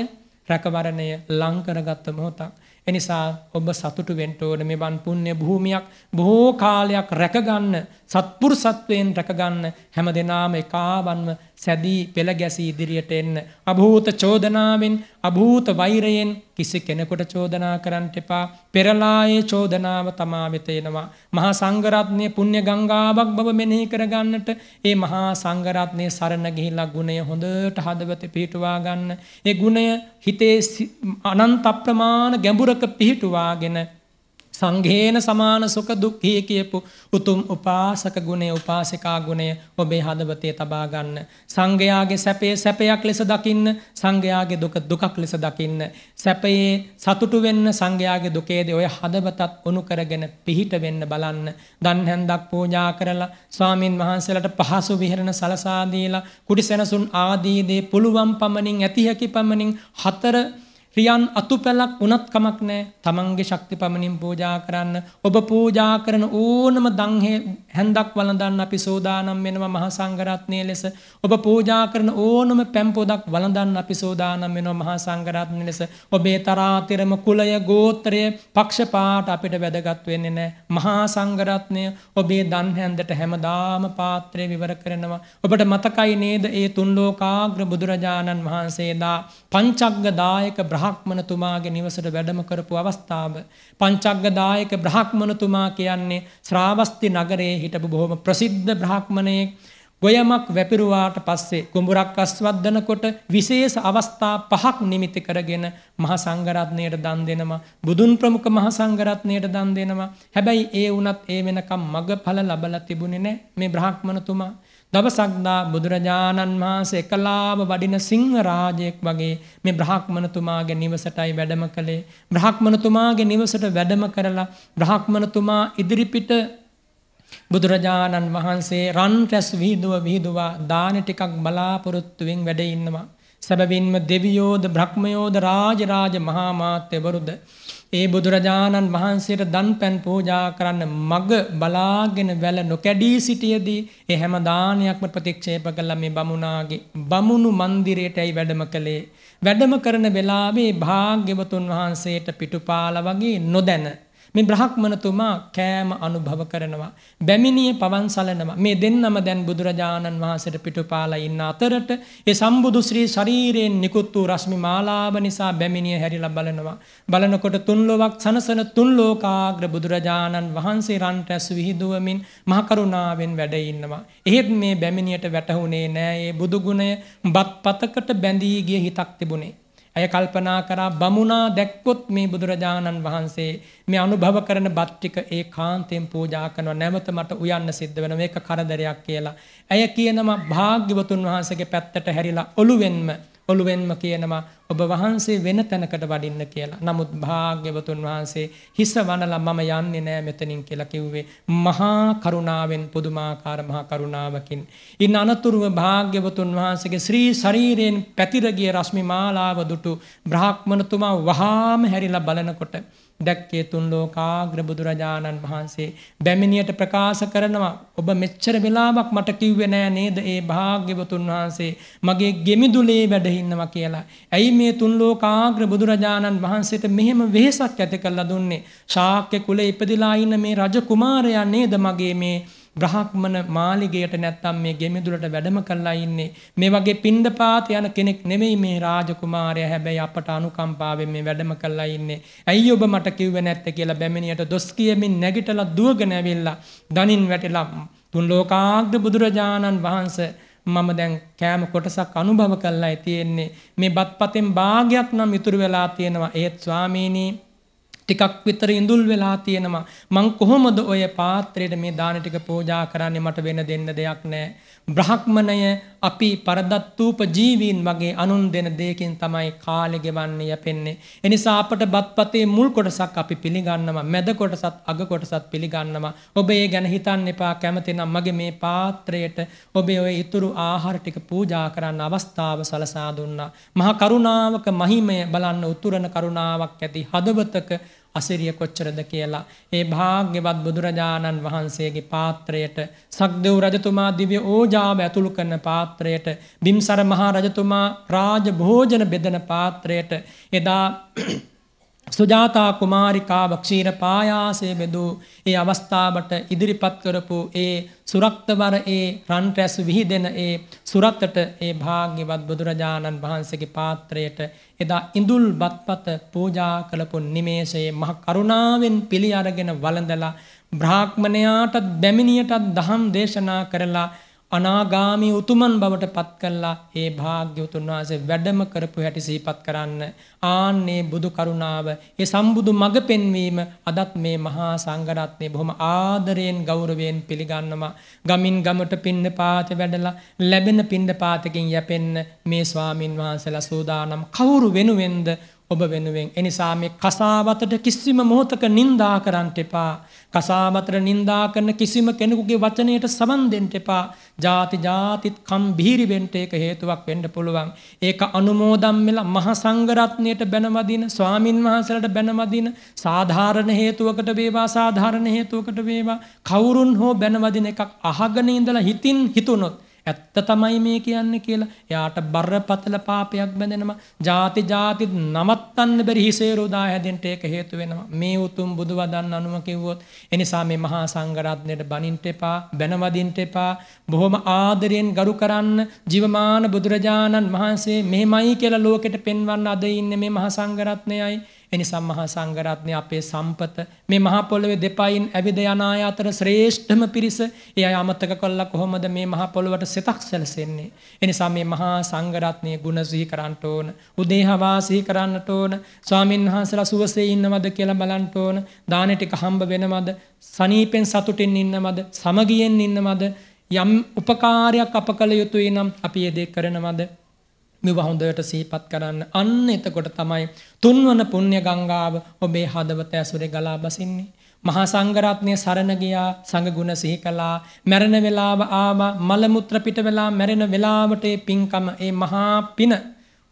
රැකවරණය ලංකරගත්ත මොහොතක් එනිසා ඔබ සතුටු වෙන්ටෝන මේ බන් පුුණ්‍ය භූමියක් බොහෝ කාලයක් රැකගන්න සත්පුරු සත්වයෙන් රැකගන්න හැම දෙනාම එකාවන්ම සැදී පෙළගැසී ඉදිරියට එන්න අභූත චෝදනාවෙන් අභූත වෛරයෙන් කිසි කෙනෙකුට චෝදනා කරන්නට එපා. පෙරලායේ චෝදනාව තමා වෙත එනවා. මහා සංඝරත්නයේ පුණ්‍ය ගංගාවක් බව මෙනෙහි කරගන්නට ඒ මහා සංඝරත්නයේ සරණ ගිහිලා ගුණය හොඳට හදවතේ පිහිටුවා ගන්න. ඒ ගුණය හිතේ අනන්ත අප්‍රමාණ ගැඹුරක පිහිටුවාගෙන සංඝේන සමාන සුඛ දුක්ඛී කියපු උතුම් උපාසක ගුණය උපාසිකා ගුණය ඔබේ හදවතේ තබා ගන්න. සංඝයාගේ සැපේ සැපයක් ලෙස දකින්න, සංඝයාගේ දුක දුකක් ලෙස දකින්න. සැපයේ සතුටු වෙන්න සංඝයාගේ දුකේදී ඔය හදවතත් උණු කරගෙන පිහිට වෙන්න බලන්න. දන් හැන්දක් පූජා කරලා ස්වාමින් වහන්සේලාට පහසු විහරණ සලසා දීලා කුටිසැනසුන් ආදී දේ පුළුවන් පමණින් ඇති හැකි පමණින් හතර ක්‍රියන් අතුපැලක් වුණත් කමක් නෑ තමන්ගේ ශක්ති පමණින් පූජා කරන්න ඔබ පූජා කරන ඕනම දංහේ හැන්දක් වලඳන්න අපි සෝදානම් වෙනවා මහා සංඝරත්නය ලෙස ඔබ පූජා කරන ඕනම පැම්පොදක් වලඳන්න අපි සෝදානම් වෙනවා මහා සංඝරත්නය ලෙස ඔබේ තරාතිරම කුලය ගෝත්‍රය පක්ෂපාත අපිට වැදගත් වෙන්නේ නෑ මහා සංඝරත්නය ඔබේ දන් හැන්දට හැමදාම පාත්‍රය විවර කරනවා ඔබට මතකයි නේද ඒ තුන් ලෝකාග්‍ර බුදුරජාණන් වහන්සේදා පංචග්ග දායක බ්‍රහ බ්‍රහක්මනතුමාගේ නිවසට වැඩම කරපු අවස්ථාව. පංචක්ගදායක බ්‍රහක්මනතුමා කියන්නේ ශ්‍රාවස්ති නගරයේ හිටපු බොහොම ප්‍රසිද්ධ බ්‍රහක්මණයෙක්. ගොයමක් වැපිරුවාට පස්සේ කුඹුරක් අස්වද්දනකොට විශේෂ අවස්ථා පහක් නිමිති කරගෙන මහා සංඝරත්නයට දන් දෙනවා බුදුන් ප්‍රමුඛ මහා සංඝරත්නයට දන් දෙනවා හැබැයි ඒ වුණත් ඒ වෙනකම් මගඵල ලබලා තිබුණේ නැහැ මේ බ්‍රාහ්මණතුමා දවසක්දා බුදුරජාණන් වහන්සේ එකලාම වඩින සිංහරාජයෙක් වගේ මේ බ්‍රහක්මනතුමාගේ නිවසටයි වැඩම කළේ බ්‍රහක්මනතුමාගේ නිවසට වැඩම කරලා බ්‍රහක්මනතුමා ඉදිරිපිට බුදුරජාණන් වහන්සේ රන් රැස් විහිදුව විහිදුවා දාන ටිකක් බලාපොරොත්තුවෙන් වැඩ ඉන්නවා සැබවින්ම දෙවියෝද බ්‍රහ්මයෝද රාජරාජ මහා මාත්‍යවරුද ඒ බුදුරජාණන් වහන්සේට දන් පැන් පූජා කරන්න මග බලාගෙන වැල නොකැඩී සිටියදී ඒ හැම දානයක්ම ප්‍රතික්ෂේප කළා මේ බමුණාගේ බමුණු මන්දිරයටයි වැඩම කළේ වැඩම කරන වෙලාවේ භාග්‍යවතුන් වහන්සේට පිටුපාල වගේ නොදැන මේ බ්‍රහ්මණතුමා කෑම අනුභව කරනවා. බැමිණිය පවන්සලනවා. මේ දෙන්නම දැන් බුදුරජාණන් වහන්සේට පිටුපාලා ඉන්න අතරට ඒ සම්බුදු ශ්‍රී ශරීරයෙන් නිකුත් වූ රශ්මි මාලාව නිසා බැමිණිය හැරිලා බලනවා. බලනකොට තුන්ලොවක් සනසන තුන් ලෝකාග්‍ර බුදුරජාණන් වහන්සේ රන් රැස් විහිදුවමින් මහ කරුණාවෙන් වැඩ ඉන්නවා. එහෙත් මේ බැමිණියට වැටහුනේ නෑ මේ බුදු ගුණය බත්පතකට බැඳී ගිය හිතක් තිබුණේ. ඇය කල්පනා කරා බමුණා දැක්කොත් මේ බුදුරජාණන් වහන්සේ මේ අනුභව කරන බත් ටික ඒ කාන්තෙන් පූජා කරනවා නැවත මට උයන්න සිද්ධ වෙන මේක කරදරයක් කියලා. ඇය කියනවා භාග්‍යවතුන් වහන්සේගේ පැත්තට හැරිලා ඔළුවෙන්ම ඔළුවෙන්ම කියනවා ඔබ වහන්සේ වෙන තැනකට වඩින්න කියලා. නමුත් භාග්‍යවතුන් වහන්සේ හිස වනලා මම යන්නේ නෑ මෙතනින් කියලා කිව්වේ මහා කරුණාවෙන් පුදුමාකාර මහා කරුණාවකින්. ඉන් අනතුරුව භාග්‍යවතුන් වහන්සේගේ ශ්‍රී ශරීරයෙන් පැතිර ගිය රශ්මි මාලාව දුටු බ්‍රාහ්මණතුමා වහාම හැරිලා බලනකොට දැක්කේ තුන් ලෝකාග්‍ර බුදුරජාණන් වහන්සේ බැමිණියට ප්‍රකාශ කරනවා ඔබ මෙච්චර වෙලාවක් මට කිව්වේ නෑ නේද ඒ භාග්‍යවතුන් වහන්සේ මගේ ගෙමිදුලේ වැඩහින්නවා කියලා. ඇයි මේ තුන් ලෝකාග්‍ර බුදුරජාණන් වහන්සේට මෙහෙම වෙහෙසක් ඇති කරලා දුන්නේ? ශාක්‍ය කුලේ ඉපදිලා ඉන්න මේ රජ කුමාරයා නේද මගේ මේ බ්‍රහ්මණ මාලිගයට නැත්තම් මේ ගෙමිදුලට වැඩම කරලා ඉන්නේ මේ වගේ පින්ඩපාත යන කෙනෙක් නෙමෙයි මේ රාජකුමාරයා හැබැයි අපට අනුකම්පාවෙන් මේ වැඩම කරලා ඉන්නේ ඇයි ඔබ මට කිව්වේ නැත්තේ කියලා බැමිණියට දොස් කියමින් නැගිටලා දුවගෙන ඇවිල්ලා දනින් වැටිලා තුන් ලෝකාග්‍ර බුදුරජාණන් වහන්සේ මම දැන් කෑම කොටසක් අනුභව කරලා තියෙන්නේ මේ බත්පතෙන් භාගයක් නම් ඉතුරු වෙලා තියෙනවා ඒත් ස්වාමීනී ටිකක් විතර ඉඳුල් වෙලා තියෙනවා. මං කොහොමද ඔය පාත්‍රයට මේ දාන ටික පෝජා කරන්නේ මට වෙන දෙන්න දෙයක් නැහැ. බ්‍රහ්මණය අපි පරදත්තූප ජීවීන් වගේ අනුන් දෙන දෙයකින් තමයි කාලෙ ගෙවන්නේ යැපෙන්නේ. එනිසා අපට බත්පතේ මුල් කොටසක් අපි පිළිගන්නවා. මැද කොටසත් අග කොටසත් පිළිගන්නවා. ඔබ ඒ ගැන හිතන්න එපා. කැමතිනම් මගේ මේ පාත්‍රයට ඔබේ ওই ඊතුරු ආහාර ටික පූජා කරන්න අවස්ථාව සලසා දුන්නා. මහා කරුණාවක මහිමය බලන්න උතුරන කරුණාවක් ඇති හදවතක අසිරිය කොච්චරද කියලා. ඒ භාග්‍යවත් බුදුරජාණන් වහන්සේගේ පාත්‍රයට සක්දෙව් රජතුමා දිව්‍ය ඕජාව ඇතුළු කරන පාත්‍රයට බිම්සර මහා රජතුමා රාජ භෝජන බෙදන පාත්‍රයට එදා සුජාතා කුමාරිකා භක්ෂීර පායාසය බෙදූ ඒ අවස්ථාවට ඉදිරිපත් කරපු ඒ සුරක්තබර ඒ රන් රැස් විහිදෙන ඒ සුරත්තට ඒ භාග්‍යවත් බුදුරජාණන් වහන්සේගේ පාත්‍රයට එදා ඉඳුල් බත්පත පූජා කළපු නිමේෂයේ මහ කරුණාවෙන් පිළි අරගෙන වළඳලා බ්‍රාහ්මණයාටත් බැමිණියටත් දහම් දේශනා කරලා අනාගාමී උතුමන් බවට පත් කළා ඒ භාග්‍යවතුන් වහන්සේ වැඩම කරපු හැටි සිහිපත් කරන්න ආන්නේ බුදු කරුණාව ඒ සම්බුදු මඟ පෙන්වීම අදත් මේ මහා සංඝරත්නය බොහොම ආදරයෙන් ගෞරවයෙන් පිළිගන්නවා ගමින් ගමට පින්න පාත වැඩලා ලැබෙන පින්ඩ පාතකින් යැපෙන්න මේ ස්වාමින් වහන්සේලා සූදානම් කවුරු වෙනුවෙන්ද ඔබ වෙනුවෙන් එනිසා මේ කසාවතට කිසිම මොහොතක නින්දා කරන්නට එපා කසාවතට නින්දා කරන කිසිම කෙනෙකුගේ වචනයට සවන් දෙන්න එපා ಜಾති ಜಾතිත් කම්බීරි වෙන්න ඒක හේතුවක් වෙන්න පුළුවන් ඒක අනුමෝදම් වෙලා මහා සංඝ රත්නයට බැනවදින ස්වාමින් වහන්සේලාට බැනවදින සාධාරණ හේතුවකට වේවා සාධාරණ හේතුවකට වේවා කවුරුන් හෝ බැනවදින එකක් අහගෙන ඉඳලා හිතින් හිතුනොත් ඇත්ත තමයි මේ කියන්නේ කියලා එයාට බරපතල පාපයක් බැඳෙනවා ಜಾති ಜಾති නවත්තන්න බැරි හිසේරෝදා හැදෙන්ට ඒක හේතු වෙනවා මේ උතුම් බුදු වදන් අනුව කිව්වොත් එනිසා මේ මහා සංඝරත්නයට බනින්ට එපා බැනවදින්ට එපා බොහොම ආදරයෙන් ගරු කරන්න ජීවමාන බුදුරජාණන් වහන්සේ මෙහෙමයි කියලා ලෝකෙට පෙන්වන්න අද ඉන්නේ මේ මහා සංඝරත්නයයි එනිසම් මහා සංගරත්නය අපේ සම්පත මේ මහපොළොවේ දෙපයින් ඇවිද යනාය අතර ශ්‍රේෂ්ඨම පිරිස එය අමත්තක කොල්ලා කොහොමද මේ මහපොළොවට සිතක් සැලසෙන්නේ. එනිසා මේ මහා සංගරත්නය ගුණ සිහි කරන්නට ඕන උදේහවාසිහි කරන්නට ඕන ස්වාමීන් වහන්සලා සුවසේ ඉන්නවද කියලා බලන්ට ඕන දානටික හම්බ වෙනමද සනීපෙන් සතුටින් ඉන්නමද සමගියෙන් ඉන්නමද යම් උපකාරයක් අප කළ යුතුයි නම් අපි ඒ දෙ කරනවද මෙව හොඳට සීපත් කරන්න අන්න එතකොට තමයි තුන්වන පුුණ්‍ය ගංගාව ඔබේ හදවත ඇසුරේ ගලා බසින්නේ. මහා සංගරත්නය සරණගයා සඟගුණ සිහි කලා මැරණ වෙලාව ආවා මළමුත්‍ර පිට වෙලා මැරෙන වෙලාවට පින්කම ඒ මහා පින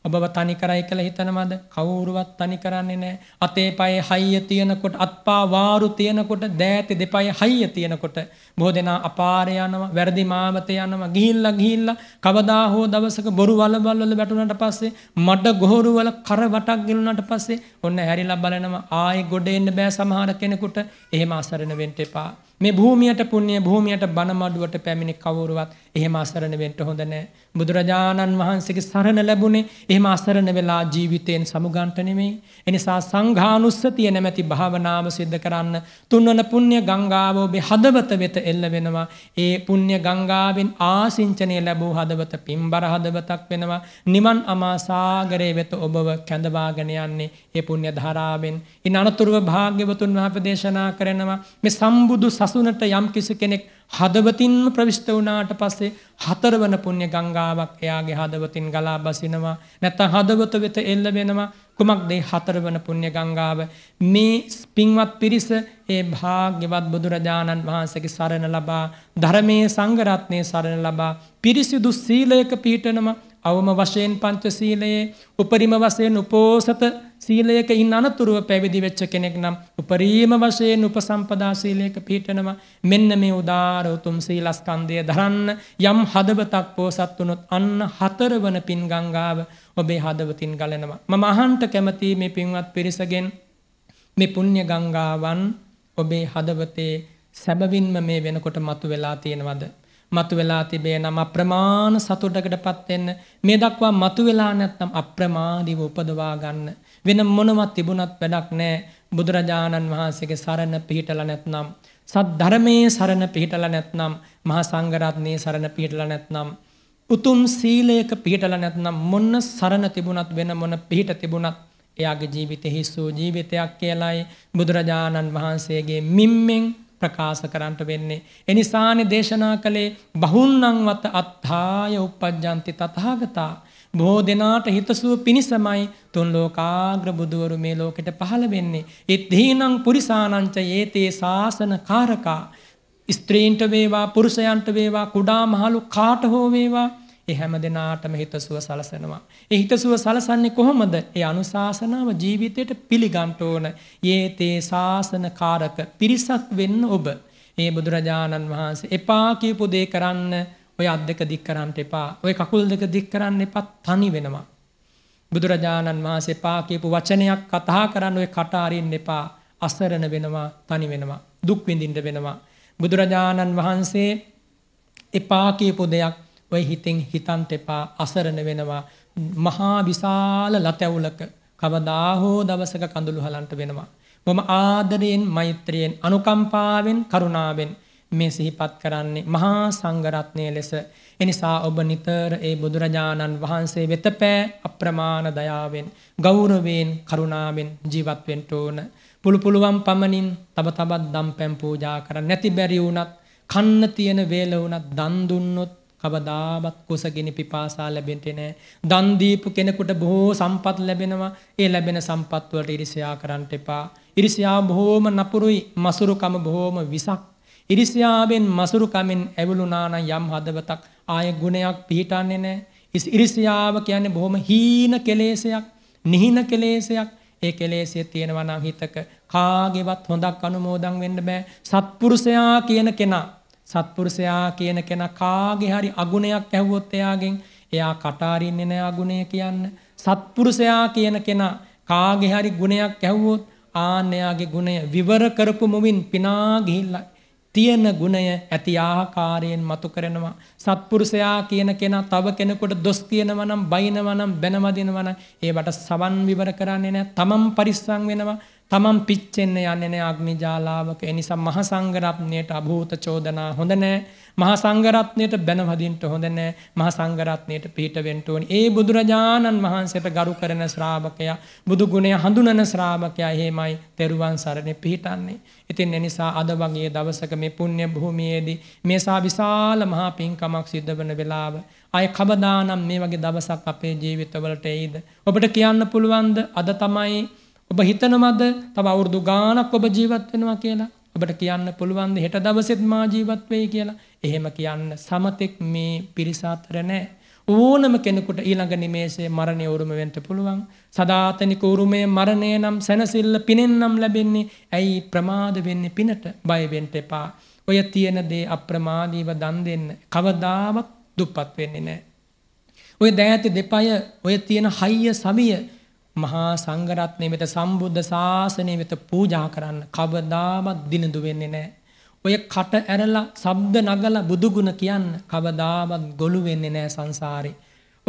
ඔබව තනි කරයි කියලා හිතනවද? කවුරුවත් තනි කරන්නේ නැහැ. අතේ පයේ හයිය තියනකොට අත්පා වාරු තියනකොට දෑති දෙපයේ හයිය තියනකොට බොහෝ දෙනා අපාරේ යනවා, වැරදි මාවතේ යනවා, ගිහිල්ලා ගිහිල්ලා කවදා හෝ දවසක බොරු වලවල් වල වැටුණාට පස්සේ මඩ ගොහරු වල කර වටක් ගිලුණාට පස්සේ ඔන්න හැරිලා බලනවා ආයේ ගොඩ එන්න බෑ සමහර කෙනෙකුට. එහෙම අසරණ වෙන්න එපා. මේ භූමියට පුුණ්‍ය භූමියට බණමඩුවට පැමිණි කවුරුවත් එහෙම අසරණ වෙන්ට හොඳ නෑ. බුදුරජාණන් වහන්සේගේ සරණ ලැබුණේ එහෙම අසරණ වෙලා ජීවිතයෙන් සමුගන්ටනෙමේ. එනිසා සංඝානුස්සතිය නැමැති භාවනාව සිද්ධ කරන්න තුන්වන පුුණ්‍ය ගංගාවෝබේ හදවත වෙත එල්ල වෙනවා. ඒ පුුණ්‍ය ගංගාවෙන් ආසිංචනය ලැබූ හදවත පිම්බර හදවතක් වෙනවා. නිමන් අමාසාගරේ වෙත ඔබව කැඳවාගෙන යන්නේ ඒ පුුණ්‍ය ධරාවෙන්. ඉන් අනතුරුව භාග්‍යවතුන් වහප දේශනා කරනවා. මේ සම්බුදු සස හසුනට යම් කිසි කෙනෙක් හදවතින්ම ප්‍රවිෂ්ට වුණාට පස්සේ හතරවන පුුණ්‍ය ගංගාවක් එයාගේ හදවතින් ගලා බසිනවා නැත්ත හදවත වෙත එල්ල වෙනවා කුමක්දේ හතරවන පුුණ්‍ය ගංගාව මේ පින්වත් පිරිස ඒ භාග්‍යවත් බුදුරජාණන් වහන්සගේ සරණ ලබා ධරමේ සංගරත්නය සරණ ලබා පිරිසිදු සීලයක පීටනවා අවම වශයෙන් පංචසීලයේ උපරිම වශයෙන් උපෝසත සීලයක ඉන්න අනතුරුව පැවිදි වෙච්ච කෙනෙක් නම් උපරීම වශයෙන් උපසම්පදා සීලයක පිහිටනවා මෙන්න මේ උදාර උතුම් සීලස්කන්ධය දරන්න යම් හදවතක් පෝසත් වුනොත් අන්න හතරවන පින් ගංගාව ඔබේ හදවතින් ගලනවා මම අහන්ට කැමති මේ පින්වත් පිරිසගෙන් මේ පුණ්‍ය ගංගාවන් ඔබේ හදවතේ සැබවින්ම මේ වෙනකොට මතු වෙලා තියෙනවද මතු වෙලා තිබේ නම් අප්‍රමාණ සතුටකට පත්වෙන්න මේ දක්වා මතු වෙලා නැත්නම් අප්‍රමාදීව උපදවා ගන්න වෙන මොනවත් තිබුණත් වැඩක් නෑ බුදුරජාණන් වහන්සේගේ සරණ පිහිටලා නැත්නම් සත් ධර්මයේ සරණ පිහිටලා නැත්නම් මහා සංඝරත්නයේ සරණ පිහිටලා නැත්නම් උතුම් සීලයක පිහිටලා නැත්නම් මොන සරණ තිබුණත් වෙන මොන පිහිට තිබුණත් එයාගේ ජීවිතය හිස්සූ ජීවිතයක් කියලයි බුදුරජාණන් වහන්සේගේ මිම්මෙන් ප්‍රකාශ කරන්නට වෙන්නේ. එනිසානි දේශනා කළේ බහුන්නංවත අත්හාය උපද්ජන්ති තතාගතා. බොහෝ දෙනාට හිතසුව පිණිසමයි තුන් ලෝකාග්‍ර බුදුවරු මේ ලෝකෙට පහළ වෙන්නේ. එත්හිනං පුරිසානංච ඒතේ ශාසන කාරකා. ස්ත්‍රීන්ට වේවා පුරුෂයන්ට වේවා කුඩා මහලු කාට හෝ වේවා ඒ හැම දෙනාටම හිතසුව සලසනවා. ඒ හිතසුව සලසන්නේ කොහොමද? ඒ අනුශාසනාව ජීවිතයට පිළිගන්ට ඕන. යේතේ ශාසන කාරක පිරිසක් වෙන්න ඔබ. ඒ බුදුරජාණන් වහන්සේ එපා කියපු දේ කරන්න ඔය අත් දෙක දික් කරන්න එපා. ඔය කකුල් දෙක දික් කරන්න එපා තනි වෙනවා. බුදුරජාණන් වහන්සේ එපා කියපු වචනයක් කතා කරන්න ඔය කට අරින්න එපා. අසරණ වෙනවා, තනි වෙනවා, දුක් විඳින්න වෙනවා. බුදුරජාණන් වහන්සේ එපා කියපු දෙයක් ඔය හිතෙන් හිතන්ට එපා අසරණ වෙනවා මහා විශාල ලතැවුලක කවදා හෝ දවසක කඳුළු හලන්ට වෙනවා. මම ආදරයෙන් මෛත්‍රයෙන් අනුකම්පාවෙන් කරුණාවෙන් මේ සිහිපත් කරන්නේ මහා සංගරත්නය ලෙස එනිසා ඔබ නිතර ඒ බුදුරජාණන් වහන්සේ වෙත පෑ අප්‍රමාණ දයාවෙන් ගෞරවයෙන් කරුණාවෙන් ජීවත්වෙන්ට ඕන පුළු පුළුවන් පමණින් තබ තබත් දම් පැම් පූජා කර නැති බැරි වුණත් කන්න තියෙන වේල වුණත් දන්දුන්නොත් කවදාවත් කුසගෙන පිපාසා ලැබෙන්ට නෑ. දන්දීපු කෙනෙකුට බොහෝ සම්පත් ලැබෙනවා ඒ ලැබෙන සම්පත්වලට ඉරිසියා කරන්නට එපා. ඉරිසියා බොහෝම නපුරුයි මසුරුකම බොහෝම විසක්. ඉරිසියාවෙන් මසුරුකමින් ඇවුලුනාන යම් හදවතක් ආය ගුණයක් පිහිටන්නේ නෑ. ඉරිසියාව කියන්නේ බොහොම හීන කෙලේසයක් නිහින කෙලේසයක් ඒ කෙලේසිය තියෙනවනම් හිතක කාගෙවත් හොඳක් අනුමෝදන් වෙන්න බෑ සත්පුරුෂයා කියන කෙනා සත්පුරුෂයා කියන කෙනා කාගේ හරි අගුණයක් ඇහුවොත් එයාගෙන් එයා කටාරින්නේ නැහැ අගුණය කියන්න. සත්පුරුෂයා කියන කෙනා කාගේ හරි ගුණයක් ඇහුවොත් ආන්‍යයාගේ ගුණය විවර කරපු මුවින් පිනා ගිහිල්ලා තියෙන ගුණය ඇති ආකාරයෙන් මතු කරනවා සත්පුරුෂයා කියන කෙනා තව කෙනෙකුට දොස් කියනවා නම් බයිනවා නම් බැනවදිනවා නම් ඒවට සවන් විවර කරන්නේ නැහැ තමන් පරිස්සම් වෙනවා තමන් පිච්චෙන්න යන්නන අග්නි ජාලාවක එනිසා මහසංගරත්නයට අභූත චෝදනා හොඳ නෑ මහසංගරත්නයට බැනවදින්ට හොඳ නෑ මහසංගරත්නයට පිහිට වෙන්ටුවන් ඒ බුදුරජාණන් වහන්සේට ගරු කරන ශ්‍රාවකයා බුදුගුණය හඳුනන ශ්‍රාවකයා හෙමයි තෙරුවන් සරණ පිහිටන්නේ. ඉතින් එනිසා අද වගේ දවසක මේ පුුණ්‍ය භූමියේදී මේසා විශාල මහා පින්කමක් සිද්ධ වන වෙලාව. අය කබදානම් මේ වගේ දවසක් අපේ ජීවිතවලට එයිද. ඔබට කියන්න පුළුවන්ද අද තමයි ඔබ හිතනවද තව අවුරුදු ගාණක් ඔබ ජීවත් වෙනවා කියලා? ඔබට කියන්න පුළුවන් හෙට දවසෙත් මා ජීවත් වෙයි කියලා. එහෙම කියන්න සමතෙක් මේ පිරිස අතර නැහැ. ඕනම කෙනෙකුට ඊළඟ නිමේෂයේ මරණය උරුම වෙන්න පුළුවන්. සදාතනික උරුමය මරණය නම් සැනසෙල්ල පිනෙන් නම් ලැබෙන්නේ. ඇයි ප්‍රමාද වෙන්නේ පිනට? බය වෙන්න එපා. ඔය තියෙන දේ අප්‍රමාදීව දන් දෙන්න. කවදාවත් දුප්පත් වෙන්නේ නැහැ. ඔය දෑති දෙපය ඔය තියෙන හයිය සමිය මහා සංගරත්නය වෙත සම්බුද්ධ ශාසනය වෙත පූජා කරන්න කවදාමත් දිනදු වෙන්නේ නෑ. ඔය කට ඇරලා සබ්ද නගල බුදුගුණ කියන්න කවදාමත් ගොළු වෙන්නේ නෑ සංසාරේ.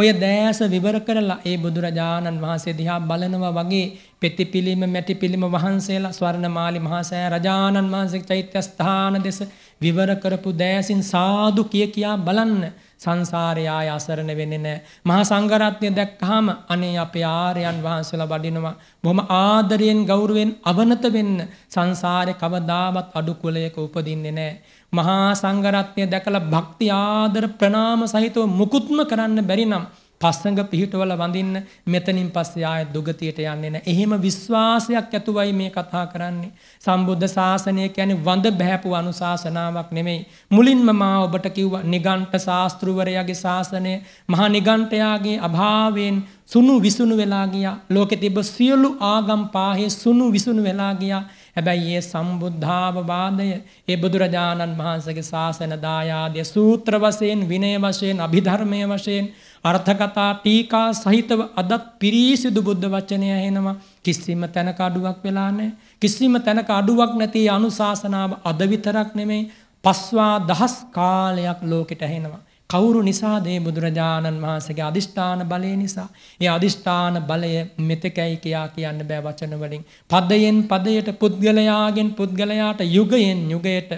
ඔය දෑස විවර කරලා ඒ බුදුරජාණන් වහන්සේ දිහා බලනවා වගේ පෙතිපිලිම මැටිපිලිම වහන්සේලා ස්වර්ණමාලි මහා සෑ රජාණන් වහන්සේ චෛත්‍ය ස්ථාන දෙස විවර කරපු දෑසින් සාදු කිය කියා බලන්න සංසාරය ආය අසරණ වෙන්නේ නැහැ. මහා සංඝරත්නය දැක්කහම අනේ අපේ ආර්යයන් වහන්සේලා වඩිනවා. බොහොම ආදරයෙන් ගෞරවයෙන් අවනත වෙන්න සංසාරේ කවදාවත් අඩු කුලයක උපදින්නේ නැහැ. මහා සංඝරත්නය දැකලා භක්ති ආදර ප්‍රණාම සහිතව මුකුත්ම කරන්න බැරි නම් පස්සඟ පිහිටවල වඳින්න මෙතනින් පස්සේ ආයත් දුගතියට යන්නේ නැහැ. එහෙම විශ්වාසයක් ඇතුවයි මේ කතා කරන්නේ. සම්බුද්ධ ශාසනය කියන්නේ වඳ බහැපු අනුශාසනාවක් නෙමෙයි. මුලින්ම මා ඔබට කිව්වා නිගණ්ඨ ශාස්ත්‍රවරයාගේ ශාසනය මහා නිගණ්ඨයාගේ අභාවයෙන් සුණු විසුණු වෙලා ගියා. ලෝකෙ තිබ්බ සියලු ආගම් පාහේ සුණු විසුණු වෙලා ගියා. හැබැයි ඒ සම්බුද්ධාවවාදය ඒ බුදුරජාණන් වහන්සේගේ ශාසන දායාදය සූත්‍ර වශයෙන් විනය වශයෙන් අභිධර්මයේ වශයෙන් අර්ථකතා ටීකා සහිතව අදත් පිරිසිදු බුද්ධ වචනය හෙනවා කිසිම තැනක අඩුවක් වෙලා නෑ. කිසිම තැනක අඩුවක් නැති අනුශාසනාව අද විතරක් නෙමේ පස්වා දහස් කාලයක් ලෝකෙට හෙනවා. කවුරු නිසාදේ බුදුරජාණන් වහන්සගේ අධිෂ්ඨාන බලය නිසා. ඒ අධිෂ්ඨාන බලය මෙතකැයි කියා කියන්න බෑ වචනවලින්. පදයෙන් පදයට පුද්ගලයාගෙන් පුද්ගලයාට යුගයෙන් යුගයට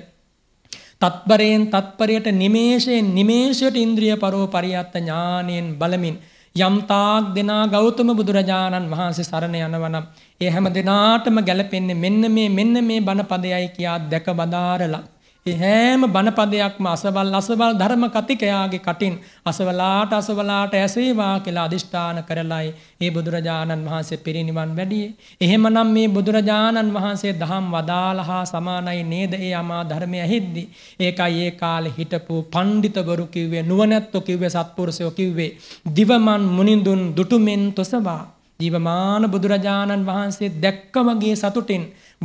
තත්පරයෙන් තත්පරයට නිමේෂයෙන් නිමේෂයට ඉන්ද්‍රිය පරෝපරියත්ත ඥානයෙන් බලමින් යම්තාක් දෙනා ගෞතම බුදුරජාණන් වහන්සේ සරණ යනවනම් ඒ හැම දෙනාටම ගැලපෙන්නේ මෙන්න මේ මෙන්න මේ බණපදයයි කියා දැක බදාරලා ඒ හැම බණපදයක්ම අසවල් අසවල් ධර්ම කතිකයාගේ කටින් අසවලාට අසවලාට ඇසේවා කියලා අදිෂ්ඨාන කරලයි ඒ බුදුරජාණන් වහන්සේ පිරිනිවන් වැඩියේ. එහෙමනම් මේ බුදුරජාණන් වහන්සේ දහම් වදාළහා සමානයි නේද ඒ අමා ධර්මය ඇහිද්දි. ඒකයි ඒ කාලේ හිටපු පඬිතවරු කිව්වේ නුවණැත්තෝ කිව්වේ සත්පුරුෂයෝ කිව්වේ දිවමන් මුනිඳුන් දුටුමෙන් තොසවා ජීවමාන බුදුරජාණන් වහන්සේ දැක්ක වගේ සතුටින්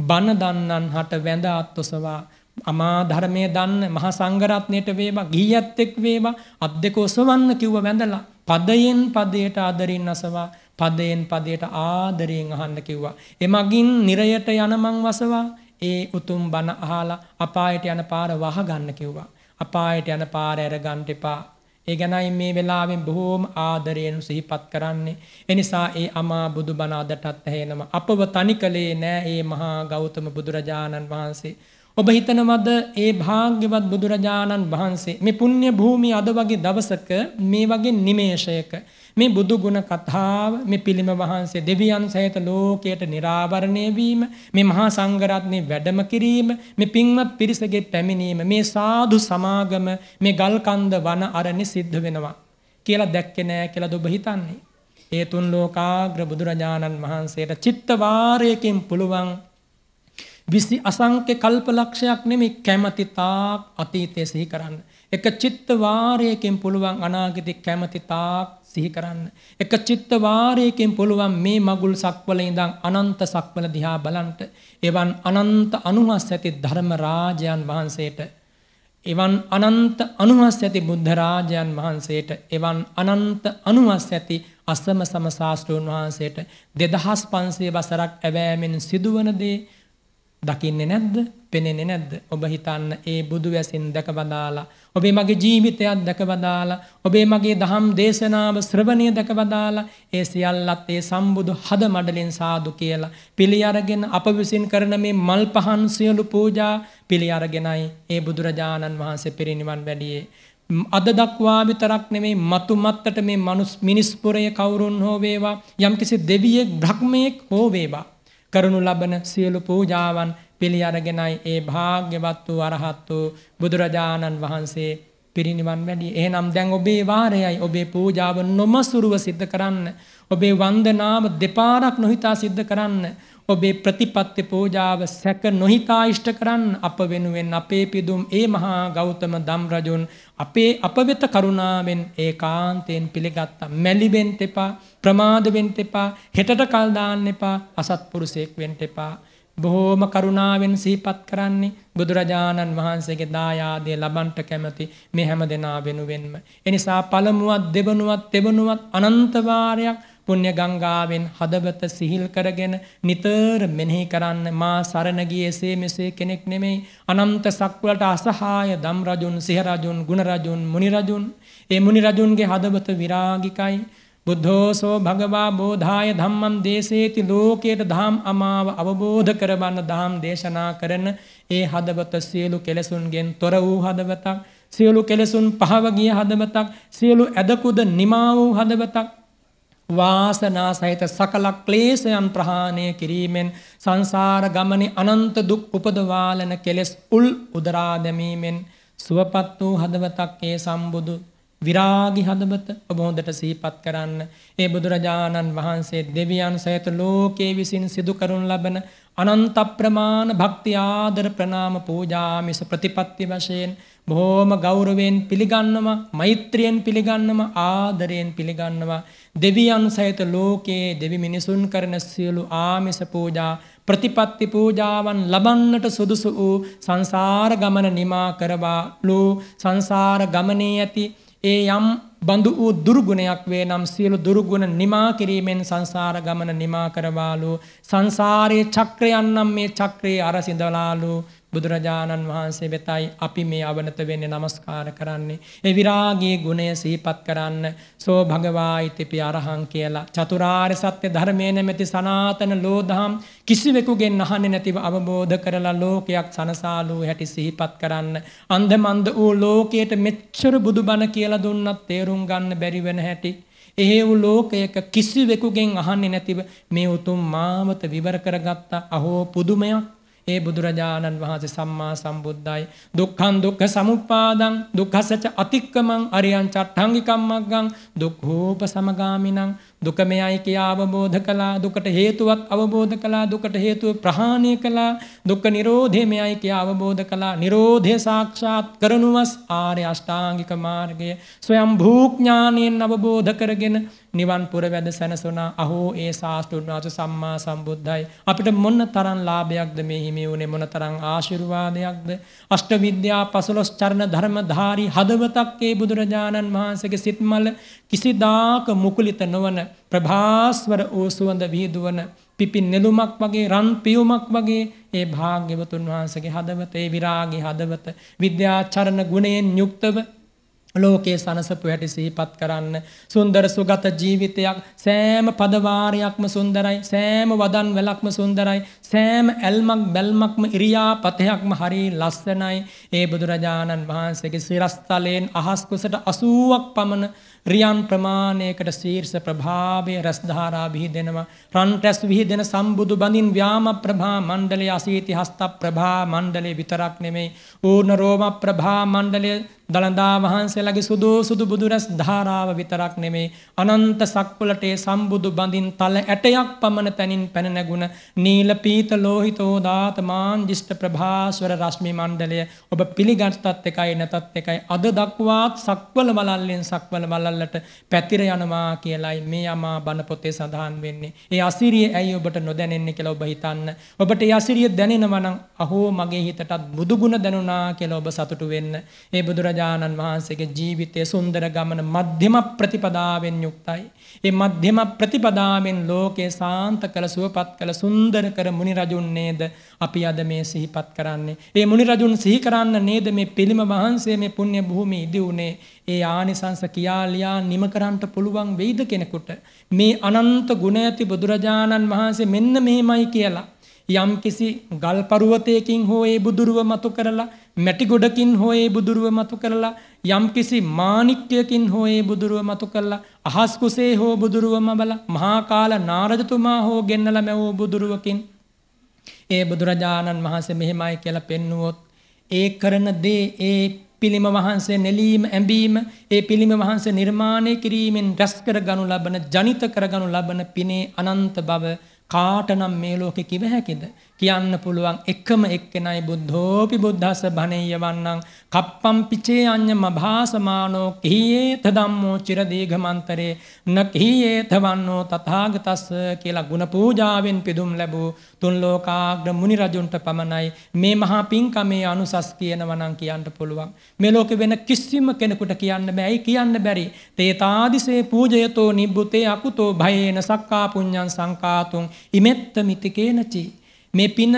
බණ දන්නන් හට වැඳ අත්ඔසවා අමා ධර්මය දන්න මහා සංගරත්නයට වේවා ගීයත් එක් වේවා අත් දෙක ඔසවන්න කිව්ව වැඳලා පදයෙන් පදයට ආදරෙන් අසවා පදයෙන් පදයට ආදරයෙන් අහන්න කිව්වා එමගින් නිරයට යන මං වසවා ඒ උතුම් බණ අහලා අපායට යන පාර වහ ගන්න කිව්වා අපායට යන පාර ඇර ගන්න එපා ඒ ගැනයි මේ වෙලාවෙන් බොහෝම ආදරයෙන් සිහිපත් කරන්නේ. එනිසා ඒ අමා බුදුබණ අදටත් ඇහෙනම අපව තනි කළේ නෑ ඒ මහා ගෞතම බුදුරජාණන් වහන්සේ ඔබ හිතනවද ඒ භාග්‍යවත් බුදුරජාණන් වහන්සේ මේ පුණ්‍ය භූමිය අද වගේ දවසක මේ වගේ නිමේෂයක මේ බුදු ගුණ කතාව මේ පිළිම වහන්සේ දෙවියන් සහිත ලෝකයට निराවරණය වීම මේ මහා සංඝරත්නේ වැඩම කිරීම මේ පින්වත් පිරිසගේ පැමිණීම මේ සාදු සමාගම මේ ගල්කන්ද වන අරණි සිද්ධ වෙනවා කියලා දැක්කේ නෑ කියලා ඔබ හිතන්නේ ඒ තුන් ලෝකාග්‍ර බුදුරජාණන් වහන්සේට චිත්ත වාරයකින් පුළුවන් විසි අසංක්‍ය කල්පලක්ෂයක් නෙමේ කැමති තාක් අතීතය සිහි කරන්න. එක චිත්ත වාරයකින් පුළුවන් අනාගතය කැමති තාක් සිහි කරන්න. එක චිත්ත වාරයකින් පුළුවන් මේ මගුල් සක්වල ඉඳං අනන්ත සක්වල දිහා බලන්ට. එවන් අනන්ත අනුහස් ඇති ධර්ම රාජයන් වහන්සේට. එවන් අනන්ත අනුහස් ඇති බුද්ධරාජයන් වහන්සේට එවන් අනන්ත අනුහස් ඇති අස්සම සමශාස්ත්‍රූන් වහන්සේට දෙදහස් පන්සේ වසරක් ඇවෑමෙන් සිදුවනදේ දකින්නේ නැද්ද? පෙනෙන්නේ නැද්ද? ඔබ හිතන්න ඒ බුදු වැසින් දැකබදාලා, ඔබේ මගේ ජීවිතයත් දැකබදාලා, ඔබේ මගේ දහම් දේශනාව ශ්‍රවණය දැකබදාලා, ඒ සියල්ලත් ඒ සම්බුදු හද මඩලින් සාදු කියලා පිළි අරගෙන අප විසින් කරන මේ මල් පහන් සියලු පූජා පිළි අරගෙනයි ඒ බුදුරජාණන් වහන්සේ පිරිනිවන් වැඩියේ. අද දක්වා විතරක් නෙමේ මතු මත්තට මේ මනුස් මිනිස්පුරය කවුරුන් හෝ වේවා යම්කිසි දෙවියෙක් බ්‍රහ්මයෙක් හෝ වේවා කරනු ලබන සියලු පූජාවන් පිළි අරගෙනයි ඒ භාග්‍යවත් වූ අරහත් වූ බුදුරජාණන් වහන්සේ පිරිනිවන් වැඩි එහෙනම් දැන් ඔබේ වාරයයි ඔබේ පූජාව නොමසුරුව සිද්ධ කරන්න ඔබේ වන්දනාව දෙපාරක් නොහිතා සිද්ධ කරන්න ඔබේ ප්‍රතිපත්ති පූජාව සැක නොහිතා ඉෂ්ට කරන්න අප වෙනුවෙන් අපේ පිදුම් ඒ මහා ගෞතම දම්රජුන් අපේ අපවෙත කරුණාවෙන් ඒ කාන්තයෙන් පිළිගත්තා මැලිබෙන් එපා ප්‍රමාදවෙන් එපා හෙටට කල්දාන්න එපා අසත්පුරුසෙක් වෙන්ට එපා බොහෝම කරුණාවෙන් සීපත් කරන්නේ බුදුරජාණන් වහන්සේගේ දායාදය ලබන්ට කැමති මේ හැම දෙනා වෙනුවෙන්ම. එනිසා පළමුුවත් දෙබනුවත් තෙබනුවත් අනන්තවාරයක් පුණ්‍ය ගංගාවෙන් හදවත සිහිල් කරගෙන නිතර මෙනෙහි කරන්න මා සරණ ගියේසේ මෙසේ කෙනෙක් නෙමෙයි අනන්ත සක්වලට අසහාය දම් රජුන් සිහ රජුන් ගුණ රජුන් මුනි රජුන් ඒ මුනි රජුන්ගේ හදවත විරාගිකයි බුද්ධෝසෝ භගවා බෝධාය ධම්මම් දේශේති ලෝකයට ධම් අමාව අවබෝධ කරවන්න දහම් දේශනා කරන ඒ හදවත සියලු කෙලෙසුන්ගෙන් තොර වූ හදවතක් සියලු කෙලෙසුන් පහවගිය හදවතක් සියලු ඇදකුද නිමා වූ හදවතක් වාසනා සහිත සකල ක්ලේශයන් ප්‍රහාණය කිරීමෙන් සංසාර ගමනේ අනන්ත දුක් උපදවාලන කෙලෙස් උල් උදරා දැමීමෙන් සුවපත් වූ හදවතක් ඒ සම්බුදු විරාගි හදබත ඔබහොඳට සීපත් කරන්න ඒ බුදුරජාණන් වහන්සේ දෙවියන් සයත ලෝකයේ විසින් සිදුකරුන් ලබන අනන්ත ප්‍රමාණ භක්ති ආදර ප්‍රනාම පූජාමිස ප්‍රතිපත්ති වශයෙන් බොහෝම ගෞරවයෙන් පිළිගන්නවා මෛත්‍රියෙන් පිළිගන්නවා ආදරයෙන් පිළිගන්නවා දෙවියන් සහිත ලෝකයේ දෙවි මිනිසුන් කරන සියලු ආමිස පූජා ප්‍රතිපත්ති පූජාවන් ලබන්නට සුදුසු වූ සංසාර ගමන නිමා කරවා ලෝ සංසාර ගමනේ ඇති ඒ යම් බඳු වූ දුර්ගුණයක් වේ නම් සියලු දුර්ගුණ නිමා කිරීමෙන් සංසාර ගමන නිමා කරවාලු සංසාරයේ චක්‍රයන් නම් මේ චක්‍රයේ අර සිඳලාලු බුදුරජාණන් වහන්සේ වෙතයි අපි මේ අවනත වෙන්නේ නමස්කාර කරන්නේ. ඒ විරාගයේ ගුණය සිහිපත් කරන්න සෝ භගවා ඉතිපි අරහං කියලා චතුරාර්ය සත්‍ය ධර්මයේ නැමැති සනාතන ලෝධම් කිසිවෙකුගෙන් අහන්නේ නැතිව අවබෝධ කරලා ලෝකයක් සනසාලූ හැටි සිහිපත් කරන්න. අන්ධමන්ද වූ ලෝකයට මෙච්චර බුදුබණ කියලා දුන්නත් තේරුම් ගන්න බැරි වෙන හැටි. එහෙවු ලෝකයක කිසිවෙකුගෙන් අහන්නේ නැතිව මේ උතුම් මාමත විවර කරගත්තා අහෝ පුදුමයක් ඒ බුදුරජාණන් වහන්සේ සම්මා සම්බුද්ධයි. දුක්හන් දුක්ක සමුපාදං දුක්හසච අතික්කමං අරියන් චට්ටංගිකම්මක්ගං දුක්හෝප සමගාමිනං දුකමයයි කියා අවබෝධ කළා දුකට හේතුවත් අවබෝධ කළා දුකට හේතුව ප්‍රහාණය කළා දුක්ඛ නිරෝධයමයි කියා අවබෝධ කළා නිරෝධය සාක්ෂාත් කරනුවස් ආර්ය අෂ්ටාංගික මාර්ගය ස්වයම් භූඥාණයෙන් අවබෝධ කරගෙන නිවන් පුර වැද සැනසුණා අහෝ ඒ ශාස්ත්‍රුන් වහන්සේ සම්මා සම්බුද්ධයි අපිට මොන තරම් ලාභයක්ද මේ හිමි වුනේ මොන තරම් ආශිර්වාදයක්ද අෂ්ට විද්‍යා 15 චරණ ධර්මධාරී හදවතක් ඒ බුදුරජාණන් වහන්සේගේ සිත්මල කිසිදාක මුකුලිත නොවන ප්‍රභාස්වර වූ සුවඳ විහිදුවන පිපි නෙළුමක් වගේ රන් පියුමක් වගේ ඒ භාග්‍යවතුන් වහන්සේගේ හදවත ඒ විරාගී හදවත විද්‍යාචරණ ගුණයෙන් යුක්තව ලෝකයේ සනසපු හැටි සිහිපත් කරන්න සුන්දර සුගත ජීවිතයක් සෑම පදවාරයක්ම සුන්දරයි සෑම වදන් වැලක්ම සුන්දරයි සෑම ඇල්මක් බැල්මක්ම ඉරියා පතයක්ම හරි ලස්සනයි ඒ බුදුරජාණන් වහන්සේගේ සිරස්තලයෙන් අහස්කුසට අසුවක් පමණ රියන් ප්‍රමාණයකට ශීර්ෂ ප්‍රභාවය රස්ධාරා විහිදෙනවා රන් රැස් විහිදෙන සම්බුදු බඳින් ව්‍යාම ප්‍රභා මණ්ඩලයේ අසීති හස්ත ප්‍රභා මණ්ඩලයේ විතරක් නෙමෙයි ඌර්ණ රෝම ප්‍රභා මණ්ඩලයේ දළදා වහන්සේලගේ සුදු සුදු බුදුරැස් ධාරාව විතරක් නෙමේ අනන්ත සක්පුලටේ සම්බුදු බඳින් තල ඇටයක් පමණ තැනින් පැන නැගුණ නීල පීත ලෝහිතෝ දාත මාන්දිෂ්ඨ ප්‍රභාස්වර රශ්මි මණ්ඩලය ඔබ පිළිගත්තත් එකයි නැතත් එකයි අද දක්වාත් සක්වල වලල්ලෙන් සක්වල වලල්ලට පැතිර යනවා කියලයි මේ අමා බණ පොතේ සඳහන් වෙන්නේ. ඒ අසිරිය ඇයි ඔබට නොදැනෙන්නේ කියලා ඔබ හිතන්න. ඔබට ඒ අසිරිය දැනෙනවා නම් අහෝ මගේ හිතටත් බුදුගුණ දැනුණා කියලා ඔබ සතුටු වෙන්න. ඒ බුදුරජාණන් බුදුරජාණන් වහන්සේගේ ජීවිතය සුන්දර ගමන මධ්‍යම ප්‍රතිපදාවෙන් යුක්තයි. ඒ මධ්‍යම ප්‍රතිපදාවෙන් ලෝකේ සාන්ත කළ සුවපත් කළ සුන්දර කර මුනිරජුන් නේද අපි අද මේ සිහිපත් කරන්නේ. ඒ මුනිරජුන් සිහිකරන්න නේද මේ පිළිම වහන්සේ මේ පුුණ්‍ය භූමි ඉදිවුණේ ඒ ආනිසංස කියාලියා නිම කරන්ට පුළුවන් වෙයිද කෙනෙකුට. මේ අනන්ත ගුණ ඇති බුදුරජාණන් වහන්සේ මෙන්න මෙහෙමයි කියලා. යම් කිසි ගල් පරුවතයකින් හෝ ඒ බුදුරුව මතු කරලා මැටි ගොඩකින් හෝ ඒ බුදුරුව මතු කරලා යම් කිසි මාණික්්‍යයකින් හෝ ඒ බුදුරුව මතු කරලා අහස් කුසේ හෝ බුදුරුව මබල මහා කාල නාරජතුමා හෝ ගෙන්නලා මැවූ බුදුරුවකින් ඒ බුදුරජාණන් වහන්සේ මෙහෙමයි කියලා පෙන්වුවොත් ඒ කරන දේ ඒ පිළිම වහන්සේ නෙලීම ඇඹීම ඒ පිළිම වහන්සේ නිර්මාණය කිරීමෙන් රැස් කර ගනු ලබන ජනිත කරගනු ලබන පිනේ අනන්ත බව කාටනම් මේ ලෝකෙ කිව හැකිද කියන්න පුළුවන් එකම එක්කෙනයි බුද්ධෝපි බුද්ධස්ස භණෙය වන්නං කප්පම් පිචේ අඤ්ඤ මභාසමානෝ කීයේ තදම්මෝ චිරදීඝමන්තරේ නකීයේ තවන්නෝ තථාගතස්ස කියලා ගුණ පූජාවෙන් පිදුම් ලැබූ තුන් ලෝකාග්‍ර මුනි රජුන්ට පමණයි මේ මහා පින්කමේ අනුසස් කියනවා නම් කියන්න පුළුවන්. මේ ලෝකෙ වෙන කිසිම කෙනෙකුට කියන්න බෑ. කියන්න බැරි. තේතාදිසේ පූජයතෝ නිබ්බුතේ අකුතෝ භයේන සක්කා පුඤ්ඤං සංකාතුං ඉමෙත්ත මිතිකේනචි. මේ පින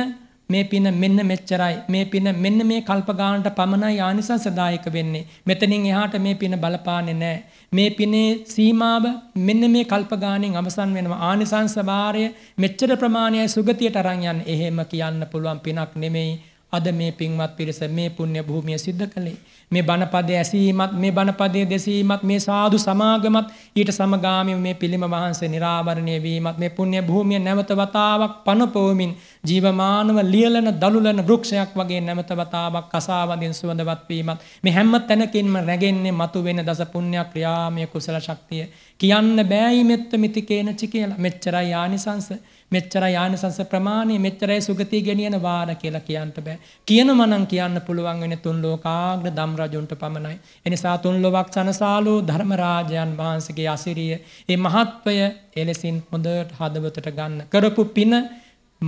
මේ පින මෙන්න මෙච්චරයි මේ පින මෙන්න මේ කල්පගානට පමණයි ආනිසංසදායක වෙන්නේ මෙතනින් එහාට මේ පින බලපාන්නේ නැහැ මේ පිනේ සීමාව මෙන්න මේ කල්පගානෙන් අවසන් වෙනවා ආනිසංස භාරය මෙච්චර ප්‍රමාණයයි සුගතියට අරන් යන්න එහෙම කියන්න පුළුවන් පිනක් නෙමෙයි අද මේ පින්වත් පිරිස මේ පුණ්‍ය භූමිය සිද්ධ කළේ. මේ බණපදය ඇසීමත් මේ බණපදය දෙසීමත් මේ සාදු සමාගමත් ඊට සමගාමි මේ පිළිම වහන්සේ නිරාවරණය වීමත් මේ පුණ්‍ය භූමිය නැවත වතාවක් පනපෝමින් ජීවමානව ලියලන දළුලන වෘක්ෂයක් වගේ නැවත වතාවක් කසාවඳින් සුවඳවත් වීමත් මේ හැම තැනකින්ම රැගෙන්නේ මතුවෙන දස පුණ්‍ය ක්‍රියාමය කුසල ශක්තිය කියන්න බෑයි මෙත්ත මිති කේනචි කියලා මෙච්චරයි ආනිසංස මෙච්චර යානිසංස ප්‍රමාණය මෙච්චරයි සුගතිය ගෙනියන වාර කියලා කියන්න බෑ. කියන මනම් කියන්න පුළුවන් වෙන තුන් ලෝකාග්‍ර දම් රජුන්ට පමණයි. එනිසා තුන් ලොවක් සනසාලෝ ධර්මරාජයන් වහන්සේගේ අසිරිය ඒ මහත්වය එලෙසින් හොඳට හදවතට ගන්න කරපු පින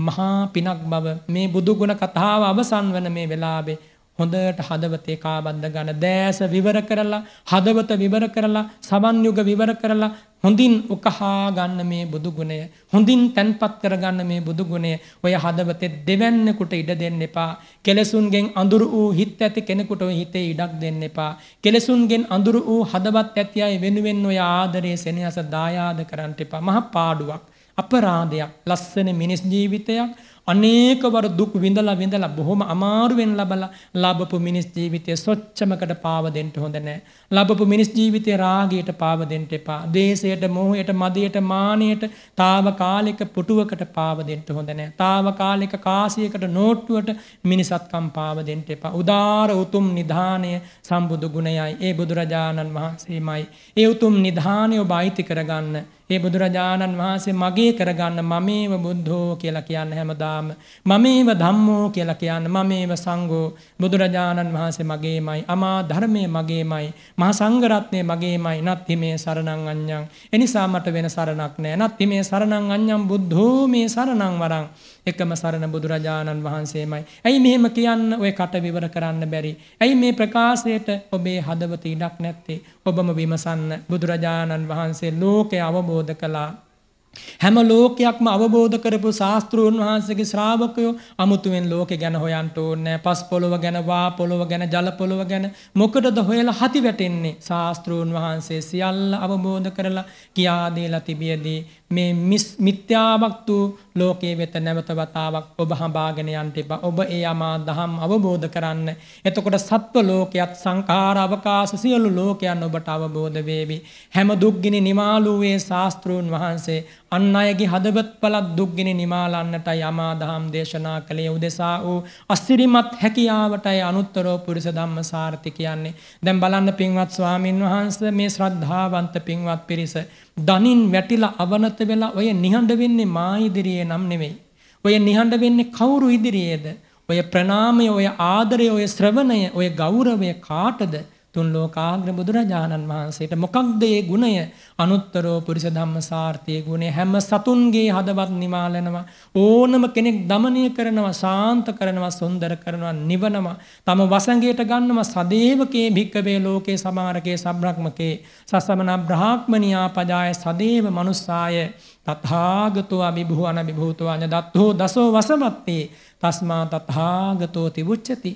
මහා පිනක් බව මේ බුදුගුණ කතාව අවසන් වන මේ වෙලාබේ හොඳට හදවතේ කාබන්ධ ගන දෑස විවර කරලා හදවත විවර කරලා සවන්යුග විවර කරලා හොඳින් උකහා ගන්න මේ බුදුගුණය හොඳින් තැන්පත් කරගන්න මේ බුදුගුණය ඔය හදවතේ දෙවැන්නෙකුට ඉඩ දෙන්න එපා කෙලෙසුන්ගෙන් අඳුරු වූ හිත ඇති කෙනෙකුට ඔය හිතේ ඉඩක් දෙන්න එපා කෙලෙසුන්ගෙන් අඳුරු වූ හදවත් ඇති අය වෙනුවෙන් ඔය ආදරයේ සෙනෙහස දායාද කරන්න එපා මහ පාඩුවක් අපරාධයක් ලස්සන මිනිස් ජීවිතයක් අනේකවර දුක් විඳලා විඳලා බොහොම අමාරුවෙන් ලබලා ලබපු මිනිස් ජීවිතය සොච්චමකට පාව දෙන්න හොඳ නෑ. ලබපු මිනිස් ජීවිතේ රාගයට පාව දෙන්න එපා. දේශයට, මෝහයට, මදයට, මානයට తాවකාලික පුටුවකට පාව දෙන්න හොඳ නෑ. తాවකාලික කාසියකට නෝට්ටුවට මිනිසත්කම් පාව දෙන්න එපා. උදාර උතුම් නිධානය සම්බුදු ගුණයයි. ඒ බුදුරජාණන් වහන්සේමයි. ඒ උතුම් නිධානය ඔබ අයිති කරගන්න ඒ බුදුරජාණන් වහන්සේ මගේ කරගන්න මමේව බුද්ධෝ කියලා කියන්න හැමදාම මමේව ධම්මෝ කියලා කියන්න මමේව සංඝෝ බුදුරජාණන් වහන්සේ මගේමයි අමා ධර්මයේ මගේමයි මහා සංඝරත්නයේ මගේමයි නත්ති මේ සරණං අඤ්ඤං එනිසා මට වෙන සරණක් නැහැ නත්ති මේ සරණං අඤ්ඤං බුද්ධෝ මේ සරණං වරං එකම සරණ බුදුරජාණන් වහන්සේමයි. ඇයි මෙහෙම කියන්න ඔය කට විවර කරන්න බැරි. ඇයි මේ ප්‍රකාශයට ඔබේ හදවත ඉඩක් නැත්තේ. ඔබම විමසන්න බුදුරජාණන් වහන්සේ ලෝකය අවබෝධ කලා හැම ලෝකයක්ම අවබෝධ කරපු ශාස්තෘන් වහන්සේගේ ශ්‍රාවකයෝ අමුතුවෙන් ලෝකෙ ගැන හොයන්ට ඕනෑ පස් පොළොව ගැන වා පොළොව ගැන ජල පොළොව ගැන මොකටද හොයලා හති වැටෙන්නේ ශාස්තෘන් වහන්සේ සියල්ල අවබෝධ කරලා කියාදීලා තිබියදී මේ මිත්‍යාවක් වූ ලෝකයේ වෙත නැවත වතාවක් ඔබ හඹාගෙන යන්න එපා. ඔබ ඒ අමා දහම් අවබෝධ කරන්න. එතකොට සත්ව ලෝකයක් සංඛාර අවකාශ සියලු ලෝකයන් ඔබට අවබෝධ වේවි. හැම දුක්ගිනි නිමාලුවේ ශාස්තෘන් වහන්සේ අන් අයගේ හදවත් පලත් දුක්ගෙන නිමාලන්නටයි අමා දහම් දේශනා කළේ උදෙසා වූ අස්සිරිමත් හැකියාවටයි අනුත්තරෝ පුරිස ධම්ම සාර්ථි කියන්නේ. දැන් බලන්න පින්වත් ස්වාමින් වහන්ස මේ ශ්‍රද්ධාවන්ත පින්වත් පිරිස. දනින් වැටිලා අවනත වෙලා ඔය නිහඬ වෙන්නේ මා ඉදිරියේ නම් නෙවෙයි. ඔය නිහඬ වෙන්නේ කවුරු ඉදිරියේද? ඔය ප්‍රණාමය ඔය ආදරය ඔය ශ්‍රවණය ඔය ගෞරවය කාටද තුන් ලෝකාග්‍ර බුදුරජාණන් වහන්සේට මොකක්ද ඒ ගුණය? අනුත්තරෝ පුරිස ධම්ම සාර්ථී ගුණය හැම සතුන්ගේ හදවත් නිමාලනවා. ඕනම කෙනෙක් দমনය කරනවා, ශාන්ත කරනවා, සුන්දර කරනවා, නිවනවා. තම වසඟයට ගන්නවා සදේවකේ භික්කවේ ලෝකේ සමාරකේ සබ්‍රක්මකේ සස්සමන බ්‍රාහ්මනියා පජාය සදේව මනුස්සාය තථාගතෝ අභිභුවන විභූතෝ අඤ දත්තෝ දසෝ වසමත්තේ තස්මා තථාගතෝ තිවුච්චති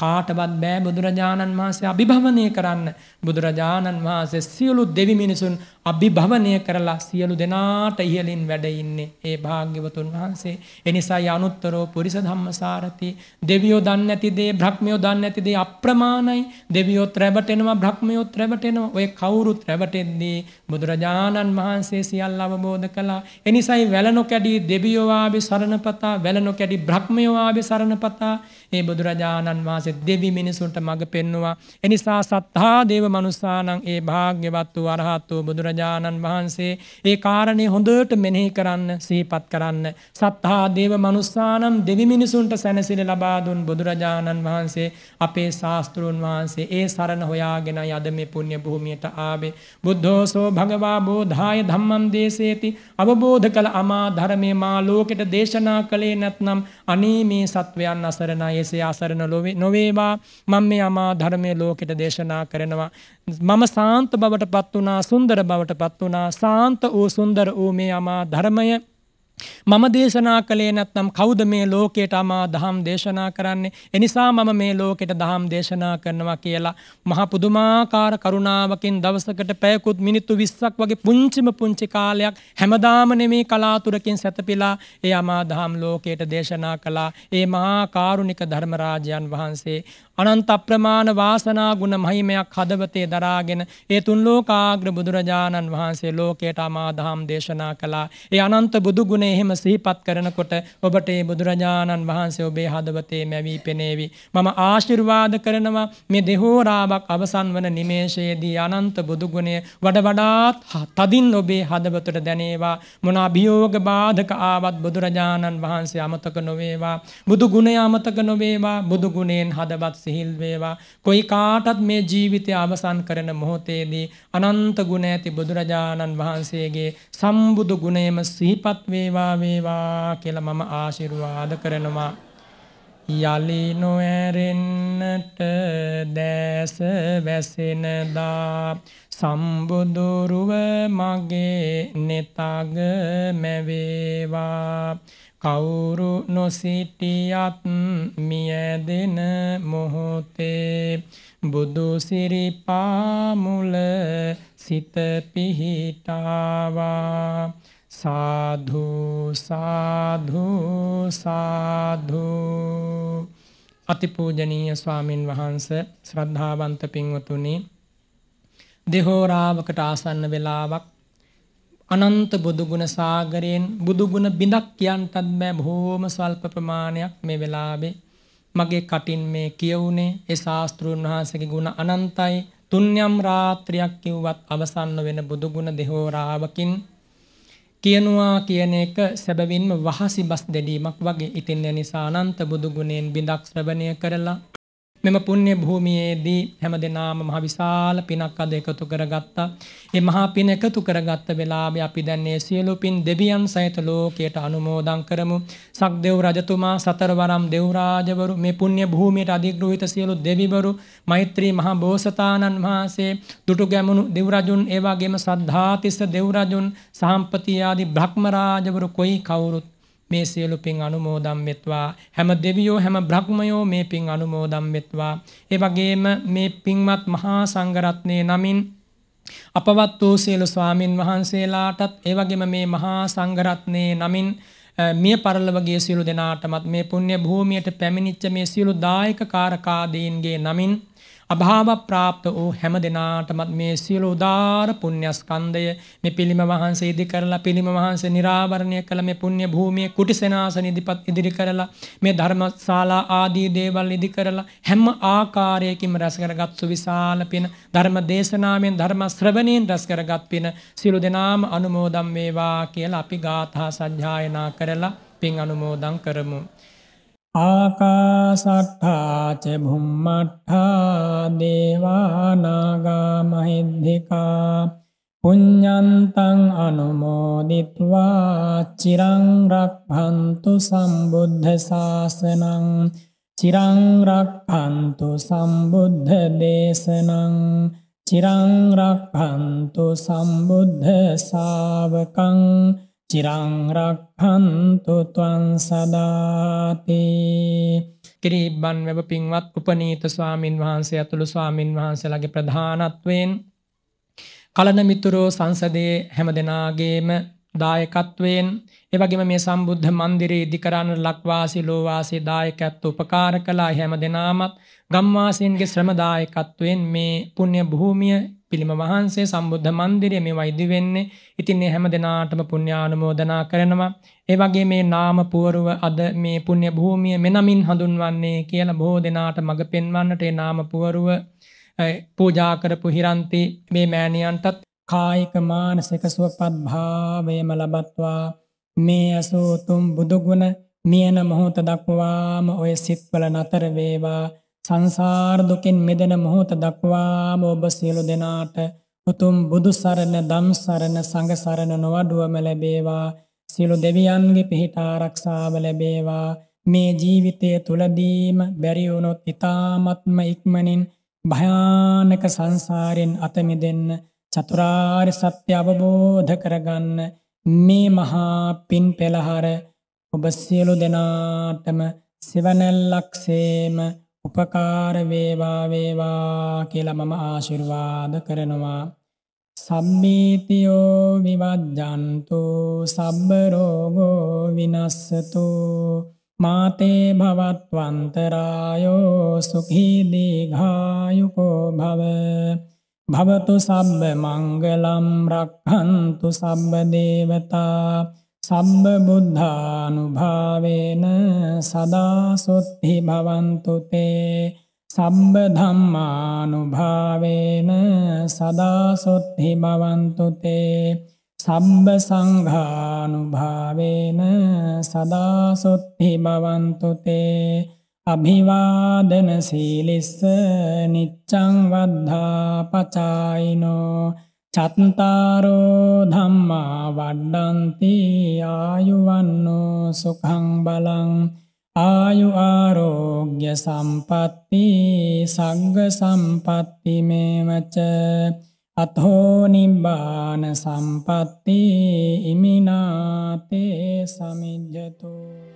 කාටවත් බෑ බුදුරජාණන් වහන්සේ අභිභවනය කරන්න බුදුරජාණන් වහන්සේ සියලු දෙවි මිනිසුන් අභිභවනය කරලා සියලු දෙනාට ඉහලින් වැඩඉන්නේ ඒ භාග්‍යවතුන් වහන්සේ එනිසා යනුත්තරෝ පුරිස ධම්මසාරති දෙවියෝ දන්න ඇතිදේ බ්‍රහ්මියෝ දන්න ඇතිදේ අප්‍රමාණයි දෙවියොත් රැබටෙනවා බ්‍රහ්මියොත් රැබටෙනවා ඔය කවුරුත් රැබටෙන්නේ බුදුරජාණන් වහන්සේ සියල් අවබෝධ කළා එනිසයි වැලනොකැඩී දෙවියෝවාභි සරණපතා වැලනොකැඩි බ්‍රහ්මයෝවාභි සරණපතා ඒ බුදුරජාණන් වහන්සේ වහන්සේ දෙවි මිනිසුන්ට මඟ පෙන්නවා. එනිසා සත්හා දේව මනුස්සානං ඒ භාග්‍යවත් වූ අරහත් වූ බුදුරජාණන් වහන්සේ ඒ කාරණේ හොඳට මෙනෙහි කරන්න සිහිපත් කරන්න. සත්හා දේව මනුස්සානම් දෙවි මිනිසුන්ට සැනසිල ලබා දුන් බුදුරජාණන් වහන්සේ අපේ ශාස්තෘන් වහන්සේ ඒ සරණ හොයාගෙන යද මේ පුණ්‍ය භූමියට ආවේ. බුද්ධෝසෝ භගවා බෝධාය ධම්මං දේසේති අවබෝධ කළ අමා ධර්මයේ මා ලෝකෙට දේශනා කළේ නැත්නම් අනේ මේ සත්වයන් අසරණයි එසේ අසරණ නොවේ නොවේවා මම මේ අමා ධර්මය ලෝකෙට දේශනා කරනවා. මම සාන්ත බවට පත් වනා සුන්දර බවට පත් වනා සාන්ත වූ සුන්දර වූ මේ අමා ධර්මය මම දේශනා කළේ නැත්නම් කවුද මේ ලෝකයට අමා දහම් දේශනා කරන්නේ එනිසා මම මේ ලෝකෙට දහම් දේශනා කරනවා කියලා මහ පුදුමාකාර කරුණාවකින් දවසකට පැයකුත් මිනිත්තු 20ක් වගේ පුංචිම පුංචි කාලයක් හැමදාම නෙමේ කලාතුරකින් සැතපීලා ඒ අමා දහම් ලෝකයට දේශනා කළා ඒ මහා කාරුණික ධර්මරාජයන් වහන්සේ අනන්ත අප්‍රමාණ වාසනා ගුණ මහිමයක් හදවතේ දරාගෙන ඒ තුන් ලෝකාග්‍ර බුදුරජාණන් වහන්සේ ලෝකයට අමාදහම් දේශනා කළා. ඒ අනන්ත බුදු ගුණ එහෙම සිහිපත් කරනකොට ඔබට ඒ බුදුරජාණන් වහන්සේ ඔබේ හදවතේ මැවී පෙනේවි. මම ආශිර්වාද කරනවා මේ දෙහෝරාවක් අවසන් වන නිමේෂයේදී අනන්ත බුදු ගුණය වඩ වඩාත් තදින් ඔබේ හදවතට දැනේවා. මොන අභියෝග බාධක ආවත් බුදුරජාණන් වහන්සේ අමතක නොවේවා. බුදු ගුණය අමතක නොවේවා. බුදු ගුණයෙන් හදවත් සිහිල් වේවා කොයි කාටත් මේ ජීවිතය අවසන් කරන මොහොතේදී අනන්ත ගුණ ඇති බුදුරජාණන් වහන්සේගේ සම්බුදු ගුණයම සිහිපත් වේවා වේවා කියලා මම ආශිර්වාද කරනවා යලි නොඇරෙන්නට දැස වැසෙනදා සම්බුදුරුව මගේ නෙතග මැවේවා කවුරු නොසිටියත් මියදෙන මොහොතේ බුදු සිරිපාමුල සිත පිහිටාවා සාධු සාධු සාධු අතිපූජනීය ස්වාමින් වහන්ස ශ්‍රද්ධාවන්ත පින්වතුනි දෙහෝරාවකට ආසන්න වෙලාවක් අනන්ත බුදුගුණ සාගරයෙන් බුදුගුණ බිඳක් කියන්ටත් බෑ බොහෝම සල්ප ප්‍රමාණයක් මේ වෙලාවේ මගේ කටින් මේ කියවුනේ ඒ ශාස්තෘන් වහන්සේගේ ගුණ අනන්තයි තුන්යම් රාත්‍රියක් කිව්වත් අවසන් වෙන බුදුගුණ දෙහෝරාවකින් කියනවා කියන එක සැබවින්ම වහසි බස් දෙඩීමක් වගේ ඉතින් නිසා අනන්ත බුදුගුණයෙන් බිඳක් ශ්‍රවණය කරලා මෙම පුණ්‍ය භූමියේදී හැම දෙනාම මහ විශාල පිනක් අද එකතු කරගත්තා. ඒ මහා පින එකතු කරගත්ත වෙලාවේ අපි දැන් මේ සියලු පින් දෙවියන් සහිත ලෝකයට අනුමෝදන් කරමු. සක්දෙව් රජතුමා සතරවරම් දෙව් රාජවරු මේ පුණ්‍ය භූමියට අධිග්‍රහිත සියලු දෙවිවරු මෛත්‍රී මහා බෝසතාණන් වහන්සේ දුටු ගැමුණු දෙව් රජුන් ඒ වගේම සද්ධාතිස්ස දෙව් රජුන් සහම්පති ආදී බ්‍රහ්ම රාජවරු කොයි කවුරුත් මේ සියලු පින් අනුමෝදම් වෙත්වා හැම දෙවියෝ හැම බ්‍රහ්මයෝ මේ පින් අනුමෝදම් වෙත්වා ඒ වගේම මේ පින්වත් මහා සංඝරත්නයේ නමින් අපවත් වූ සියලු ස්වාමින් වහන්සේලාටත් ඒ වගේම මේ මහා සංඝරත්නයේ නමින් මිය පරලවගේ සියලු දෙනාටමත් මේ පුණ්‍ය භූමියට පැමිණිච්ච මේ සියලු දායක කාරකාදීන්ගේ නමින් අභාව ප්‍රාප්ත වූ හැම දෙනාටමත් මේ සියලු උදාාර පුණ්‍යස්කන්ධය මේ පිළිම වහන්සේ ඉදි කරලා පිළිම වහන්සේ निराවරණය කළ මේ පුණ්‍ය භූමිය කුටිසෙනාසන ඉදිරිපත් ඉදිරි කරලා මේ ධර්මශාලා ආදී දේවල් ඉදි කරලා හැම ආකාරයකින්ම රැස් කරගත් සුවිශාල පින ධර්ම දේශනාවෙන් ධර්ම ශ්‍රවණයෙන් රැස් කරගත් පින සියලු දෙනාම අනුමෝදම් වේවා කියලා අපි ගාථා සජ්ජායනා කරලා පින් අනුමෝදන් කරමු ආකාසට්ඨාච බුම්මට්ඨා දේවානාගා මහිද්దికා පුඤ්ඤන්තං අනුමෝදිත්වා චිරං රක්ඛන්තු සම්බුද්ධ ශාසනං චිරං රක්ඛන්තු සම්බුද්ධ දේශනං චිරං රක්ඛන්තු සම්බුද්ධ ශාවකං චිරංරක්හන්තු තුවන් සදාති කිරීබ්බන් වැබ පින්වත් උපනීත ස්වාමින් වහන්සේ ඇතුළු ස්වාමින් වහන්සේලගේ ප්‍රධානත්වයෙන් කලනමිතුරෝ සංසදයේ හැම දෙනාගේම දායකත්වයෙන් එවගේම මේ සම්බුද්ධ මන්දිරේ ඉදිකරන්න ලක්වාසි ලෝවාසේ දායකත්ව උපකාර කලා හැම දෙනාමත් ගම්වාසීන්ගේ ශ්‍රමදායකත්වයෙන් මේ පුුණ්‍ය භූමිය පිළිම වහන්සේ සම්බුද්ධ මන්දිරය මේ වෛදි වෙන්නේ ඉතින් හැම දෙනාටම පුුණ්‍යානුමෝදනා කරනවා. ඒවගේ මේ නාම පුවරුව අද මේ පුුණ්‍ය භූමිය මෙනමින් හඳුන්වන්නේ කියල බෝ දෙනාට මඟ පෙන්වන්නට නාම පුවරුව පූජාකරපු හිරන්ති මේ මෑණියන්ටත් කායික මානසික සුවපත් භාවයම ලබත්වා මේ ඇසූතුම් බුදුගුණ නියන මොහොත දක්වාම ඔය සිත්වල නතර වේවා සංසාර්දුකින් මෙදෙන මොහොත දක්වාම ඔබ සියලු දෙනාට උතුම් බුදුසරණ දම්සරණ සඟසරණ නොවඩුවම ලැබේවා සියලු දෙවියන්ගේ පිහිටාරක්ෂාව ලැබේවා මේ ජීවිතය තුළදීම බැරිවුණොත් ඉතාමත්ම ඉක්මනින් භයානක සංසාරෙන් අතමිදන්න චතුරාර් සත්‍ය අවබෝධ කරගන්න මේ මහා පින් පෙළහර ඔබ සියලු දෙනාටම සිවනැල්ලක්සේම උපකාරවේවාවේවා කියලමම ආශිර්වාද කරනවා සම්මීතියෝ විවජ්ජන්තු සබ්බරෝගෝ විනස්සතු මාතේ භවත්වන්තරායෝ සුහිදීඝායුකෝ භව භවතු සබ්බ මංගලම් රක්හන්තු සම්බදේවතා සම්බබුද්ධානුභාවේන සදාසුත්හි භවන්තුතේ සම්බධම්මානුභාවේන සදාසුත්හි භවන්තුතේ සම්බ සංඝානුභාවේන සදාසුත්හි භවන්තුතේ අභිවාදන සීලිස්ස නිච්චං වද්ධා පචායිනෝ චත්තාරෝ ධම්මා වඩ්ඩන්ති ආයුවන්නෝ සුකං බලං ආයු ආරෝග්‍ය සම්පත්ති සංග සම්පත්ති මේවච අත්හෝ නිබ්බාන සම්පත්ති ඉමිනාතේ සමිජ්ජතුෝ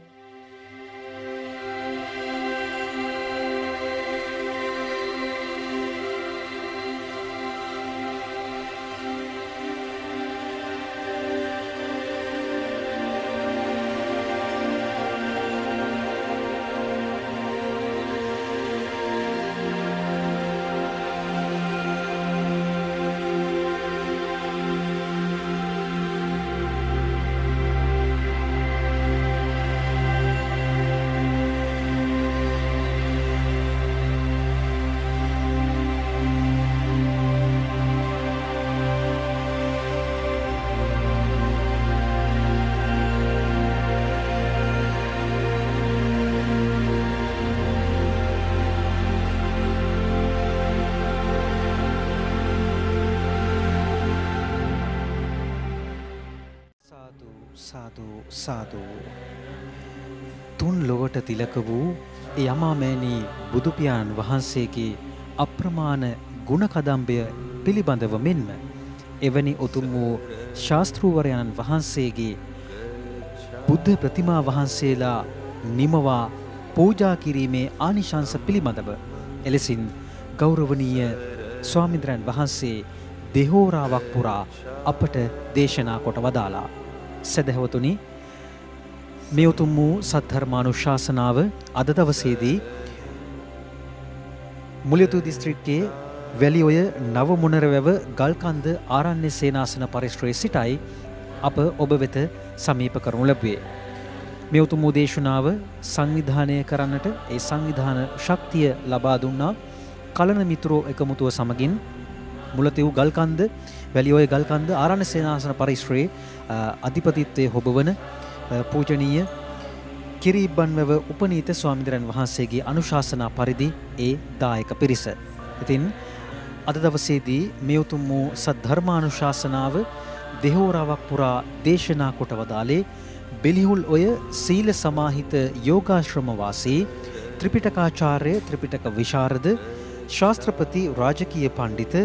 සාධූ සාධූ. තුන් ලොවට තිලක වූ යමාමෑණී බුදුපියාණන් වහන්සේගේ අප්‍රමාණ ගුණකදම්බය පිළිබඳව මෙන්ම එවැනි උතුම් වූ ශාස්තෘූවරයණන් වහන්සේගේ බුද්ධ ප්‍රතිමා වහන්සේලා නිමවා පූජා කිරීමේ ආනිශංස පිළිබඳව එලෙසින් ගෞරවනීය ස්වාමින්ද්‍රයන් වහන්සේ දෙහෝරාවක් පුරා අපට දේශනා කොට වදාලා සැදැහවතුනි මේ උතුම් වූ සද්ධර්මානුශාසනාව අද දවසේදී මුලියුතු දිස්ත්‍රික්කයේ වැලි ඔය නව මොනරවැව ගල්කන්ද ආරණ්‍ය සේනාසන පරිශ්‍රයේ සිටයි අප ඔබ වෙත සමීප කරනු ලැබුවේ. මේ උතුම් වූ දේශනාව සංවිධානය කරන්නට ඒ සංවිධාන ශක්තිය ලබා දුන්නා කලන මිතුරෝ එකමුතුව සමගින් මුලතෙව් ගල්කන්ද වැලිඔය ගල්කන්ද ආරණ්‍ය සේනාසන පරිශ්‍රයේ අධිපතිත්වයේ හොබවන පූජනීය කිරිබන්වැව උපනීත ස්වාමීන් වහන්සේගේ අනුශාසනා පරිදි ඒ දායක පිරිස. ඉතින් අද දවසේදී මේ උතුම් වූ සද්ධර්මානුශාසනාව දෙහෝරාවක් පුරා දේශනා කොට වදාලේ බෙලිහුල් ඔය සීල සමාහිත යෝගාශ්‍රම වාසී ත්‍රිපිටකාචාර්ය ත්‍රිපිටක විශාරද ශාස්ත්‍රපති රාජකීය පඬිතු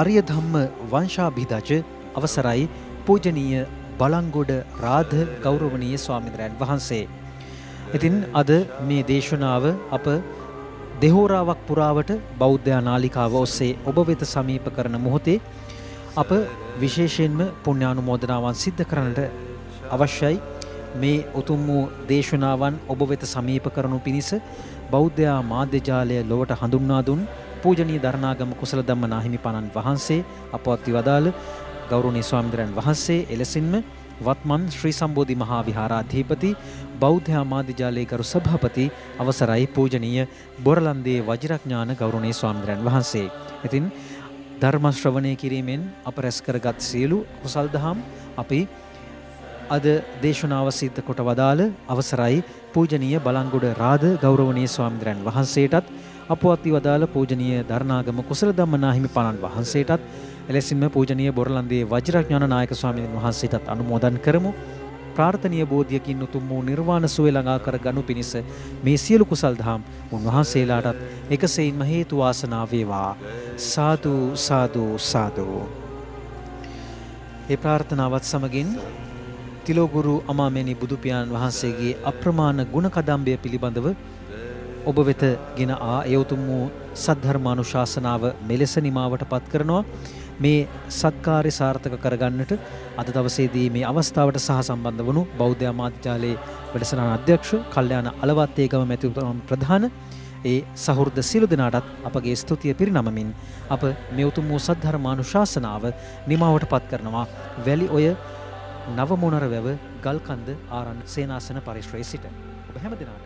අරිය ධම්ම වංශාභිදජ අවසරයි පූජනීය බලංගොඩ රාධ ගෞරවනීය ස්වාමීන් වහන්සේ. ඉතින් අද මේ දේශනාව අප දෙහෝරාවක් පුරාවට බෞද්ධයා නාලිකාව ඔස්සේ ඔබ වෙත සමීප කරන මොහොතේ අප විශේෂයෙන්ම පුණ්‍යානුමෝදනාවන් සිද්ධ කරන්නට අවශ්‍යයි. මේ උතුම් වූ දේශනාවන් ඔබ වෙත සමීප කරනු පිණිස බෞද්ධයා මාධ්‍ය ජාලය ලොවට හඳුන්වා දුන් පූජනී ධර්නාගම කුසල ධම්ම නාහිමිපාණන් වහන්සේ අපවත් වදාළ ගෞරවනීය ස්වාමීන් වහන්සේ එලෙසින්ම වත්මන් ශ්‍රී සම්බෝධි මහා විහාරාධිපති බෞද්ධ ආමාදිජාලේ ගරු සභාපති අවසරයි පූජනීය බොරලන්දේ වජිරඥාන ගෞරවනීය ස්වාමීන් වහන්සේ. ඉතින් ධර්ම ශ්‍රවණය කිරීමෙන් අප රැස් කරගත් සියලු කුසල් දහම් අපි අද දේශනාව සිද්ධ කොට වදාළ අවසරයි පූජනීය බලංගොඩ රාද ගෞරවනීය ස්වාමීන් වහන්සේටත් අපවත් වදාළ පූජනීය ධර්ණාගම කුසල ධම්මනාහිමි පාණන් වහන්සේටත් එලෙසින්ම පූජනීය බොරලන්දේ වජිරඥාන නායක ස්වාමීන් වහන්සේටත් අනුමෝදන් කරමු. ප්‍රාර්ථනීය බෝධියකින් උතුම් වූ නිර්වාණ සුවය ළඟා කර ගනු පිණිස මේ සියලු කුසල් දහම් උන්වහන්සේලාටත් එකසෙයින්ම හේතු වාසනා වේවා සාදු සාදු සාදු ඒ ප්‍රාර්ථනාවත් සමගින් තිලෝගුරු අමාමේනි බුදු පියාණන් වහන්සේගේ අප්‍රමාණ ගුණ කදම්බය පිළිබඳව ඔබ වෙත ගෙන ආ ඒ උතුම් වූ සද්ධර්මානුශාසනාව මෙලෙස නිමාවට පත් කරනවා. මේ සත්කාර්ය සාර්ථක කරගන්නට අද දවසේදී මේ අවස්ථාවට සහ සම්බන්ධ වුණු බෞද්ධ අමාත්‍යාලයේ වැඩසටහන අධ්‍යක්ෂ කල්යාණ අලවත්තේගම මැතිතුම් ප්‍රධාන ඒ සහෘද සිළු දෙනාටත් අපගේ ස්තුතිය පිරිනමමින් අප මේ උතුම් වූ සද්ධර්මානුශාසනාව නිමාවට පත් කරනවා වැලි ඔය නවමොනර වැව ගල්කන්ද ආරන් සේනාසන පරිශ්‍රයේ සිට. හැම දිනාට